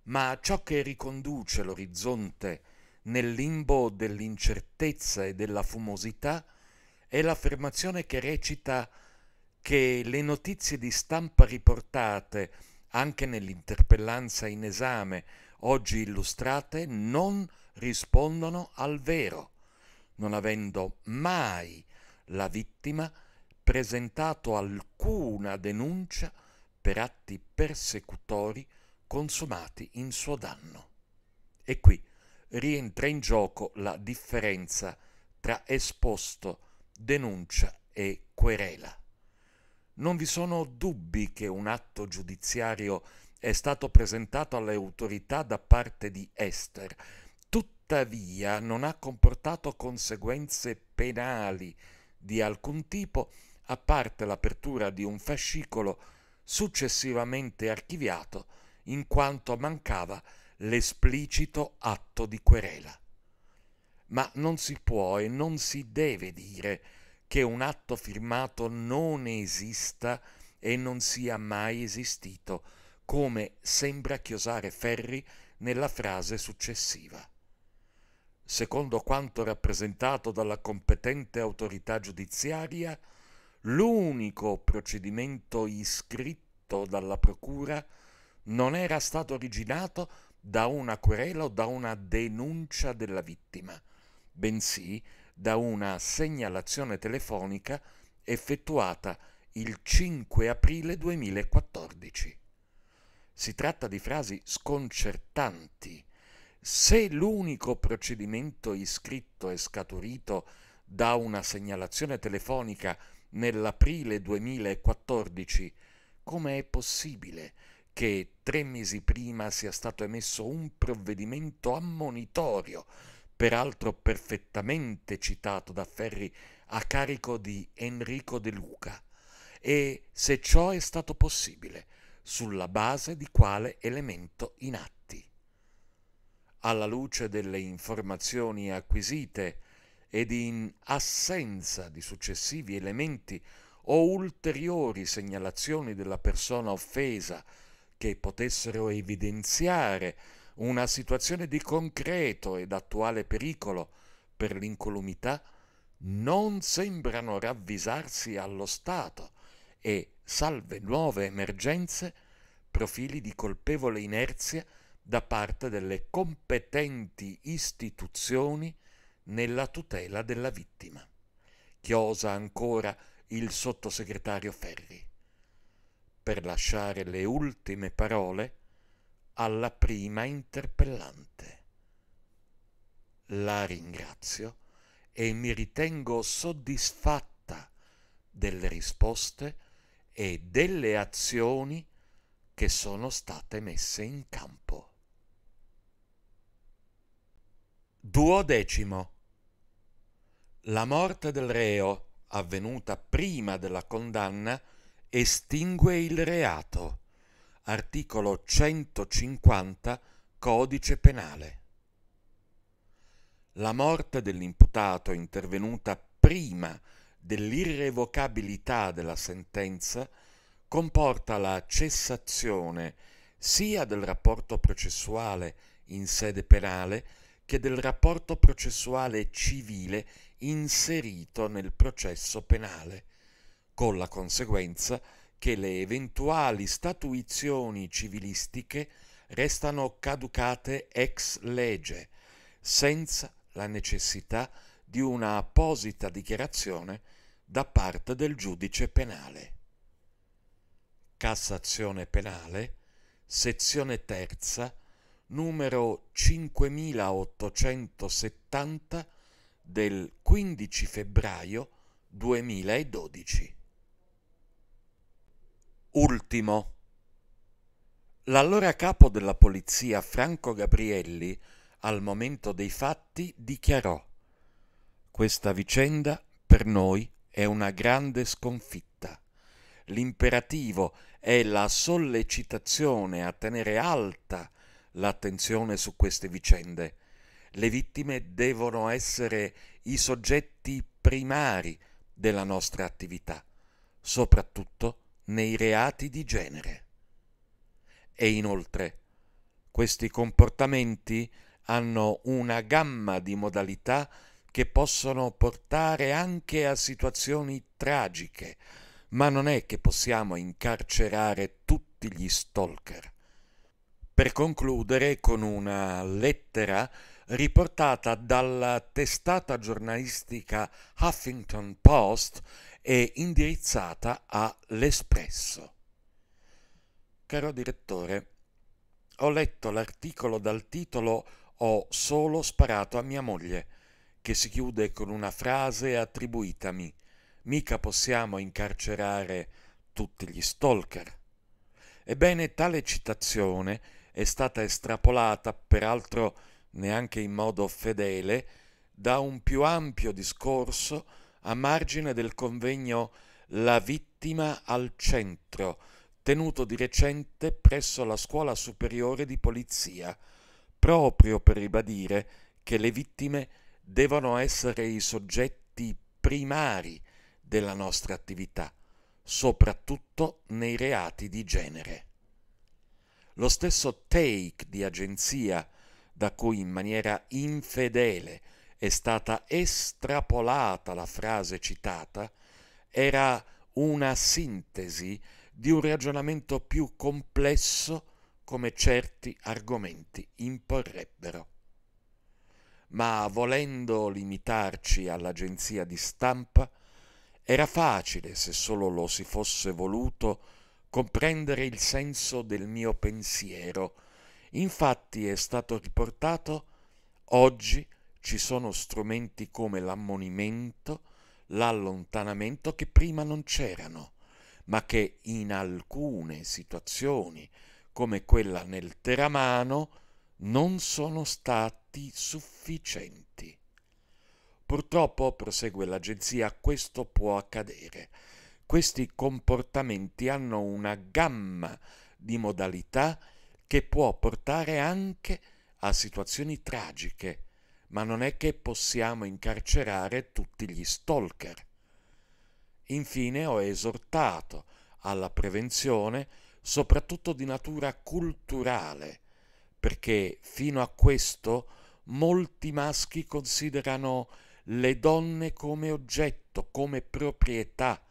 Ma ciò che riconduce l'orizzonte nel limbo dell'incertezza e della fumosità è l'affermazione che recita che le notizie di stampa riportate anche nell'interpellanza in esame oggi illustrate non rispondono al vero, non avendo mai la vittima presentato alcuna denuncia per atti persecutori consumati in suo danno. E qui rientra in gioco la differenza tra esposto, denuncia e querela. Non vi sono dubbi che un atto giudiziario è stato presentato alle autorità da parte di Esther, tuttavia non ha comportato conseguenze penali di alcun tipo a parte l'apertura di un fascicolo successivamente archiviato in quanto mancava l'esplicito atto di querela. Ma non si può e non si deve dire che un atto firmato non esista e non sia mai esistito, come sembra chiosare Ferri nella frase successiva. Secondo quanto rappresentato dalla competente autorità giudiziaria, l'unico procedimento iscritto dalla Procura non era stato originato da una querela o da una denuncia della vittima, bensì da una segnalazione telefonica effettuata il 5 aprile 2014. Si tratta di frasi sconcertanti. Se l'unico procedimento iscritto è scaturito da una segnalazione telefonica nell'aprile 2014, come è possibile che tre mesi prima sia stato emesso un provvedimento ammonitorio, peraltro perfettamente citato da Ferri a carico di Enrico De Luca, e se ciò è stato possibile, sulla base di quale elemento in atti. Alla luce delle informazioni acquisite ed in assenza di successivi elementi o ulteriori segnalazioni della persona offesa, che potessero evidenziare una situazione di concreto ed attuale pericolo per l'incolumità, non sembrano ravvisarsi allo Stato e, salve nuove emergenze, profili di colpevole inerzia da parte delle competenti istituzioni nella tutela della vittima. Chiosa ancora il sottosegretario Ferri per lasciare le ultime parole alla prima interpellante. La ringrazio e mi ritengo soddisfatta delle risposte e delle azioni che sono state messe in campo. Duodecimo. La morte del reo, avvenuta prima della condanna, estingue il reato. Articolo 150 Codice Penale. La morte dell'imputato intervenuta prima dell'irrevocabilità della sentenza comporta la cessazione sia del rapporto processuale in sede penale che del rapporto processuale civile inserito nel processo penale con la conseguenza che le eventuali statuizioni civilistiche restano caducate ex legge, senza la necessità di una apposita dichiarazione da parte del giudice penale. Cassazione penale, sezione terza, numero 5870 del 15 febbraio 2012. Ultimo. L'allora capo della polizia Franco Gabrielli, al momento dei fatti, dichiarò Questa vicenda per noi è una grande sconfitta. L'imperativo è la sollecitazione a tenere alta l'attenzione su queste vicende. Le vittime devono essere i soggetti primari della nostra attività, soprattutto nei reati di genere. E inoltre, questi comportamenti hanno una gamma di modalità che possono portare anche a situazioni tragiche, ma non è che possiamo incarcerare tutti gli stalker. Per concludere con una lettera riportata dalla testata giornalistica Huffington Post è indirizzata a L'Espresso. Caro direttore, ho letto l'articolo dal titolo Ho solo sparato a mia moglie, che si chiude con una frase attribuitami. Mica possiamo incarcerare tutti gli stalker. Ebbene, tale citazione è stata estrapolata, peraltro neanche in modo fedele, da un più ampio discorso a margine del convegno La vittima al centro, tenuto di recente presso la Scuola Superiore di Polizia, proprio per ribadire che le vittime devono essere i soggetti primari della nostra attività, soprattutto nei reati di genere. Lo stesso take di agenzia, da cui in maniera infedele è stata estrapolata la frase citata, era una sintesi di un ragionamento più complesso come certi argomenti imporrebbero. Ma volendo limitarci all'agenzia di stampa, era facile, se solo lo si fosse voluto, comprendere il senso del mio pensiero. Infatti è stato riportato oggi ci sono strumenti come l'ammonimento, l'allontanamento che prima non c'erano, ma che in alcune situazioni, come quella nel Teramano, non sono stati sufficienti. Purtroppo, prosegue l'agenzia, questo può accadere. Questi comportamenti hanno una gamma di modalità che può portare anche a situazioni tragiche ma non è che possiamo incarcerare tutti gli stalker. Infine ho esortato alla prevenzione soprattutto di natura culturale, perché fino a questo molti maschi considerano le donne come oggetto, come proprietà.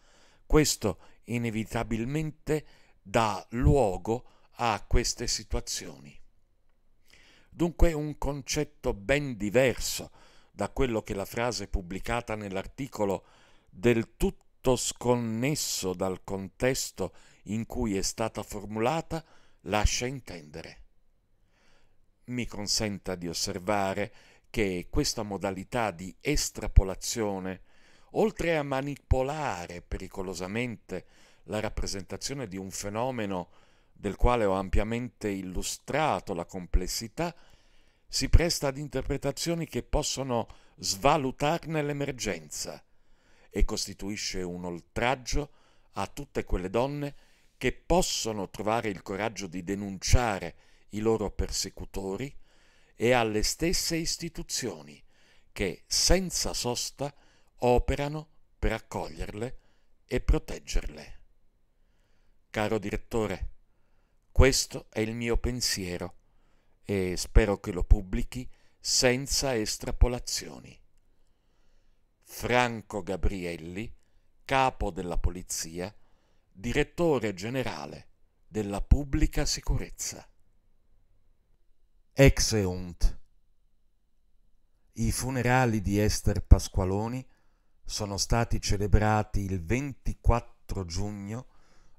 Questo inevitabilmente dà luogo a queste situazioni dunque un concetto ben diverso da quello che la frase pubblicata nell'articolo del tutto sconnesso dal contesto in cui è stata formulata lascia intendere. Mi consenta di osservare che questa modalità di estrapolazione, oltre a manipolare pericolosamente la rappresentazione di un fenomeno del quale ho ampiamente illustrato la complessità, si presta ad interpretazioni che possono svalutarne l'emergenza e costituisce un oltraggio a tutte quelle donne che possono trovare il coraggio di denunciare i loro persecutori e alle stesse istituzioni che senza sosta operano per accoglierle e proteggerle. Caro direttore, questo è il mio pensiero e spero che lo pubblichi senza estrapolazioni. Franco Gabrielli, capo della Polizia, direttore generale della pubblica sicurezza. Exeunt. I funerali di Ester Pasqualoni sono stati celebrati il 24 giugno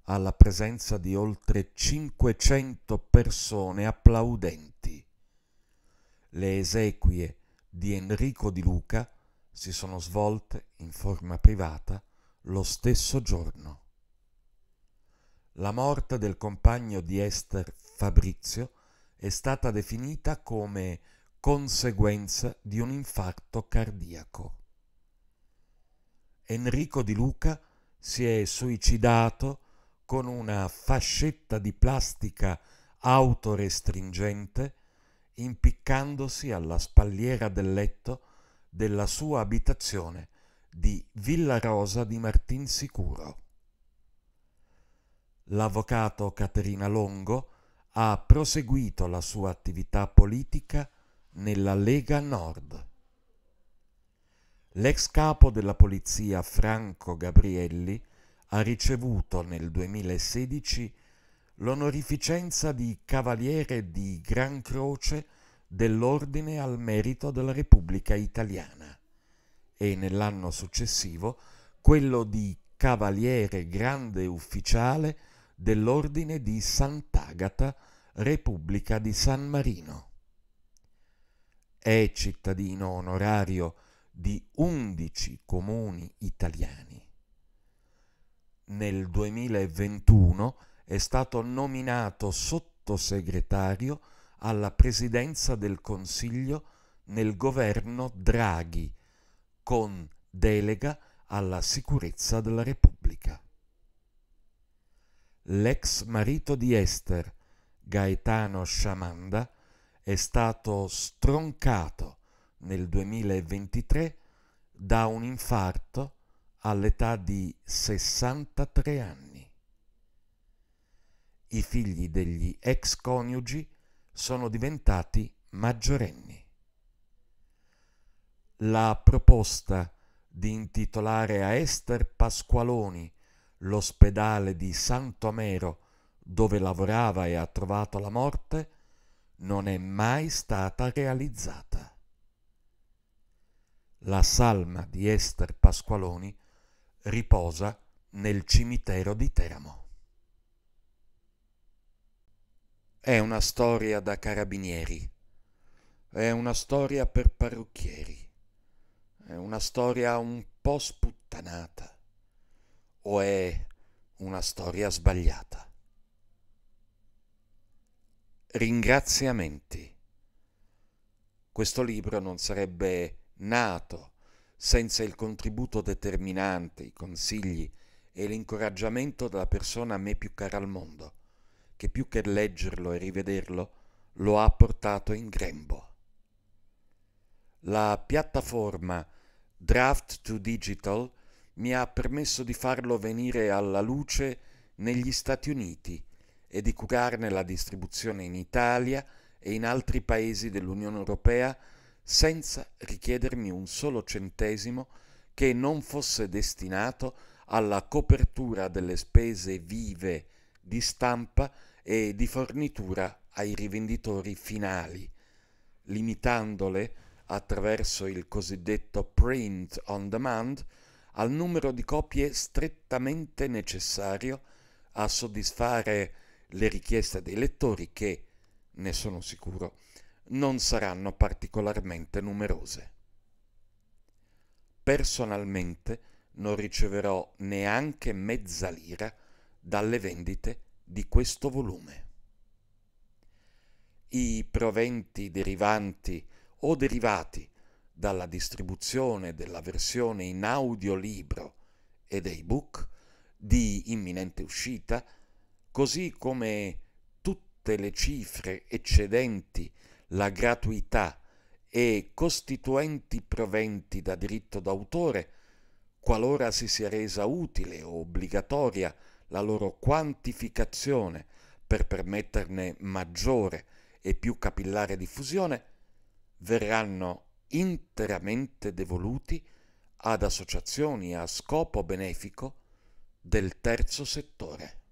alla presenza di oltre 500 persone applaudenti. Le esequie di Enrico di Luca si sono svolte in forma privata lo stesso giorno. La morte del compagno di Esther Fabrizio è stata definita come conseguenza di un infarto cardiaco. Enrico di Luca si è suicidato con una fascetta di plastica autorestringente impiccandosi alla spalliera del letto della sua abitazione di Villa Rosa di Martinsicuro. L'avvocato Caterina Longo ha proseguito la sua attività politica nella Lega Nord. L'ex capo della polizia Franco Gabrielli ha ricevuto nel 2016 l'onorificenza di Cavaliere di Gran Croce dell'Ordine al Merito della Repubblica Italiana e nell'anno successivo quello di Cavaliere Grande Ufficiale dell'Ordine di Sant'Agata, Repubblica di San Marino. È cittadino onorario di undici comuni italiani nel 2021 è stato nominato sottosegretario alla presidenza del Consiglio nel governo Draghi, con delega alla sicurezza della Repubblica. L'ex marito di Esther, Gaetano Sciamanda, è stato stroncato nel 2023 da un infarto all'età di 63 anni. I figli degli ex coniugi sono diventati maggiorenni. La proposta di intitolare a Esther Pasqualoni l'ospedale di Santo Amero dove lavorava e ha trovato la morte non è mai stata realizzata. La salma di Esther Pasqualoni è riposa nel cimitero di Teramo. È una storia da carabinieri, è una storia per parrucchieri, è una storia un po' sputtanata o è una storia sbagliata. Ringraziamenti. Questo libro non sarebbe nato senza il contributo determinante, i consigli e l'incoraggiamento della persona a me più cara al mondo, che più che leggerlo e rivederlo lo ha portato in grembo. La piattaforma Draft to Digital mi ha permesso di farlo venire alla luce negli Stati Uniti e di curarne la distribuzione in Italia e in altri paesi dell'Unione Europea senza richiedermi un solo centesimo che non fosse destinato alla copertura delle spese vive di stampa e di fornitura ai rivenditori finali, limitandole attraverso il cosiddetto print on demand al numero di copie strettamente necessario a soddisfare le richieste dei lettori che, ne sono sicuro, non saranno particolarmente numerose. Personalmente non riceverò neanche mezza lira dalle vendite di questo volume. I proventi derivanti o derivati dalla distribuzione della versione in audiolibro e dei book di imminente uscita, così come tutte le cifre eccedenti la gratuità e costituenti proventi da diritto d'autore, qualora si sia resa utile o obbligatoria la loro quantificazione per permetterne maggiore e più capillare diffusione, verranno interamente devoluti ad associazioni a scopo benefico del terzo settore.